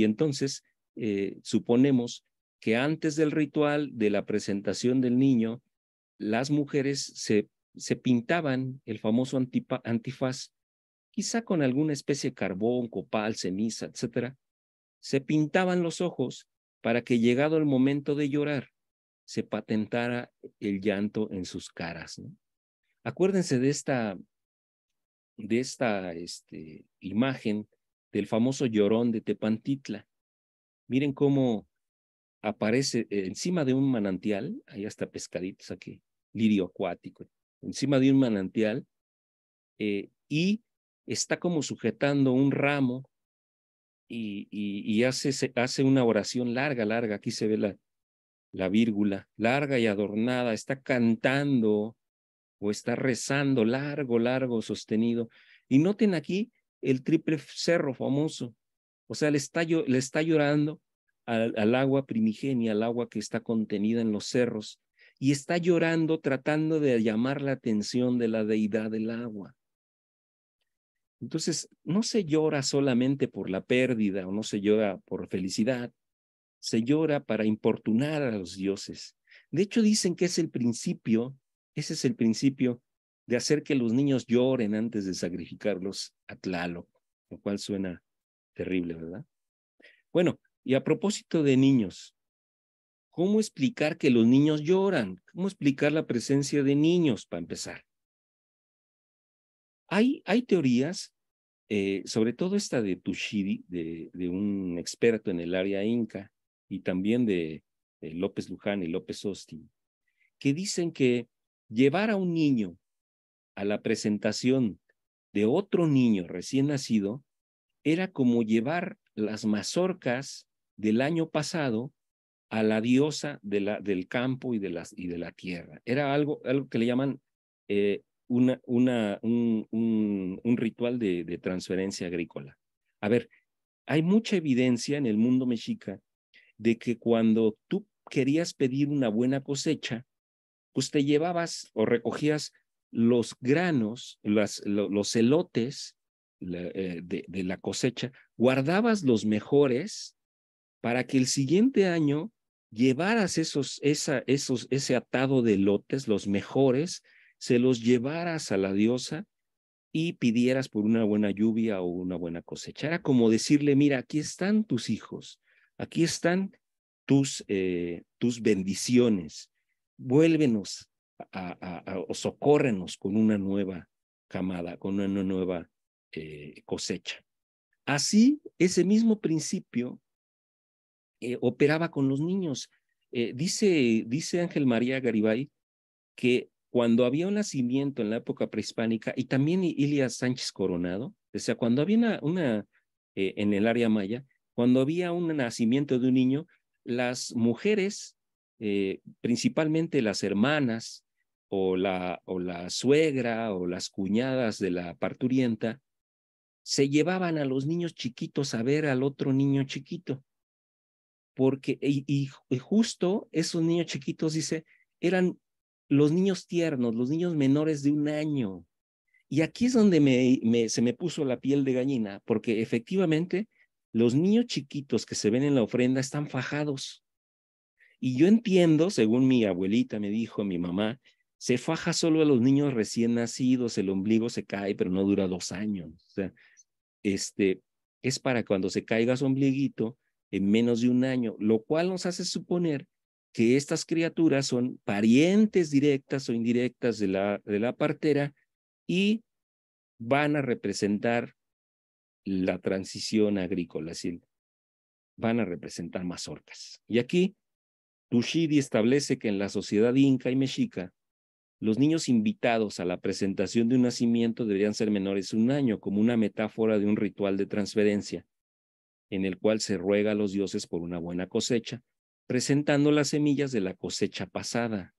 Speaker 3: entonces eh, suponemos que antes del ritual de la presentación del niño, las mujeres se, pintaban el famoso antifaz, quizá con alguna especie de carbón, copal, ceniza, etcétera, se pintaban los ojos para que llegado el momento de llorar, se patentara el llanto en sus caras. Acuérdense de esta, de esta este, imagen del famoso llorón de Tepantitla. Miren cómo aparece encima de un manantial, ahí hasta pescaditos aquí, lirio acuático, encima de un manantial, eh, y está como sujetando un ramo y, hace, hace una oración larga, larga. Aquí se ve la, la vírgula, larga y adornada. Está cantando o está rezando largo, largo, sostenido. Y noten aquí el triple cerro famoso. O sea, le está, le está llorando al agua primigenia, al agua que está contenida en los cerros. Y está llorando tratando de llamar la atención de la deidad del agua. Entonces, no se llora solamente por la pérdida o no se llora por felicidad, se llora para importunar a los dioses. De hecho, dicen que es el principio, ese es el principio de hacer que los niños lloren antes de sacrificarlos a Tlaloc, lo cual suena terrible, ¿verdad? Bueno, y a propósito de niños, ¿cómo explicar que los niños lloran? ¿Cómo explicar la presencia de niños para empezar? Hay, teorías, eh, sobre todo esta de Tushidi, de, un experto en el área inca, y también de, López Luján y López Austin, que dicen que llevar a un niño a la presentación de otro niño recién nacido era como llevar las mazorcas del año pasado a la diosa del campo y de, las, y de la tierra. Era algo, algo que le llaman eh, un, ritual de, transferencia agrícola. A ver, hay mucha evidencia en el mundo mexica de que cuando tú querías pedir una buena cosecha, pues te llevabas o recogías los granos, los elotes eh, de, la cosecha, guardabas los mejores para que el siguiente año llevaras esos, esos, ese atado de elotes, los mejores, se los llevaras a la diosa y pidieras por una buena lluvia o una buena cosecha. Era como decirle, mira, aquí están tus hijos, aquí están tus, eh, tus bendiciones, vuélvenos o socórrenos con una nueva camada, con una nueva eh, cosecha. Así, ese mismo principio eh, operaba con los niños. dice, dice Ángel María Garibay que cuando había un nacimiento en la época prehispánica, y también Ilia Sánchez Coronado, o sea, cuando había una, eh, en el área maya, cuando había un nacimiento de un niño, las mujeres, eh, principalmente las hermanas o la, o la suegra o las cuñadas de la parturienta, se llevaban a los niños chiquitos a ver al otro niño chiquito. Porque, y justo esos niños chiquitos, dice, eran los niños tiernos, los niños menores de un año. Y aquí es donde se me puso la piel de gallina, porque efectivamente los niños chiquitos que se ven en la ofrenda están fajados. Y yo entiendo, según mi abuelita me dijo, mi mamá, se faja solo a los niños recién nacidos, el ombligo se cae, pero no dura dos años. O sea, este, es para cuando se caiga su ombliguito en menos de un año, lo cual nos hace suponer que estas criaturas son parientes directas o indirectas de la, de la partera y van a representar la transición agrícola, Así van a representar mazorcas. Y aquí, Tushidi establece que en la sociedad inca y mexica, los niños invitados a la presentación de un nacimiento deberían ser menores un año, como una metáfora de un ritual de transferencia, en el cual se ruega a los dioses por una buena cosecha, presentando las semillas de la cosecha pasada.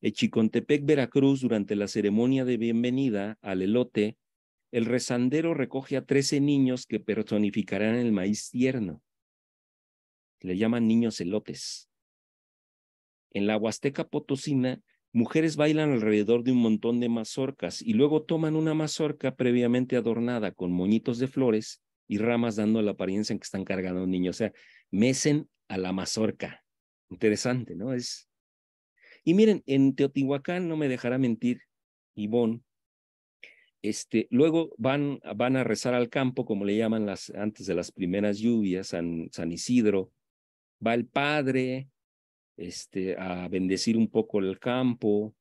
Speaker 3: En Chicontepec, Veracruz, durante la ceremonia de bienvenida al elote, el rezandero recoge a trece niños que personificarán el maíz tierno. Le llaman niños elotes. En la Huasteca Potosina, mujeres bailan alrededor de un montón de mazorcas y luego toman una mazorca previamente adornada con moñitos de flores y ramas dando la apariencia en que están cargando a un niño. O sea, mecen a la mazorca. Interesante, ¿no? Es... Y miren, en Teotihuacán, no me dejará mentir, Ivonne, este, luego van, van a rezar al campo, como le llaman las, antes de las primeras lluvias, San, San Isidro. Va el padre este, a bendecir un poco el campo.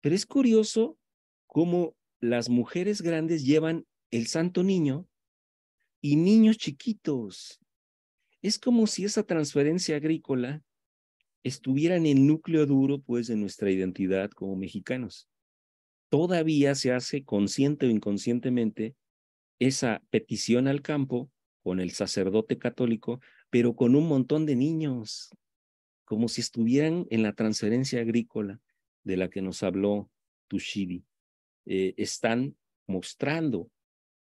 Speaker 3: Pero es curioso cómo las mujeres grandes llevan el santo niño y niños chiquitos. Es como si esa transferencia agrícola estuviera en el núcleo duro, pues, de nuestra identidad como mexicanos. Todavía se hace consciente o inconscientemente esa petición al campo con el sacerdote católico, pero con un montón de niños, como si estuvieran en la transferencia agrícola de la que nos habló Tushidi. Eh, están mostrando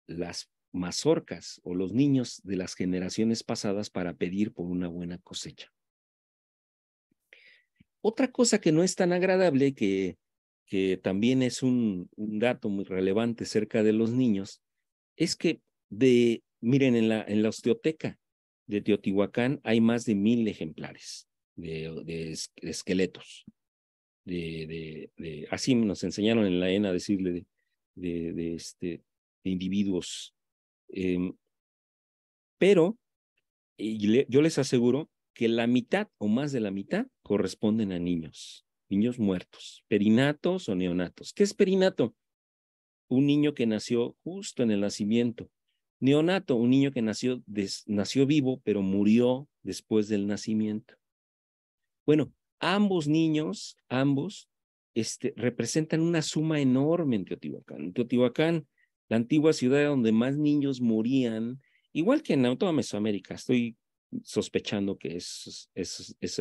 Speaker 3: las mazorcas o los niños de las generaciones pasadas para pedir por una buena cosecha. Otra cosa que no es tan agradable, que, que también es un, dato muy relevante cerca de los niños, es que de, miren, en la, en la osteoteca de Teotihuacán hay más de mil ejemplares de, esqueletos. De, así nos enseñaron en la ENA decirle de, este, individuos Em, pero yo les aseguro que la mitad o más de la mitad corresponden a niños, niños muertos, perinatos o neonatos. ¿Qué es perinato? Un niño que nació justo en el nacimiento. Neonato, un niño que nació, nació vivo, pero murió después del nacimiento. Bueno, ambos niños, ambos, este, representan una suma enorme en Teotihuacán. En Teotihuacán la antigua ciudad donde más niños morían, igual que en toda Mesoamérica. Estoy sospechando que eso,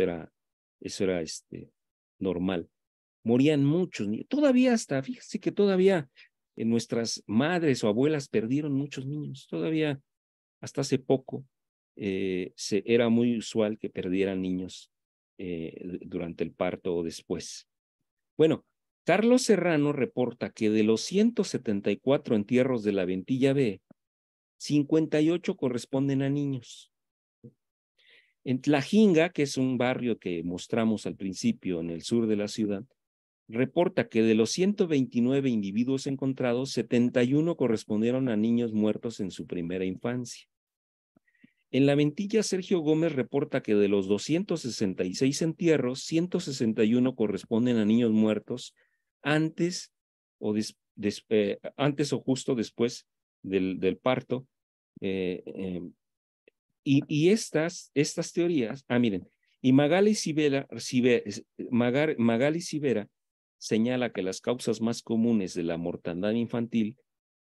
Speaker 3: era, eso era este, normal. Morían muchos niños. Todavía hasta, fíjense que todavía en nuestras madres o abuelas perdieron muchos niños. Todavía hasta hace poco eh, se, era muy usual que perdieran niños eh, durante el parto o después. Bueno, Carlos Serrano reporta que de los 174 entierros de la Ventilla B, 58 corresponden a niños. En Tlajinga, que es un barrio que mostramos al principio en el sur de la ciudad, reporta que de los 129 individuos encontrados, 71 correspondieron a niños muertos en su primera infancia. En la ventilla, Sergio Gómez reporta que de los 266 entierros, 161 corresponden a niños muertos antes o, eh, antes o justo después del, parto. Eh, em, y, estas, estas teorías, ah, miren, y Magali Sibera, señala que las causas más comunes de la mortandad infantil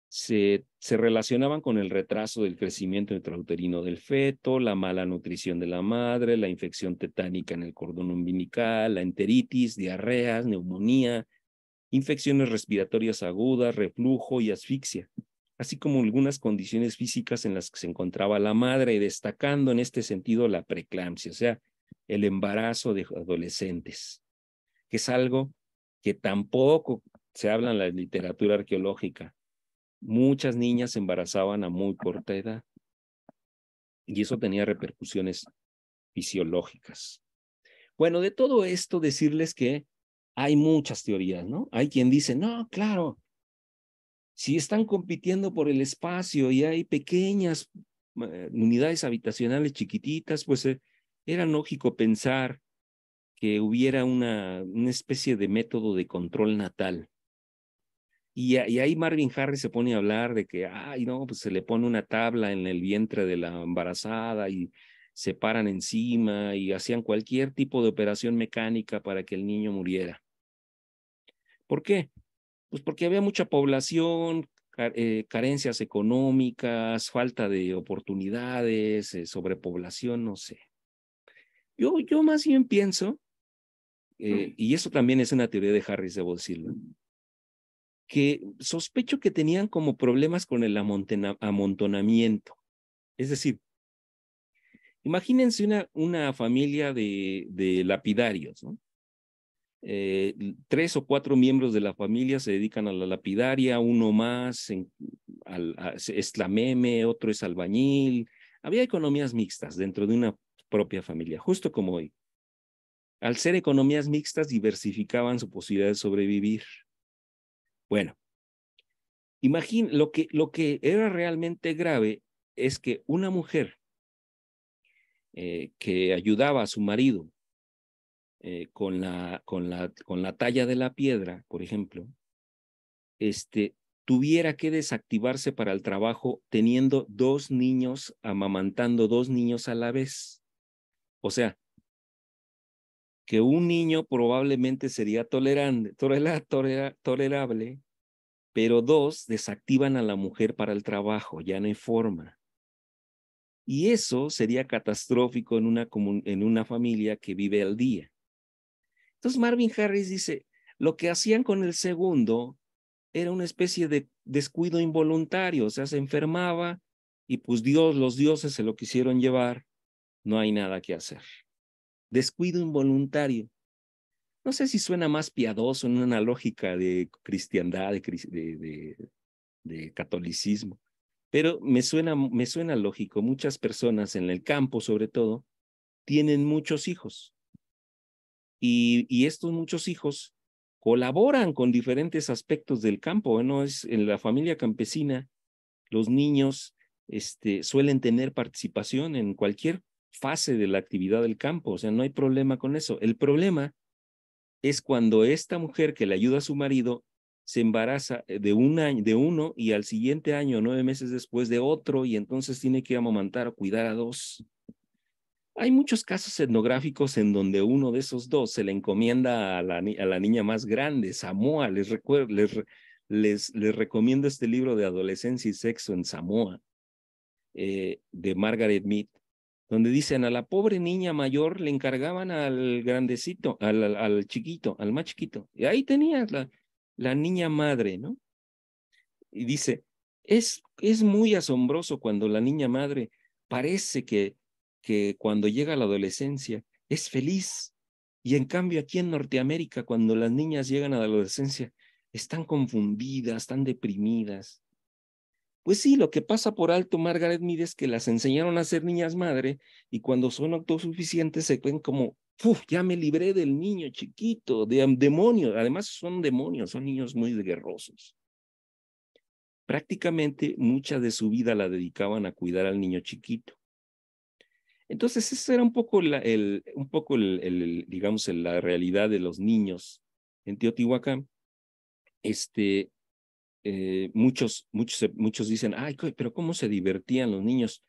Speaker 3: se, se relacionaban con el retraso del crecimiento intrauterino del feto, la mala nutrición de la madre, la infección tetánica en el cordón umbilical, la enteritis, diarreas, neumonía, infecciones respiratorias agudas, reflujo y asfixia, así como algunas condiciones físicas en las que se encontraba la madre, destacando en este sentido la preeclampsia, o sea, el embarazo de adolescentes, que es algo que tampoco se habla en la literatura arqueológica. Muchas niñas se embarazaban a muy corta edad y eso tenía repercusiones fisiológicas. Bueno, de todo esto decirles que hay muchas teorías, ¿no? Hay quien dice, no, claro, si están compitiendo por el espacio y hay pequeñas eh, unidades habitacionales chiquititas, pues eh, era lógico pensar que hubiera una, una especie de método de control natal. Y, y, ahí Marvin Harris se pone a hablar de que, ay, no, pues se le pone una tabla en el vientre de la embarazada y se paran encima y hacían cualquier tipo de operación mecánica para que el niño muriera. ¿Por qué? Pues porque había mucha población, eh, carencias económicas, falta de oportunidades, eh, sobrepoblación, no sé. Yo, yo más bien pienso, eh, mm. y eso también es una teoría de Harris, de decirlo, que sospecho que tenían como problemas con el amontonamiento. Es decir, imagínense una, una familia de, de lapidarios, ¿no? Eh, tres o cuatro miembros de la familia se dedican a la lapidaria, uno más en, al, a, otro es albañil. Había economías mixtas dentro de una propia familia, justo como hoy. Al ser economías mixtas, diversificaban su posibilidad de sobrevivir. Bueno, imagín lo que, lo que era realmente grave es que una mujer eh, que ayudaba a su marido eh, con, la, con, la, con la talla de la piedra, por ejemplo, este, tuviera que desactivarse para el trabajo teniendo dos niños, amamantando dos niños a la vez. O sea, que un niño probablemente sería tolerable, pero dos desactivan a la mujer para el trabajo, ya no hay forma. Y eso sería catastrófico en una, en una familia que vive al día. Entonces Marvin Harris dice, lo que hacían con el segundo era una especie de descuido involuntario, o sea, se enfermaba y pues Dios, los dioses se lo quisieron llevar, no hay nada que hacer. Descuido involuntario. No sé si suena más piadoso en una lógica de cristiandad, de, de catolicismo, pero me suena, me suena lógico. Muchas personas en el campo, sobre todo, tienen muchos hijos y, estos muchos hijos colaboran con diferentes aspectos del campo, ¿eh? ¿no? en la familia campesina, los niños este, suelen tener participación en cualquier fase de la actividad del campo, o sea, no hay problema con eso. El problema es cuando esta mujer que le ayuda a su marido se embaraza eh, de un de uno y al siguiente año, nueve meses después de otro, y entonces tiene que amamantar o cuidar a dos. Hay muchos casos etnográficos en donde uno de esos dos se le encomienda a la, niña más grande, Samoa. Les, les, recomiendo este libro de Adolescencia y Sexo en Samoa, eh, de Margaret Mead, donde dicen a la pobre niña mayor le encargaban al grandecito, al, chiquito, al más chiquito. Y ahí tenía la, niña madre, ¿no? Y dice, es muy asombroso cuando la niña madre parece que que cuando llega la adolescencia es feliz. Y en cambio aquí en Norteamérica, cuando las niñas llegan a la adolescencia, están confundidas, están deprimidas. Pues sí, lo que pasa por alto, Margaret Mead, es que las enseñaron a ser niñas madre y cuando son autosuficientes se ven como, Uf, ya me libré del niño chiquito, de demonio. Además son demonios, son niños muy guerrosos. Prácticamente mucha de su vida la dedicaban a cuidar al niño chiquito. Entonces, esa era un poco, la, el, un poco el, digamos, la realidad de los niños en Teotihuacán. Este, eh, muchos, muchos, muchos dicen, ay, pero ¿cómo se divertían los niños?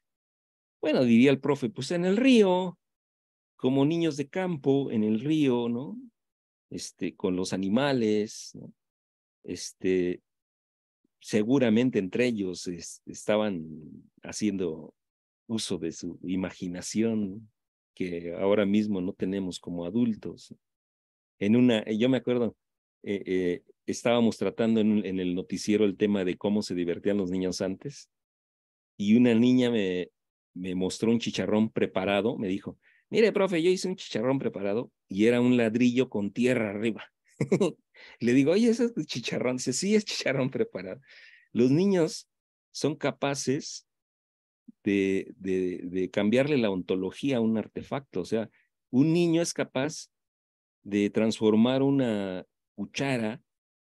Speaker 3: Bueno, diría el profe, pues en el río, como niños de campo, en el río, ¿no? Este, con los animales, ¿no? Este, seguramente entre ellos estaban haciendo uso de su imaginación que ahora mismo no tenemos como adultos. En una, eh, yo me acuerdo, eh, eh, estábamos tratando en, el noticiero el tema de cómo se divertían los niños antes y una niña me, me mostró un chicharrón preparado, me dijo, mire, profe, yo hice un chicharrón preparado y era un ladrillo con tierra arriba. Le digo, oye, ese es chicharrón. Dice, sí, es chicharrón preparado. Los niños son capaces de, de, cambiarle la ontología a un artefacto. O sea, un niño es capaz de transformar una cuchara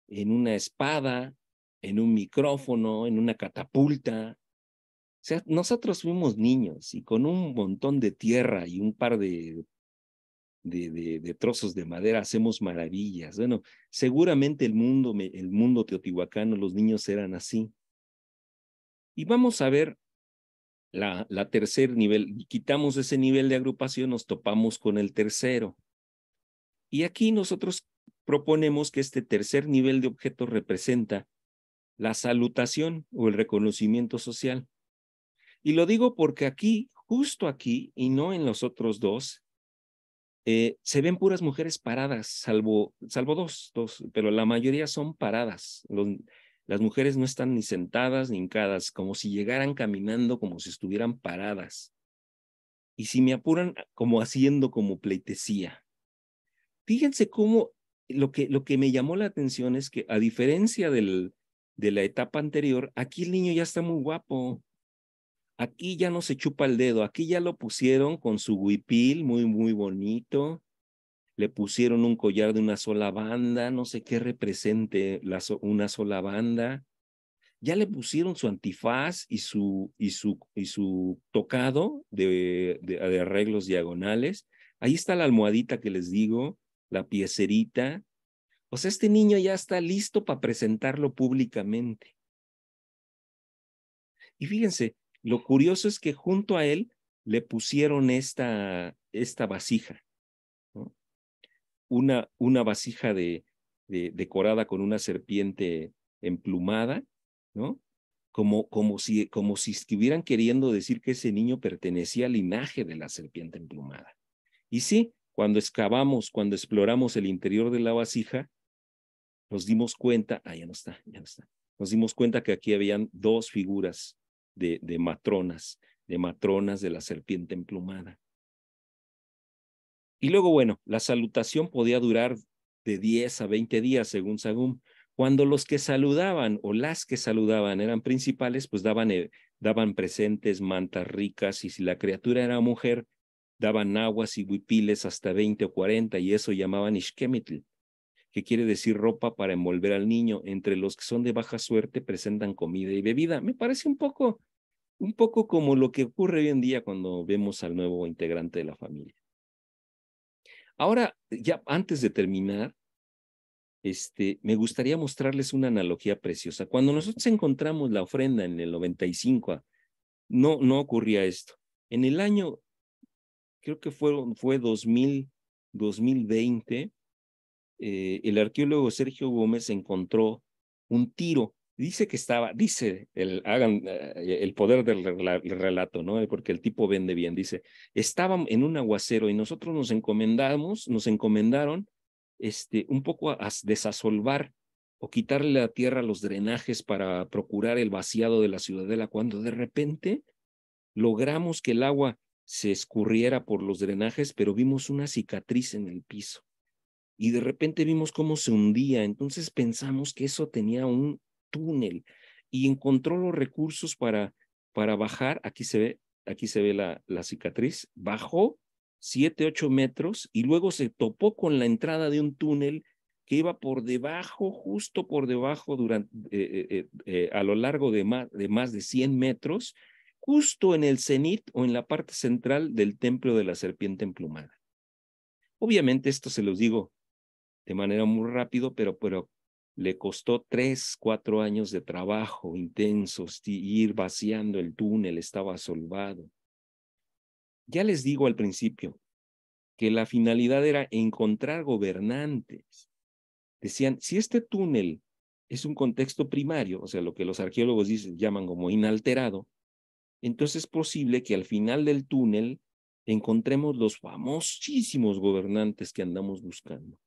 Speaker 3: en una espada, en un micrófono, en una catapulta. O sea, nosotros fuimos niños y con un montón de tierra y un par de, trozos de madera hacemos maravillas. Bueno, seguramente el mundo, el mundo teotihuacano, los niños eran así. Y vamos a ver la, tercer nivel, quitamos ese nivel de agrupación, nos topamos con el tercero. Y aquí nosotros proponemos que este tercer nivel de objeto representa la salutación o el reconocimiento social. Y lo digo porque aquí, justo aquí, y no en los otros dos, eh, se ven puras mujeres paradas, salvo, salvo dos, dos, pero la mayoría son paradas. Los, las mujeres no están ni sentadas ni hincadas, como si llegaran caminando, como si estuvieran paradas. Y si me apuran, ah, como haciendo como pleitesía. Fíjense cómo lo que, lo que me llamó la atención es que a diferencia del, de la etapa anterior, aquí el niño ya está muy guapo. Aquí ya no se chupa el dedo, aquí ya lo pusieron con su huipil muy, muy bonito, le pusieron un collar de una sola banda, no sé qué represente una sola banda. Ya le pusieron su antifaz y su, y su, tocado de, arreglos diagonales. Ahí está la almohadita que les digo, la piecerita. O sea, este niño ya está listo para presentarlo públicamente. Y fíjense, lo curioso es que junto a él le pusieron esta, esta vasija una, una vasija decorada con una serpiente emplumada, ¿no? Como, como, si, como si estuvieran queriendo decir que ese niño pertenecía al linaje de la serpiente emplumada. Y sí, cuando excavamos, cuando exploramos el interior de la vasija, nos dimos cuenta, ahí ya no está, ya no está, nos dimos cuenta que aquí habían dos figuras de matronas, de matronas de la serpiente emplumada. Y luego, bueno, la salutación podía durar de 10 a 20 días, según Sagún. Cuando los que saludaban o las que saludaban eran principales, pues daban, eh, daban presentes, mantas ricas, y si la criatura era mujer, daban aguas y huipiles hasta 20 o 40, y eso llamaban ishkemitl, que quiere decir ropa para envolver al niño. Entre los que son de baja suerte presentan comida y bebida. Me parece un poco, un poco como lo que ocurre hoy en día cuando vemos al nuevo integrante de la familia. Ahora, ya antes de terminar, este, me gustaría mostrarles una analogía preciosa. Cuando nosotros encontramos la ofrenda en el 95, ah, no, no ocurría esto. En el año, creo que fue, fue 2000, 2020, el arqueólogo Sergio Gómez encontró un tiro Dice que estaba, dice, el, hagan eh, el poder del relato, ¿no? Eh, porque el tipo vende bien, dice, estaba en un aguacero y nosotros nos encomendamos, nos encomendaron este, un poco a, a desasolvar o quitarle la tierra a los drenajes para procurar el vaciado de la ciudadela, cuando de repente logramos que el agua se escurriera por los drenajes, pero vimos una cicatriz en el piso. Y de repente vimos cómo se hundía, entonces pensamos que eso tenía un túnel y encontró los recursos para, para bajar. Aquí se ve, aquí se ve la, la cicatriz. Bajó siete ocho metros y luego se topó con la entrada de un túnel que iba por debajo, justo por debajo, durante, eh, eh, eh, a lo largo de más, de más de 100 metros, justo en el cenit o en la parte central del templo de la serpiente emplumada. Obviamente esto se los digo de manera muy rápido, pero, pero le costó tres, cuatro años de trabajo intensos, ir vaciando el túnel, estaba solvado. Ya les digo al principio que la finalidad era encontrar gobernantes. Decían, si este túnel es un contexto primario, o sea, lo que los arqueólogos dicen, llaman como inalterado, entonces es posible que al final del túnel encontremos los famosísimos gobernantes que andamos buscando.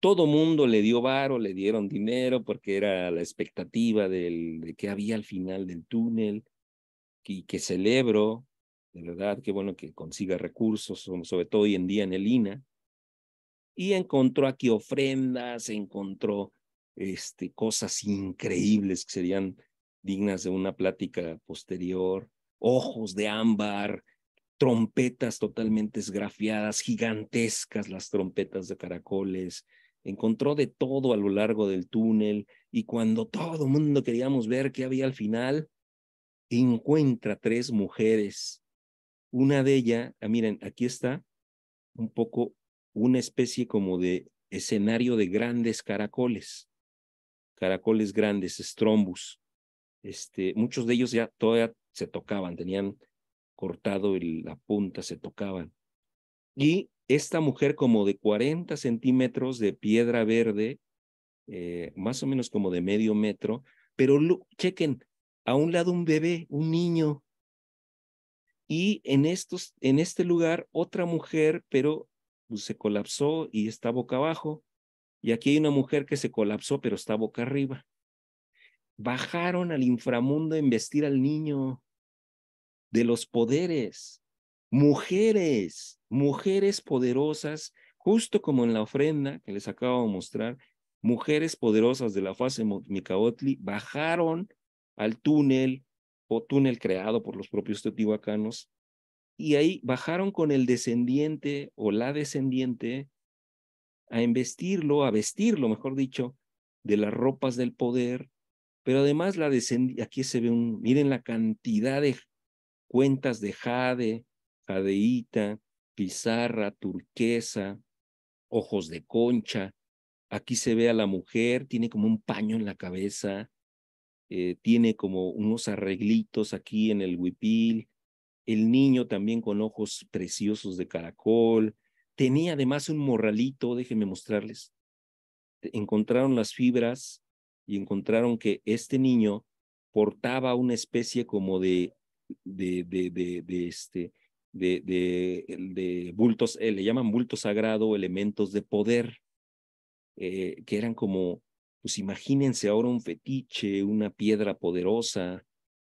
Speaker 3: Todo mundo le dio varo, le dieron dinero porque era la expectativa de que había al final del túnel y que celebro, de verdad, qué bueno que consiga recursos, sobre todo hoy en día en el INA. Y encontró aquí ofrendas, encontró este, cosas increíbles que serían dignas de una plática posterior, ojos de ámbar, trompetas totalmente esgrafiadas, gigantescas las trompetas de caracoles, encontró de todo a lo largo del túnel y cuando todo el mundo queríamos ver qué había al final, encuentra tres mujeres. Una de ellas, ah, miren, aquí está un poco una especie como de escenario de grandes caracoles, caracoles grandes, strombus. Este, muchos de ellos ya todavía se tocaban, tenían cortado la punta, se tocaban. Y esta mujer como de 40 centímetros de piedra verde, eh, más o menos como de medio metro, pero chequen, a un lado un bebé, un niño. Y en, estos, en este lugar otra mujer, pero pues, se colapsó y está boca abajo. Y aquí hay una mujer que se colapsó, pero está boca arriba. Bajaron al inframundo a investir al niño de los poderes mujeres, mujeres poderosas, justo como en la ofrenda que les acabo de mostrar, mujeres poderosas de la fase Micaotli bajaron al túnel o túnel creado por los propios teotihuacanos y ahí bajaron con el descendiente o la descendiente a investirlo, a vestirlo, mejor dicho, de las ropas del poder, pero además la aquí se ve un, miren la cantidad de cuentas de jade, jadeíta, pizarra, turquesa, ojos de concha. Aquí se ve a la mujer, tiene como un paño en la cabeza, eh, tiene como unos arreglitos aquí en el huipil. El niño también con ojos preciosos de caracol. Tenía además un morralito, déjenme mostrarles. E, encontraron las fibras y encontraron que este niño portaba una especie como de, de, de, de, de este, de, de, bultos, eh, le llaman bulto sagrado, elementos de poder, eh, que eran como, pues imagínense ahora un fetiche, una piedra poderosa.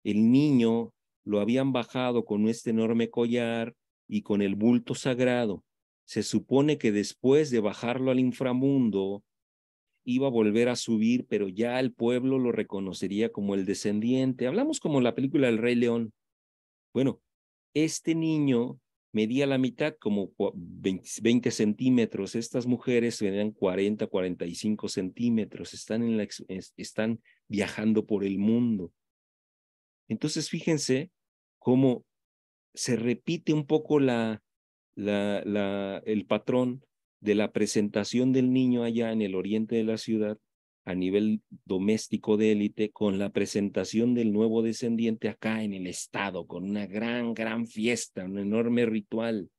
Speaker 3: El niño lo habían bajado con este enorme collar y con el bulto sagrado. Se supone que después de bajarlo al inframundo, iba a volver a subir, pero ya el pueblo lo reconocería como el descendiente. Hablamos como la película El Rey León. Bueno, este niño medía la mitad, como 20, centímetros. Estas mujeres medían 40, 45 centímetros. Están, en están viajando por el mundo. Entonces, fíjense cómo se repite un poco la, la, el patrón de la presentación del niño allá en el oriente de la ciudad a nivel doméstico de élite con la presentación del nuevo descendiente acá en el Estado, con una gran, gran fiesta, un enorme ritual.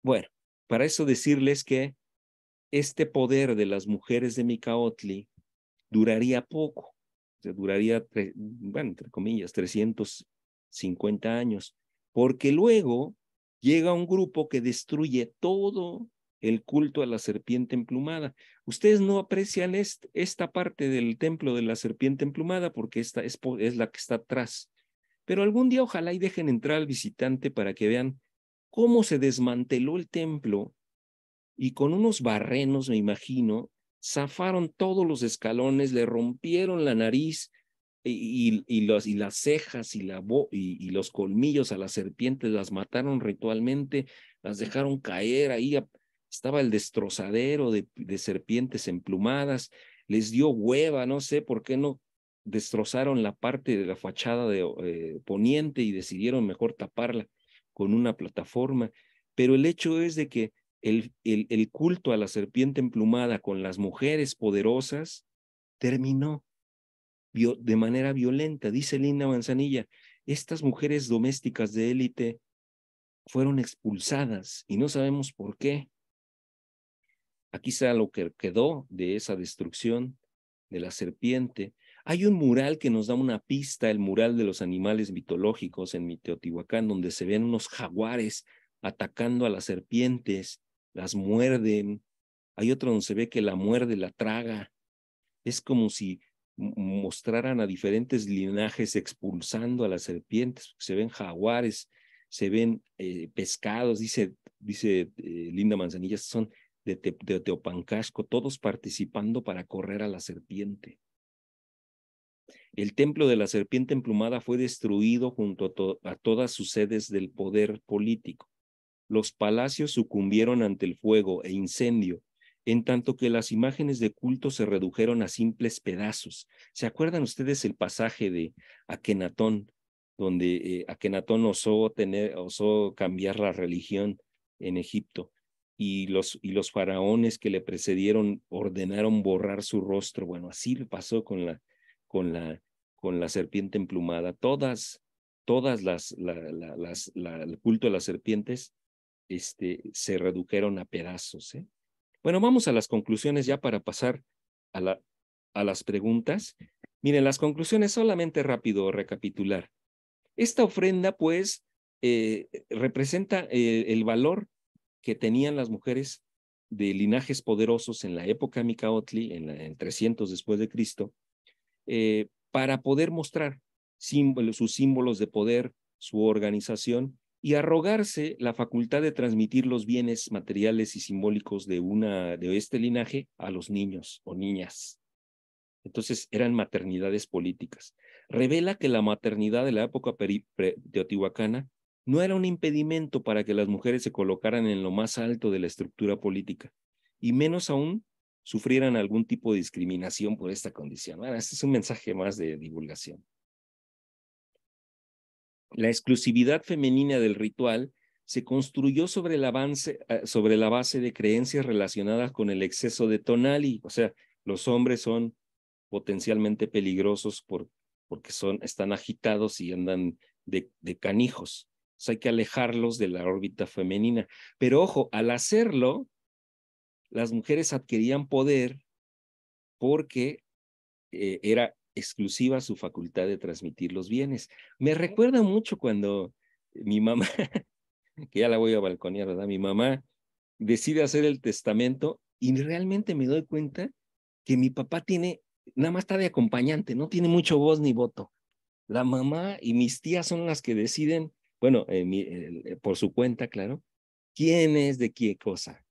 Speaker 3: Bueno, para eso decirles que este poder de las mujeres de Mikaotli duraría poco, duraría, bueno, entre comillas, 350 años, porque luego llega un grupo que destruye todo el culto a la serpiente emplumada. Ustedes no aprecian esta parte del templo de la serpiente emplumada porque esta es, la que está atrás. Pero algún día ojalá y dejen entrar al visitante para que vean cómo se desmanteló el templo y con unos barrenos, me imagino, zafaron todos los escalones, le rompieron la nariz y, las cejas y, la y, los colmillos a las serpientes, las mataron ritualmente, las dejaron caer ahí a, estaba el destrozadero de, serpientes emplumadas, les dio hueva, no sé por qué no destrozaron la parte de la fachada de eh, poniente y decidieron mejor taparla con una plataforma. Pero el hecho es de que el, el, el culto a la serpiente emplumada con las mujeres poderosas terminó de manera violenta. Dice Linda Manzanilla, estas mujeres domésticas de élite fueron expulsadas y no sabemos por qué. Aquí está lo que quedó de esa destrucción de la serpiente. Hay un mural que nos da una pista, el mural de los animales mitológicos en Miteotihuacán, donde se ven unos jaguares atacando a las serpientes, las muerden. Hay otro donde se ve que la muerde, la traga. Es como si mostraran a diferentes linajes expulsando a las serpientes. Se ven jaguares, se ven eh, pescados, dice, dice eh, Linda Manzanilla, son de, Teopancasco, todos participando para correr a la serpiente. El templo de la serpiente emplumada fue destruido junto a, todas sus sedes del poder político. Los palacios sucumbieron ante el fuego e incendio, en tanto que las imágenes de culto se redujeron a simples pedazos. ¿Se acuerdan ustedes el pasaje de Akenatón, donde eh, Akenatón osó, tener, osó cambiar la religión en Egipto? y los, y los faraones que le precedieron ordenaron borrar su rostro. Bueno, así le pasó con la, con la, con la serpiente emplumada. Todas, todas las, las el culto de las serpientes este, se redujeron a pedazos. ¿eh? Bueno, vamos a las conclusiones ya para pasar a, la, a las preguntas. Miren, las conclusiones solamente rápido recapitular. Esta ofrenda, pues, eh, representa eh, el valor que tenían las mujeres de linajes poderosos en la época Micaotli, en, 300 después de Cristo, eh, para poder mostrar sus símbolos de poder, su organización y arrogarse la facultad de transmitir los bienes materiales y simbólicos de, una, de este linaje a los niños o niñas. Entonces eran maternidades políticas. Revela que la maternidad de la época teotihuacana no era un impedimento para que las mujeres se colocaran en lo más alto de la estructura política, y menos aún sufrieran algún tipo de discriminación por esta condición. este es un mensaje más de divulgación. La exclusividad femenina del ritual se construyó sobre, el avance, eh, sobre la base de creencias relacionadas con el exceso de tonali, o sea, los hombres son potencialmente peligrosos por, porque son, están agitados y andan de canijos hay que alejarlos de la órbita femenina. Pero ojo, al hacerlo, las mujeres adquirían poder porque eh, era exclusiva su facultad de transmitir los bienes. Me recuerda mucho cuando mi mamá, que ya la voy a balconear, ¿verdad? Mi mamá decide hacer el testamento y realmente me doy cuenta que mi papá tiene, nada más está de acompañante, no tiene mucho voz ni voto. La mamá y mis tías son las que deciden bueno, eh, eh, por su cuenta, claro, quién es de qué cosa.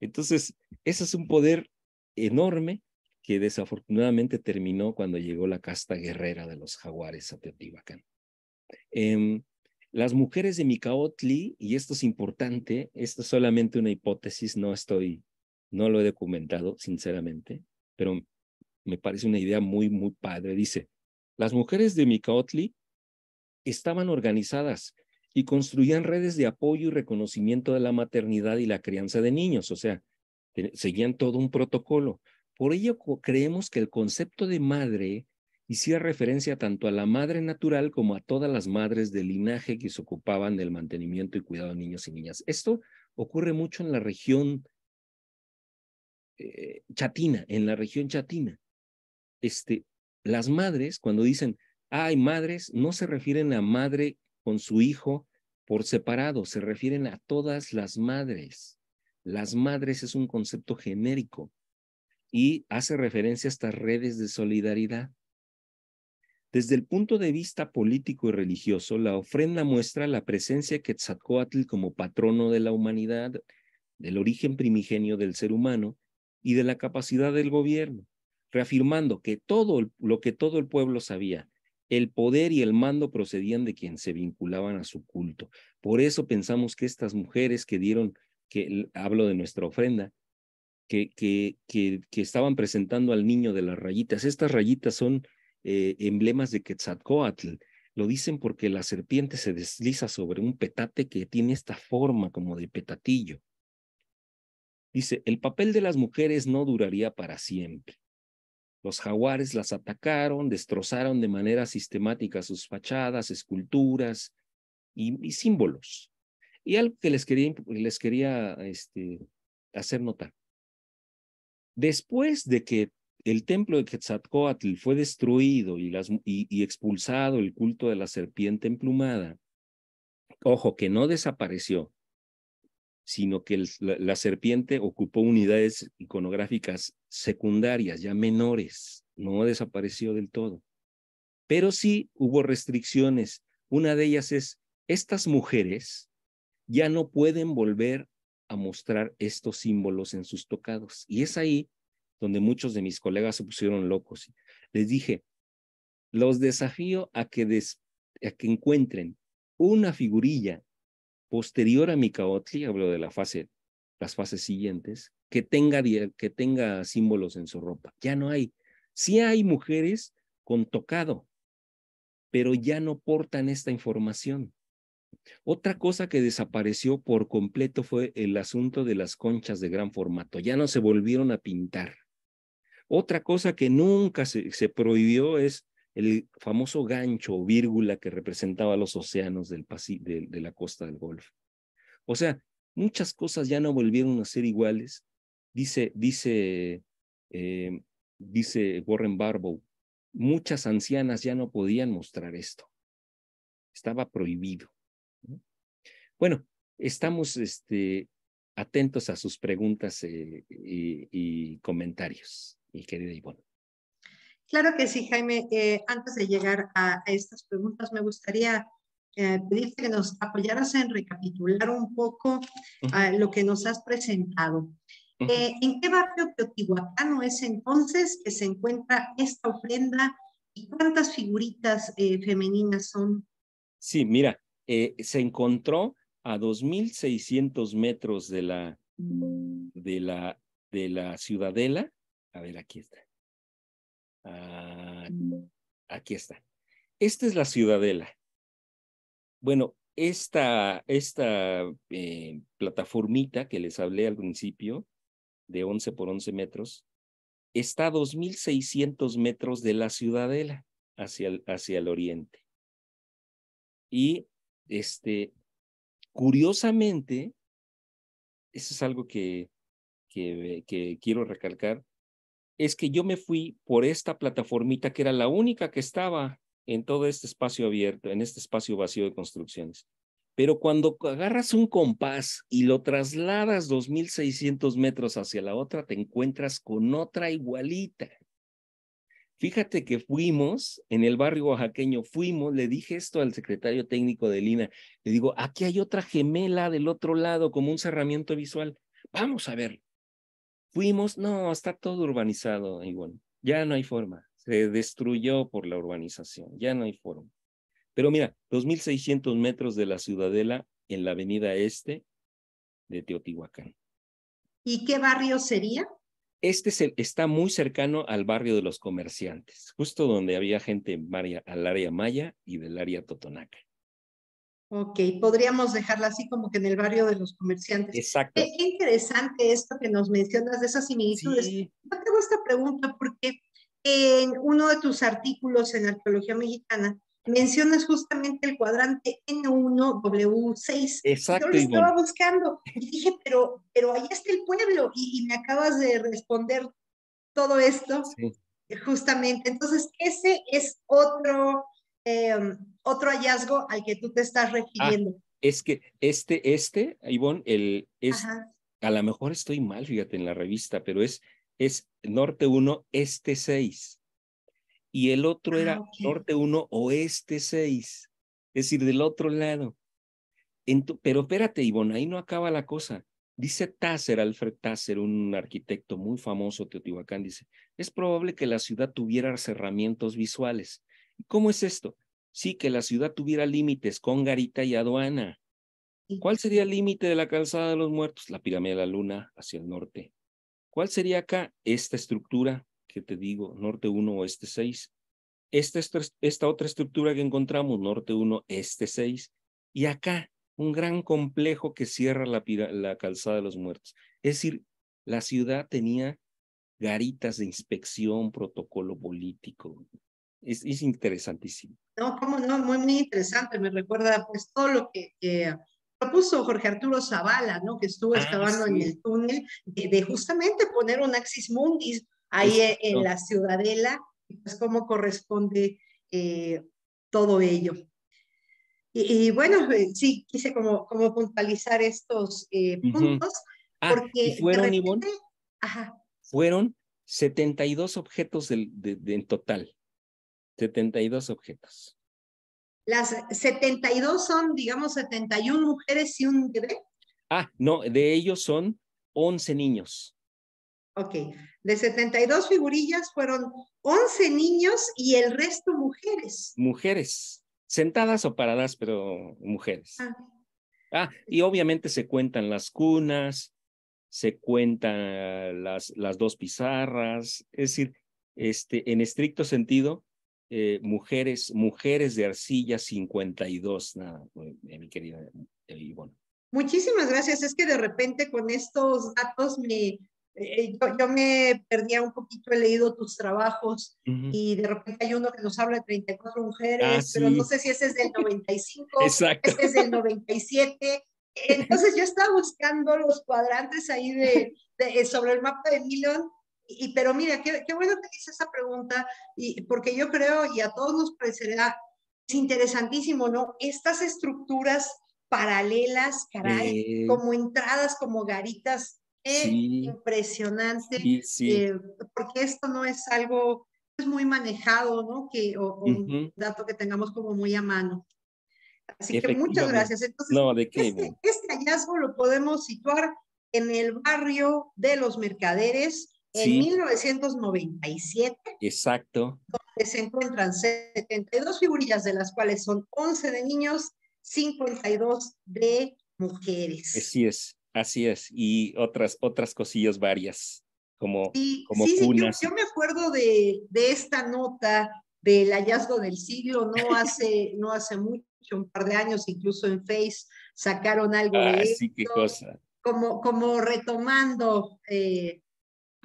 Speaker 3: Entonces, ese es un poder enorme que desafortunadamente terminó cuando llegó la casta guerrera de los jaguares a Teotihuacán. Em, las mujeres de Micaotli, y esto es importante, esto es solamente una hipótesis, no estoy, no lo he documentado, sinceramente, pero me parece una idea muy, muy padre. Dice, las mujeres de Micaotli estaban organizadas y construían redes de apoyo y reconocimiento de la maternidad y la crianza de niños, o sea, seguían todo un protocolo. Por ello creemos que el concepto de madre hiciera referencia tanto a la madre natural como a todas las madres del linaje que se ocupaban del mantenimiento y cuidado de niños y niñas. Esto ocurre mucho en la región eh, chatina, en la región chatina. Este, las madres, cuando dicen, hay madres no se refieren a madre con su hijo por separado, se refieren a todas las madres. Las madres es un concepto genérico y hace referencia a estas redes de solidaridad. Desde el punto de vista político y religioso, la ofrenda muestra la presencia de Quetzalcoatl como patrono de la humanidad, del origen primigenio del ser humano y de la capacidad del gobierno, reafirmando que todo lo que todo el pueblo sabía, el poder y el mando procedían de quien se vinculaban a su culto. Por eso pensamos que estas mujeres que dieron, que hablo de nuestra ofrenda, que, que, que, estaban presentando al niño de las rayitas, estas rayitas son eh, emblemas de Quetzalcoatl. Lo dicen porque la serpiente se desliza sobre un petate que tiene esta forma como de petatillo. Dice, el papel de las mujeres no duraría para siempre. Los jaguares las atacaron, destrozaron de manera sistemática sus fachadas, esculturas y, símbolos. Y algo que les quería, este, hacer notar. Después de que el templo de Quetzalcoatl fue destruido y, expulsado el culto de la serpiente emplumada, ojo, que no desapareció, sino que la, serpiente ocupó unidades iconográficas secundarias, ya menores, no desapareció del todo. Pero sí hubo restricciones. Una de ellas es, estas mujeres ya no pueden volver a mostrar estos símbolos en sus tocados. Y es ahí donde muchos de mis colegas se pusieron locos. Les dije, los desafío a que, a que encuentren una figurilla posterior a Micaotli, hablo de la fase las fases siguientes, que tenga, que tenga símbolos en su ropa. Ya no hay. Sí hay mujeres con tocado, pero ya no portan esta información. Otra cosa que desapareció por completo fue el asunto de las conchas de gran formato. Ya no se volvieron a pintar. Otra cosa que nunca se, prohibió es el famoso gancho o vírgula que representaba los océanos del de, de la costa del Golfo. O sea, muchas cosas ya no volvieron a ser iguales. Dice, dice, eh, dice Warren Barbow, muchas ancianas ya no podían mostrar esto. Estaba prohibido. Bueno, estamos este, atentos a sus preguntas eh, y, comentarios, mi querida Ivonne.
Speaker 2: Claro que sí, Jaime. Eh, antes de llegar a, estas preguntas, me gustaría eh, que nos apoyaras en recapitular un poco ah, lo que nos has presentado. Eh, ¿En qué barrio teotihuacano es entonces que se encuentra esta ofrenda y cuántas figuritas eh,
Speaker 1: femeninas son?
Speaker 3: Sí, mira, eh, se encontró a 2.600 metros de la,
Speaker 1: de,
Speaker 3: la, de la ciudadela. A ver, aquí está. Ah, aquí está. Esta es la ciudadela. Bueno, esta, esta eh, plataformita que les hablé al principio, de 11 por 11 metros, está a 2.600 metros de la ciudadela hacia el, hacia el oriente. Y este, curiosamente, eso es algo que, que, que quiero recalcar, es que yo me fui por esta plataformita que era la única que estaba en todo este espacio abierto, en este espacio vacío de construcciones. Pero cuando agarras un compás y lo trasladas 2.600 metros hacia la otra, te encuentras con otra igualita. Fíjate que fuimos en el barrio oaxaqueño, fuimos, le dije esto al secretario técnico de Lina, le digo, aquí hay otra gemela del otro lado, como un cerramiento visual. Vamos a ver. Fuimos, no, está todo urbanizado, igual, ya no hay forma se destruyó por la urbanización, ya no hay forma. Pero mira, 2.600 metros de la ciudadela en la avenida este de Teotihuacán.
Speaker 2: ¿Y qué barrio sería?
Speaker 3: Este está muy cercano al barrio de los comerciantes, justo donde había gente al área maya y del área totonaca.
Speaker 2: Ok, podríamos dejarla así como que en el barrio de los comerciantes. Exacto. Qué interesante esto que nos mencionas de esas similitudes. Sí. tengo esta pregunta porque en uno de tus artículos en Arqueología Mexicana, mencionas justamente el cuadrante N1W6. Exacto. Yo lo estaba buscando y dije, pero, pero ahí está el pueblo y, me acabas de responder todo esto. Justamente, entonces ese es otro, em, otro hallazgo al que tú te estás ah, refiriendo.
Speaker 3: es que este, este, Ivonne, el, es, a lo mejor estoy mal, fíjate, en la revista, pero es es norte 1, este 6. Y el otro ah, era norte 1, oeste 6. Es decir, del otro lado. pero espérate, Ivonne, ahí no acaba la cosa. Dice Tasser, Alfred Tasser, un arquitecto muy famoso de Teotihuacán, dice, es probable que la ciudad tuviera cerramientos visuales. ¿Cómo es esto? Sí, que la ciudad tuviera límites con garita y aduana. ¿Cuál sería el límite de la calzada de los muertos? La pirámide de la luna hacia el norte, ¿Cuál sería acá esta estructura que te digo, norte 1 oeste 6? Esta, esta otra estructura que encontramos, norte 1, este 6. Y acá, un gran complejo que cierra la, calzada de los muertos. Es decir, la ciudad tenía garitas de inspección, protocolo político. Es, interesantísimo.
Speaker 1: No, cómo
Speaker 2: no, muy, muy interesante. Me recuerda pues todo lo que, que propuso Jorge Arturo Zavala, ¿no? Que estuvo ah, excavando en el túnel, de, justamente poner un axis mundis ahí en, la ciudadela, pues cómo corresponde eh, todo ello. Y, bueno, eh, sí, quise como, como puntualizar estos eh, puntos, ah, porque... fueron, repente,
Speaker 3: fueron 72 objetos en total, 72 objetos.
Speaker 2: Las 72 son, digamos, 71 mujeres y un bebé.
Speaker 3: Ah, no, de ellos son 11 niños.
Speaker 2: Ok, de 72 figurillas fueron 11 niños y el resto mujeres.
Speaker 3: Mujeres, sentadas o paradas, pero mujeres. Ah, ah y obviamente se cuentan las cunas, se cuentan las, las dos pizarras, es decir, este, en estricto sentido, eh, mujeres, mujeres de arcilla 52, nada, eh, mi querida eh, bueno
Speaker 2: Muchísimas gracias. Es que de repente con estos datos me, yo, me perdía un poquito, he leído tus trabajos y de repente hay uno que nos habla de 34 mujeres, ah, pero no sé si ese es del 95, Exacto. Este es del 97. Entonces yo estaba buscando los cuadrantes ahí de, sobre el mapa de Milón y, pero mira, qué, qué bueno que dices esa pregunta, y, porque yo creo, y a todos nos parecerá, es interesantísimo, ¿no? Estas estructuras paralelas, caray, como entradas, como garitas, eh, impresionante, porque esto no es algo es pues, muy manejado, ¿no? Que, un dato que tengamos como muy a mano. Así que muchas gracias. Entonces,
Speaker 3: no, de qué, este,
Speaker 2: este hallazgo lo podemos situar en el barrio de los mercaderes, en 1997.
Speaker 3: Exacto.
Speaker 2: Donde se encuentran 72 figurillas, de las cuales son 11 de niños, 52 de mujeres.
Speaker 3: Así es, así es. Y otras, otras cosillas varias, como, sí, como sí, Yo, me
Speaker 2: acuerdo de, de, esta nota del hallazgo del siglo, no hace, no hace mucho, un par de años, incluso en Face sacaron algo de ah, sí, cosa. Como, como retomando eh,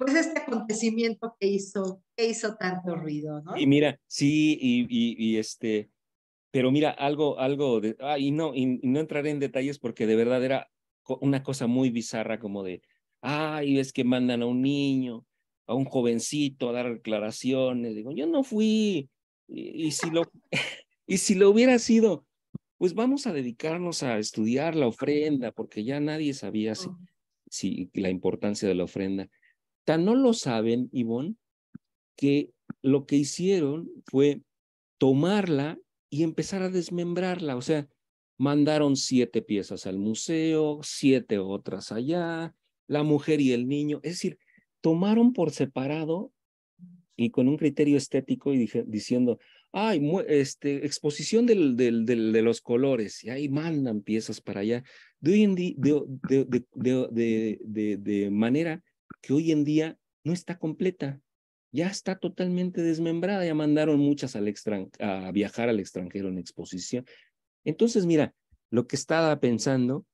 Speaker 2: pues este acontecimiento que hizo, que hizo tanto ruido, ¿no? Y
Speaker 3: mira, sí, y, este, pero mira, algo, algo de, ah, y no, y, no entraré en detalles porque de verdad era una cosa muy bizarra como de, ay, ves que mandan a un niño, a un jovencito a dar declaraciones, digo, yo no fui, y, y si lo, y si lo hubiera sido, pues vamos a dedicarnos a estudiar la ofrenda, porque ya nadie sabía si, oh. si la importancia de la ofrenda. Tan no lo saben, Ivonne, que lo que hicieron fue tomarla y empezar a desmembrarla. O sea, mandaron siete piezas al museo, siete otras allá, la mujer y el niño. Es decir, tomaron por separado y con un criterio estético y diciendo, ay, este, exposición de los colores, y ahí mandan piezas para allá. de manera que hoy en día no está completa, ya está totalmente desmembrada, ya mandaron muchas al a viajar al extranjero en exposición. Entonces, mira, lo que estaba pensando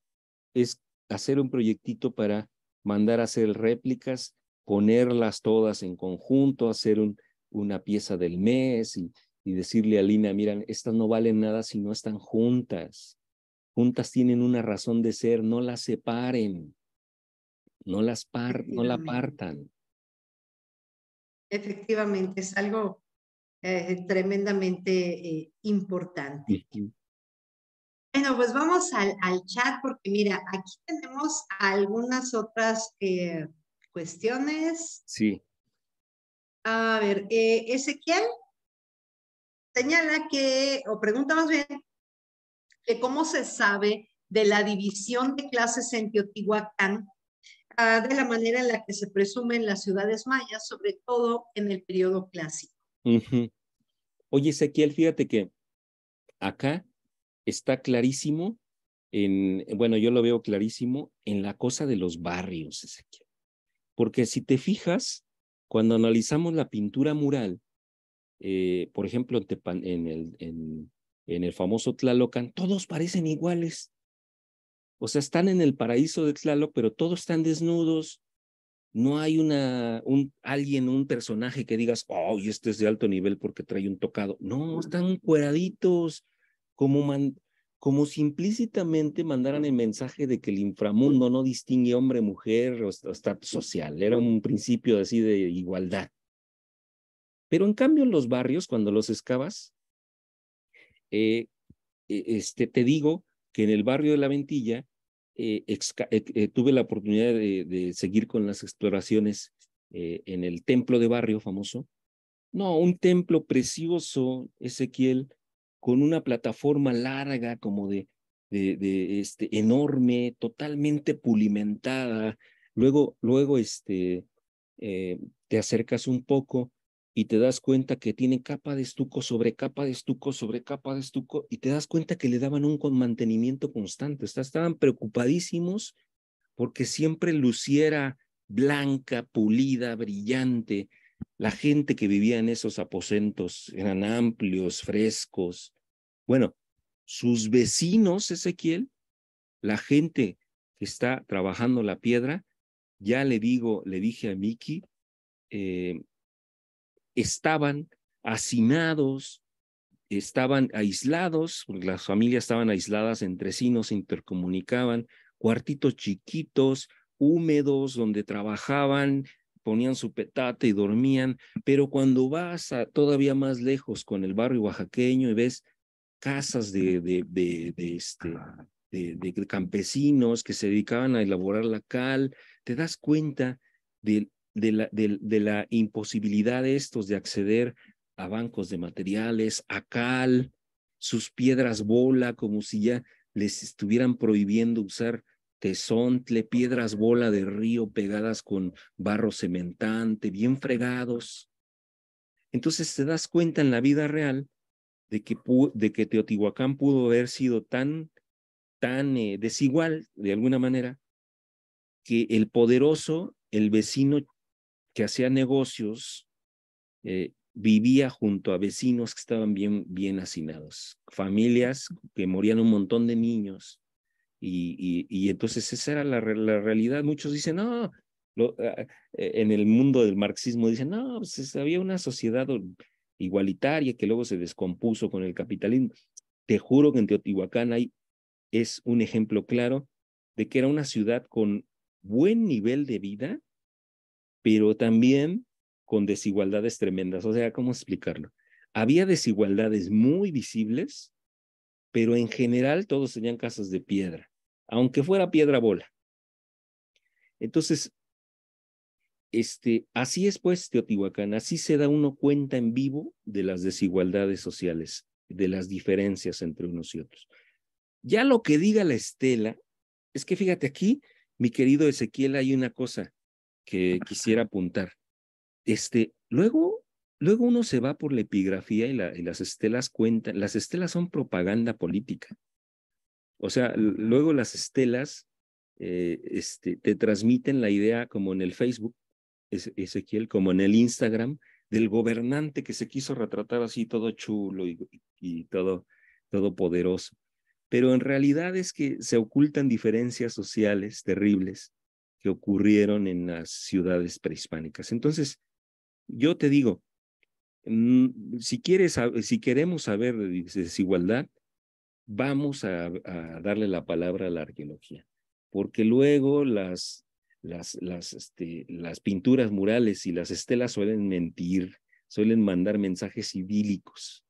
Speaker 3: es hacer un proyectito para mandar a hacer réplicas, ponerlas todas en conjunto, hacer un, una pieza del mes y, y decirle a Lina, miran, estas no valen nada si no están juntas. Juntas tienen una razón de ser, no las separen no, las no la partan.
Speaker 2: Efectivamente, es algo eh, tremendamente eh, importante. Bueno, pues vamos al, chat porque mira, aquí tenemos algunas otras eh, cuestiones. Sí. A ver, Ezequiel señala que, o pregunta más bien, que cómo se sabe de la división de clases en Teotihuacán de la manera en la que se presumen las ciudades mayas, sobre todo en el periodo clásico.
Speaker 3: Oye, Ezequiel, fíjate que acá está clarísimo, en, bueno, yo lo veo clarísimo en la cosa de los barrios, Ezequiel. Porque si te fijas, cuando analizamos la pintura mural, eh, por ejemplo, en, el, en el famoso Tlalocan, todos parecen iguales. O sea, están en el paraíso de Tlaloc, pero todos están desnudos. No hay una, un, alguien, un personaje que digas, oh, este es de alto nivel porque trae un tocado. No, están cueraditos, como, como si implícitamente mandaran el mensaje de que el inframundo no distingue hombre-mujer o, estatus social. Era un principio así de igualdad. Pero en cambio en los barrios, cuando los excavas, eh, e, este, te digo que en el barrio de La Ventilla eh, eh, eh, tuve la oportunidad de, seguir con las exploraciones en el templo de barrio famoso. No, un templo precioso, Ezequiel, con una plataforma larga como de, de este, enorme, totalmente pulimentada. Luego, luego este, te acercas un poco y te das cuenta que tiene capa de estuco sobre capa de estuco sobre capa de estuco y te das cuenta que le daban un mantenimiento constante. Estaban preocupadísimos porque siempre luciera blanca, pulida, brillante. La gente que vivía en esos aposentos eran amplios, frescos. Bueno, sus vecinos, Ezequiel, la gente que está trabajando la piedra, ya le digo, le dije a Miki, eh, estaban hacinados, estaban aislados, las familias estaban aisladas entre sí, no se intercomunicaban, cuartitos chiquitos, húmedos, donde trabajaban, ponían su petate y dormían, pero cuando vas todavía más lejos con el barrio oaxaqueño y ves casas de, de, este, de, campesinos que se dedicaban a elaborar la cal, te das cuenta del de la, la imposibilidad de estos de acceder a bancos de materiales, a cal, sus piedras bola, como si ya les estuvieran prohibiendo usar tesontle, piedras bola de río pegadas con barro cementante, bien fregados. Entonces te das cuenta en la vida real de que, de que Teotihuacán pudo haber sido tan, tan eh, desigual, de alguna manera, que el poderoso, el vecino hacía negocios eh, vivía junto a vecinos que estaban bien, bien hacinados, familias que morían un montón de niños. Y, y, entonces esa era la, realidad. Muchos dicen, no, eh, eh, en el mundo del marxismo dicen, no, pues, había una sociedad igualitaria que luego se descompuso con el capitalismo. Te juro que en Teotihuacán hay, es un ejemplo claro de que era una ciudad con buen nivel de vida, pero también con desigualdades tremendas. O sea, ¿cómo explicarlo? Había desigualdades muy visibles, pero en general todos tenían casas de piedra, aunque fuera piedra bola. Entonces, este, así es pues Teotihuacán, así se da uno cuenta en vivo de las desigualdades sociales, de las diferencias entre unos y otros. Ya lo que diga la estela, es que fíjate aquí, mi querido Ezequiel, hay una cosa, que quisiera apuntar. Este, luego, luego uno se va por la epigrafía y, las estelas cuentan, las estelas son propaganda política. O sea, luego las estelas eh, este, te transmiten la idea como en el Facebook, Ezequiel, como en el Instagram, del gobernante que se quiso retratar así todo chulo y, todo, todo poderoso. Pero en realidad es que se ocultan diferencias sociales terribles que ocurrieron en las ciudades prehispánicas. Entonces, yo te digo, mm, si, quieres, si queremos saber de desigualdad, vamos a, darle la palabra a la arqueología, porque luego las, las, las, este, pinturas murales y las estelas suelen mentir, suelen mandar mensajes idílicos.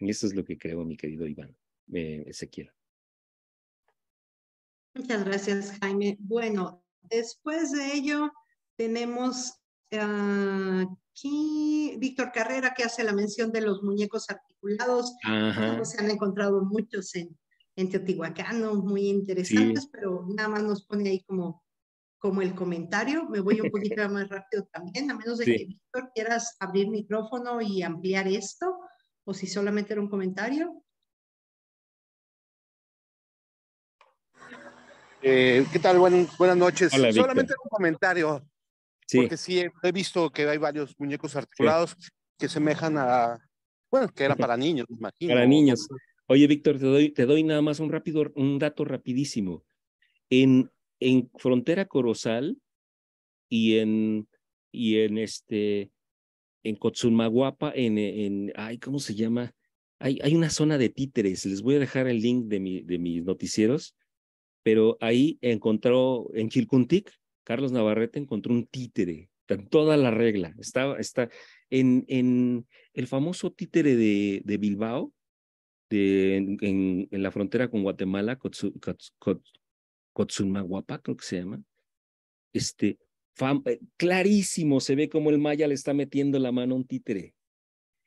Speaker 3: eso es lo que creo, mi querido Iván, se eh, Ezequiel.
Speaker 1: Muchas gracias, Jaime.
Speaker 2: Bueno, Después de ello, tenemos ah, aquí Víctor Carrera que hace la mención de los muñecos articulados. Se han encontrado muchos en, en Teotihuacán, muy interesantes, pero nada más nos pone ahí como, como el comentario. Me voy un poquito más rápido también, a menos de que Víctor quieras abrir micrófono y ampliar esto, o si solamente era un comentario.
Speaker 1: Eh, ¿Qué tal? buenas noches. Solamente
Speaker 3: un comentario, porque sí he, visto que hay varios muñecos articulados que semejan a, bueno, que era para niños, me imagino. Para niños. Oye, Víctor, te doy, te doy nada más un, rápido, un dato rapidísimo. En, en Frontera Corozal y en, y en, este, en Cotzumaguapa, en, en, ay, ¿cómo se llama? Hay, hay una zona de títeres, les voy a dejar el link de, mi, de mis noticieros pero ahí encontró en Chilcuntic, Carlos Navarrete encontró un títere, toda la regla, estaba, está en, en el famoso títere de, de Bilbao, de, en, la frontera con Guatemala, Cotzumahuapa creo que se llama, este, eh, clarísimo se ve como el maya le está metiendo la mano a un títere.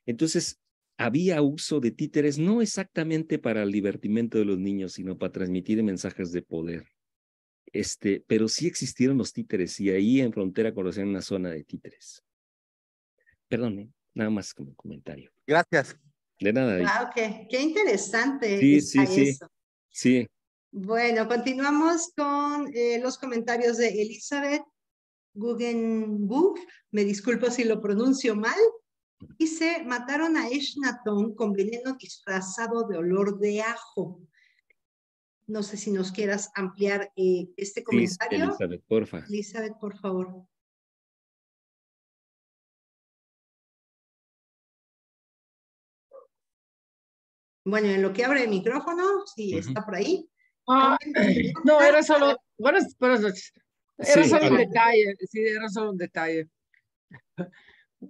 Speaker 3: Entonces, había uso de títeres no exactamente para el divertimento de los niños, sino para transmitir mensajes de poder. Este, pero sí existieron los títeres y ahí en frontera conocían una zona de títeres. Perdón, ¿eh? nada más como comentario. Gracias. De nada. Ah,
Speaker 2: okay. Qué interesante. Sí, sí, sí. Sí. Bueno, continuamos con eh, los comentarios de Elizabeth Guggenbuch. Me disculpo si lo pronuncio mal. Dice, mataron a Eshnaton con veneno disfrazado de olor de ajo. No sé si nos quieras ampliar eh, este comentario.
Speaker 1: Elizabeth, Elizabeth, por favor. Bueno, en lo que abre el micrófono, si está por ahí. Ah, no, era solo, buenas, noches. Era solo un detalle, sí, era solo un detalle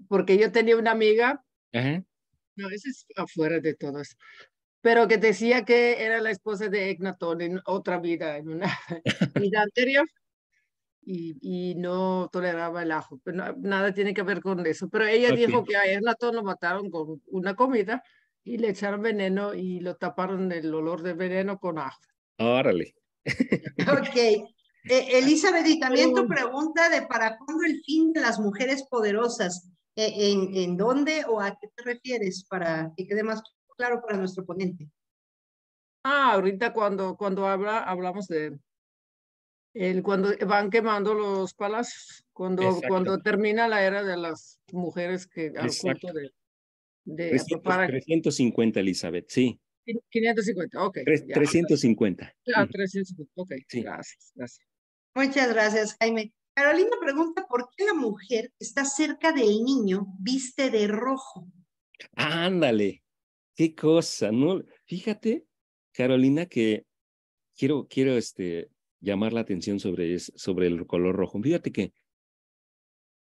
Speaker 1: porque yo tenía una amiga, no, eso es afuera de todas, pero
Speaker 2: que decía que era la esposa de Egnaton en otra vida, en una vida anterior, y, y, no toleraba el ajo, pero nada tiene que ver con eso, pero
Speaker 3: ella dijo que a Egnaton lo mataron con una comida y le echaron veneno y lo
Speaker 2: taparon el olor de veneno con ajo. Órale. ok. Eh, Elizabeth, y también tu pregunta de para cuándo el fin de las mujeres poderosas. Eh, ¿En, dónde o a qué te refieres para que quede más claro para nuestro ponente?
Speaker 3: Ah, ahorita cuando, cuando habla, hablamos de el, cuando van quemando los palacios, cuando, cuando termina la era de las mujeres
Speaker 1: que al de... de para...
Speaker 3: 350, Elizabeth, sí.
Speaker 1: 550, ok. 3, 350. Ah, 350, ok, gracias, gracias.
Speaker 2: Muchas gracias, Jaime. Carolina pregunta por qué la mujer está cerca del niño viste de rojo.
Speaker 3: Ándale, qué cosa, ¿no? Fíjate, Carolina, que quiero, quiero este, llamar la atención sobre, sobre el color rojo. Fíjate que,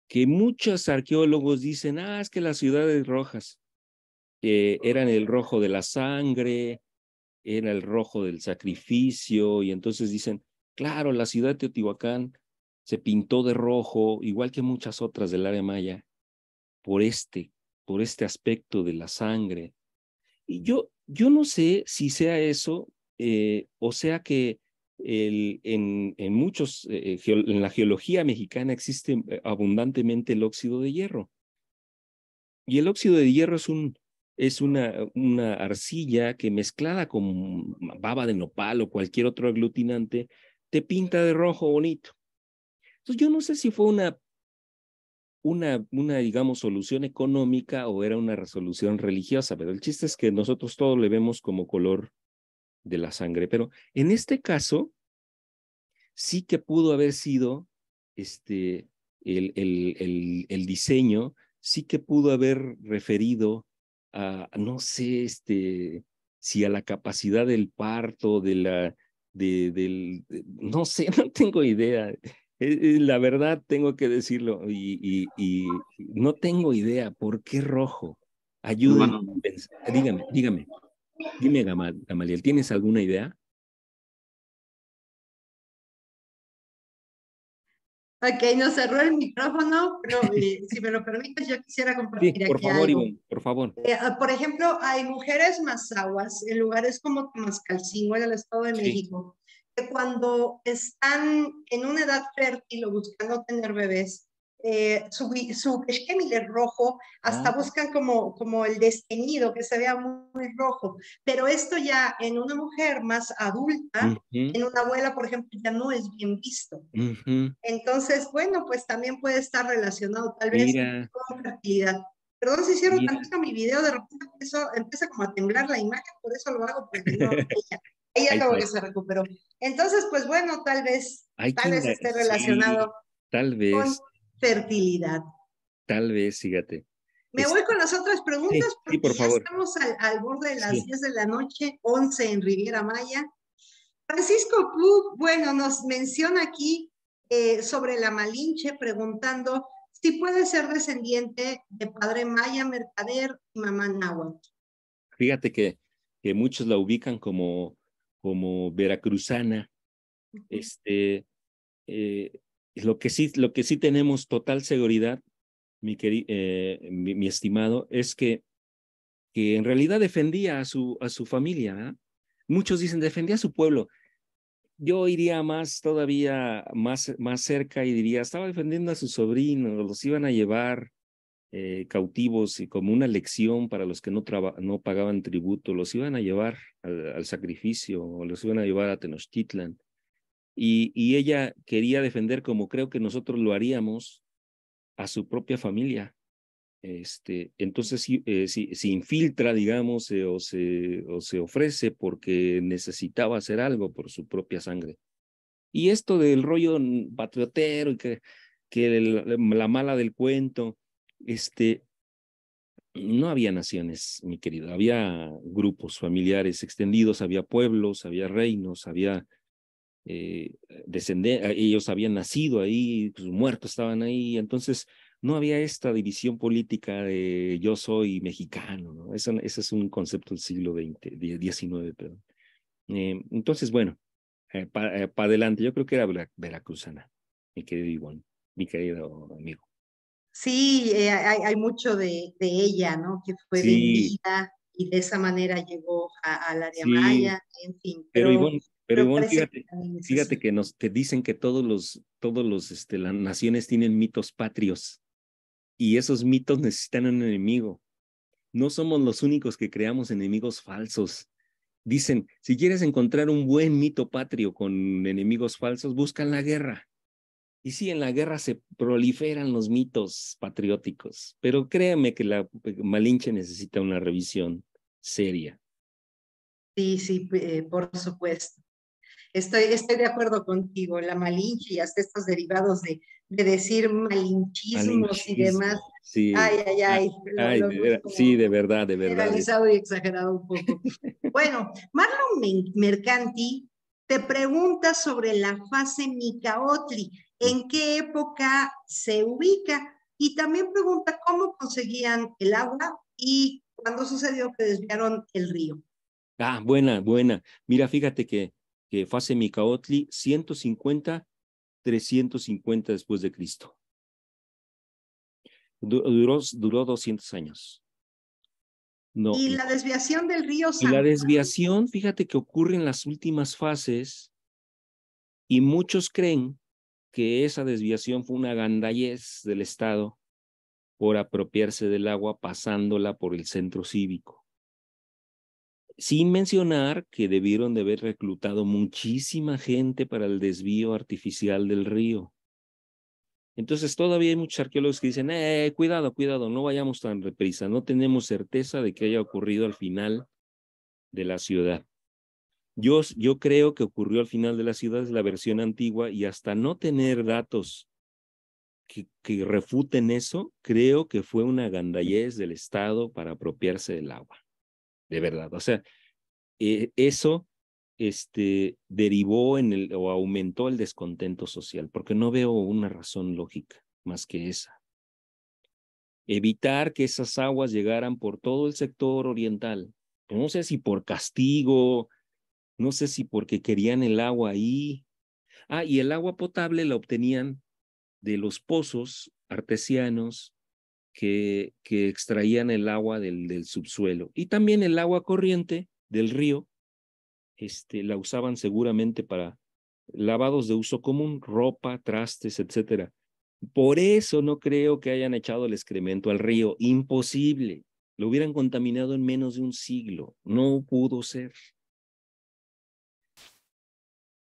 Speaker 3: que muchos arqueólogos dicen, ah, es que las ciudades rojas eran el rojo de la sangre, era el rojo del sacrificio, y entonces dicen, claro, la ciudad de Teotihuacán se pintó de rojo, igual que muchas otras del área maya, por este, por este aspecto de la sangre. Y yo, yo no sé si sea eso, eh, o sea que el, en, muchos, eh, en la geología mexicana existe eh, abundantemente el óxido de hierro. Y el óxido de hierro es, un, es una, una arcilla que mezclada con baba de nopal o cualquier otro aglutinante te pinta de rojo bonito. Entonces, yo no sé si fue una, una, digamos, solución económica o era una resolución religiosa, pero el chiste es que nosotros todo le vemos como color de la sangre. Pero en este caso, sí que pudo haber sido este, el, el, el, diseño, sí que pudo haber referido a, no sé, este, si a la capacidad del parto, de la, de, del, no sé, no tengo idea. Eh, eh, la verdad tengo que decirlo y, no tengo idea por qué rojo. Ayúdame, a pensar. Dígame, dígame. Dime,
Speaker 1: Gamaliel, ¿tienes alguna idea? Ok, no cerró el micrófono, pero eh, si me lo permites, yo
Speaker 2: quisiera compartir sí, por favor, por favor. Ah, por ejemplo, hay mujeres más El en lugares como Tamascalcingo en el Estado de México, cuando están en una edad fértil o buscando tener bebés, eh, su, su rojo, hasta ah. buscan como, como el desteñido, que se vea muy, rojo. Pero esto ya en una mujer más adulta, en una abuela, por ejemplo, ya no es bien visto. Entonces, bueno, pues también puede estar relacionado tal vez con fertilidad. Perdón si hicieron tanto mi video, de repente eso empieza como a temblar la imagen, por eso lo hago, porque no, ella que pues. se recuperó. Entonces, pues bueno, tal vez, esté relacionado
Speaker 3: tal con
Speaker 2: fertilidad.
Speaker 3: Tal vez, fíjate.
Speaker 2: Me voy con las otras preguntas
Speaker 3: porque estamos
Speaker 2: al, borde de las 10 de la noche, 11 en Riviera Maya. Francisco Club, bueno, nos menciona aquí eh, sobre la Malinche preguntando si puede ser descendiente de padre Maya Mercader y mamá Nahuatl.
Speaker 3: Fíjate que, que muchos la ubican como como veracruzana. Este, eh, lo, que sí, lo que sí tenemos total seguridad, eh, mi, mi, estimado, es que, que en realidad defendía a su, a su familia. ¿ah? Muchos dicen, defendía a su pueblo. Yo iría más, todavía más, más cerca y diría, estaba defendiendo a su sobrino, los iban a llevar eh, cautivos y como una lección para los que no, no pagaban tributo, los iban a llevar al, sacrificio o los iban a llevar a Tenochtitlan. Y, ella quería defender, como creo que nosotros lo haríamos, a su propia familia. Este, entonces, si, eh, infiltra, digamos, eh, o, se, o se ofrece porque necesitaba hacer algo por su propia sangre. Y esto del rollo patriotero y que, que la mala del cuento, este, no había naciones, mi querido, había grupos familiares extendidos, había pueblos, había reinos, había eh, ah, ellos habían nacido ahí, sus pues, muertos estaban ahí, entonces no había esta división política de yo soy mexicano, ¿no? ese es un concepto del siglo XIX, perdón. Eh, entonces, bueno, eh, para adelante, yo creo que era veracruzana, mi querido mi querido amigo.
Speaker 2: Sí, eh, hay, mucho de, ella, ¿no? Que fue vendida y de esa manera llegó a la sí.
Speaker 3: maya,
Speaker 1: en fin. Pero, fíjate,
Speaker 3: que, que nos, te dicen que todos los, todos los, este, las naciones tienen mitos patrios y esos mitos necesitan un enemigo. No somos los únicos que creamos enemigos falsos. Dicen, si quieres encontrar un buen mito patrio con enemigos falsos, buscan la guerra. Y sí, en la guerra se proliferan los mitos patrióticos, pero créame que la eh, Malinche necesita una revisión seria.
Speaker 2: Sí, sí, eh, por supuesto. Estoy, estoy de acuerdo contigo, la Malinche y hasta estos derivados de, de decir malinchismos y demás. Sí. de
Speaker 3: sí, de verdad, de verdad. Realizado
Speaker 2: y exagerado un poco. bueno, Marlon Mercanti te pregunta sobre la fase micaotli en qué época se ubica y también pregunta cómo conseguían el agua y cuándo sucedió que desviaron el río.
Speaker 3: Ah, buena, buena. Mira, fíjate que, que fue Micaotli 150, 350 después de Cristo. Duró, duró 200 años. No. Y la
Speaker 2: desviación del río San Y la
Speaker 3: desviación, fíjate que ocurre en las últimas fases y muchos creen que esa desviación fue una gandayez del Estado por apropiarse del agua pasándola por el centro cívico. Sin mencionar que debieron de haber reclutado muchísima gente para el desvío artificial del río. Entonces todavía hay muchos arqueólogos que dicen, eh, eh cuidado, cuidado, no vayamos tan deprisa, no tenemos certeza de que haya ocurrido al final de la ciudad. Yo, creo que ocurrió al final de las ciudades la versión antigua y hasta no tener datos que, refuten eso, creo que fue una gandallez del Estado para apropiarse del agua. De verdad. O sea, eh, eso este, derivó en el, o aumentó el descontento social, porque no veo una razón lógica más que esa. Evitar que esas aguas llegaran por todo el sector oriental. No sé si por castigo, no sé si porque querían el agua ahí. Ah, y el agua potable la obtenían de los pozos artesianos que, que extraían el agua del, del subsuelo. Y también el agua corriente del río, este, la usaban seguramente para lavados de uso común, ropa, trastes, etcétera. Por eso no creo que hayan echado el excremento al río. Imposible. Lo hubieran contaminado en menos de un siglo. No pudo ser.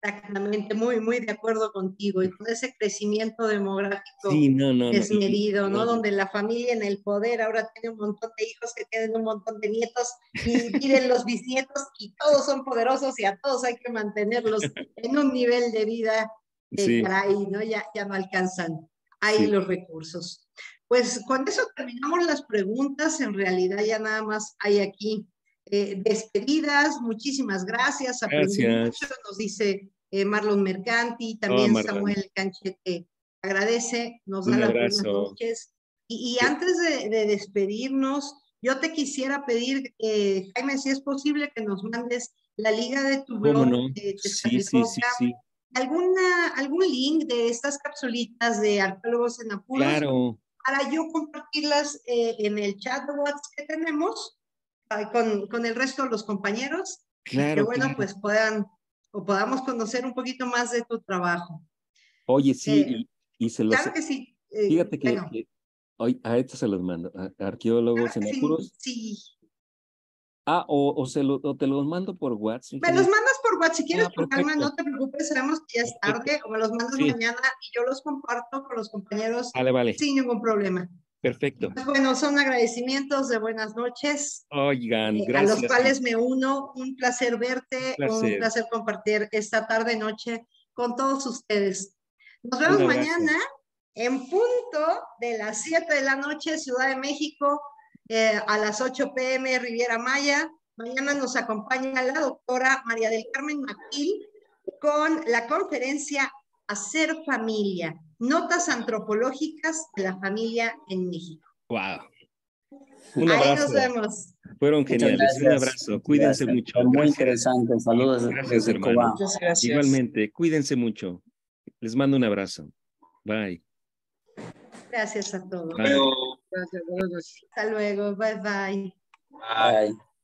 Speaker 1: Exactamente, muy, muy de acuerdo contigo.
Speaker 2: Y con ese crecimiento demográfico sí, no, no, desmedido, no, Donde la familia en el poder ahora tiene un montón de hijos que tienen un montón de nietos y tienen los bisnietos y todos son poderosos y a todos hay que mantenerlos en un nivel de vida que sí. ¿no? Ya, ya no alcanzan ahí los recursos. Pues con eso terminamos las preguntas. En realidad ya nada más hay aquí eh, despedidas. Muchísimas gracias. gracias. Mucho, nos dice eh, Marlon Mercanti, oh, también Samuel Canchete agradece, nos da las buenas noches. Y, antes de, despedirnos, yo te quisiera pedir, Jaime, si es posible que nos mandes la liga de tu blog eh, de Alguna, algún link de estas capsulitas de arqueólogos en apuros para yo compartirlas eh, en el chat de WhatsApp que tenemos con, con, el resto de los compañeros. Que bueno, pues puedan o podamos conocer un poquito más de tu trabajo.
Speaker 3: Oye, sí, eh, y, se los... Claro que
Speaker 1: sí. Eh, fíjate que,
Speaker 3: a estos se los mando, a arqueólogos en apuros. Sí. Ah, o, te los mando por WhatsApp. Me los
Speaker 2: mandas por WhatsApp si quieres, ah, calma, no te preocupes, sabemos que ya tarde, o me los mandas mañana y yo los comparto con los compañeros vale. sin ningún problema. Perfecto. Pues bueno, son agradecimientos de buenas noches.
Speaker 3: Oigan, gracias. Eh, a los cuales
Speaker 2: me uno. Un placer verte, un placer, compartir esta tarde noche con todos ustedes.
Speaker 1: Nos vemos mañana
Speaker 2: en punto de las 7 de la noche, Ciudad de México, eh, a las 8 pm, Riviera Maya. Mañana nos acompaña la doctora María del Carmen Maquil con la conferencia Hacer Familia. Notas antropológicas de la familia en México.
Speaker 1: Wow. Un abrazo. Ahí nos vemos. Fueron geniales. Un abrazo. Cuídense mucho. Muy
Speaker 3: interesante. Saludos. Gracias, hermano. Muchas gracias. Igualmente, cuídense mucho. Les mando un abrazo. Bye.
Speaker 2: Gracias a todos.
Speaker 1: Hasta luego. Bye bye. Bye.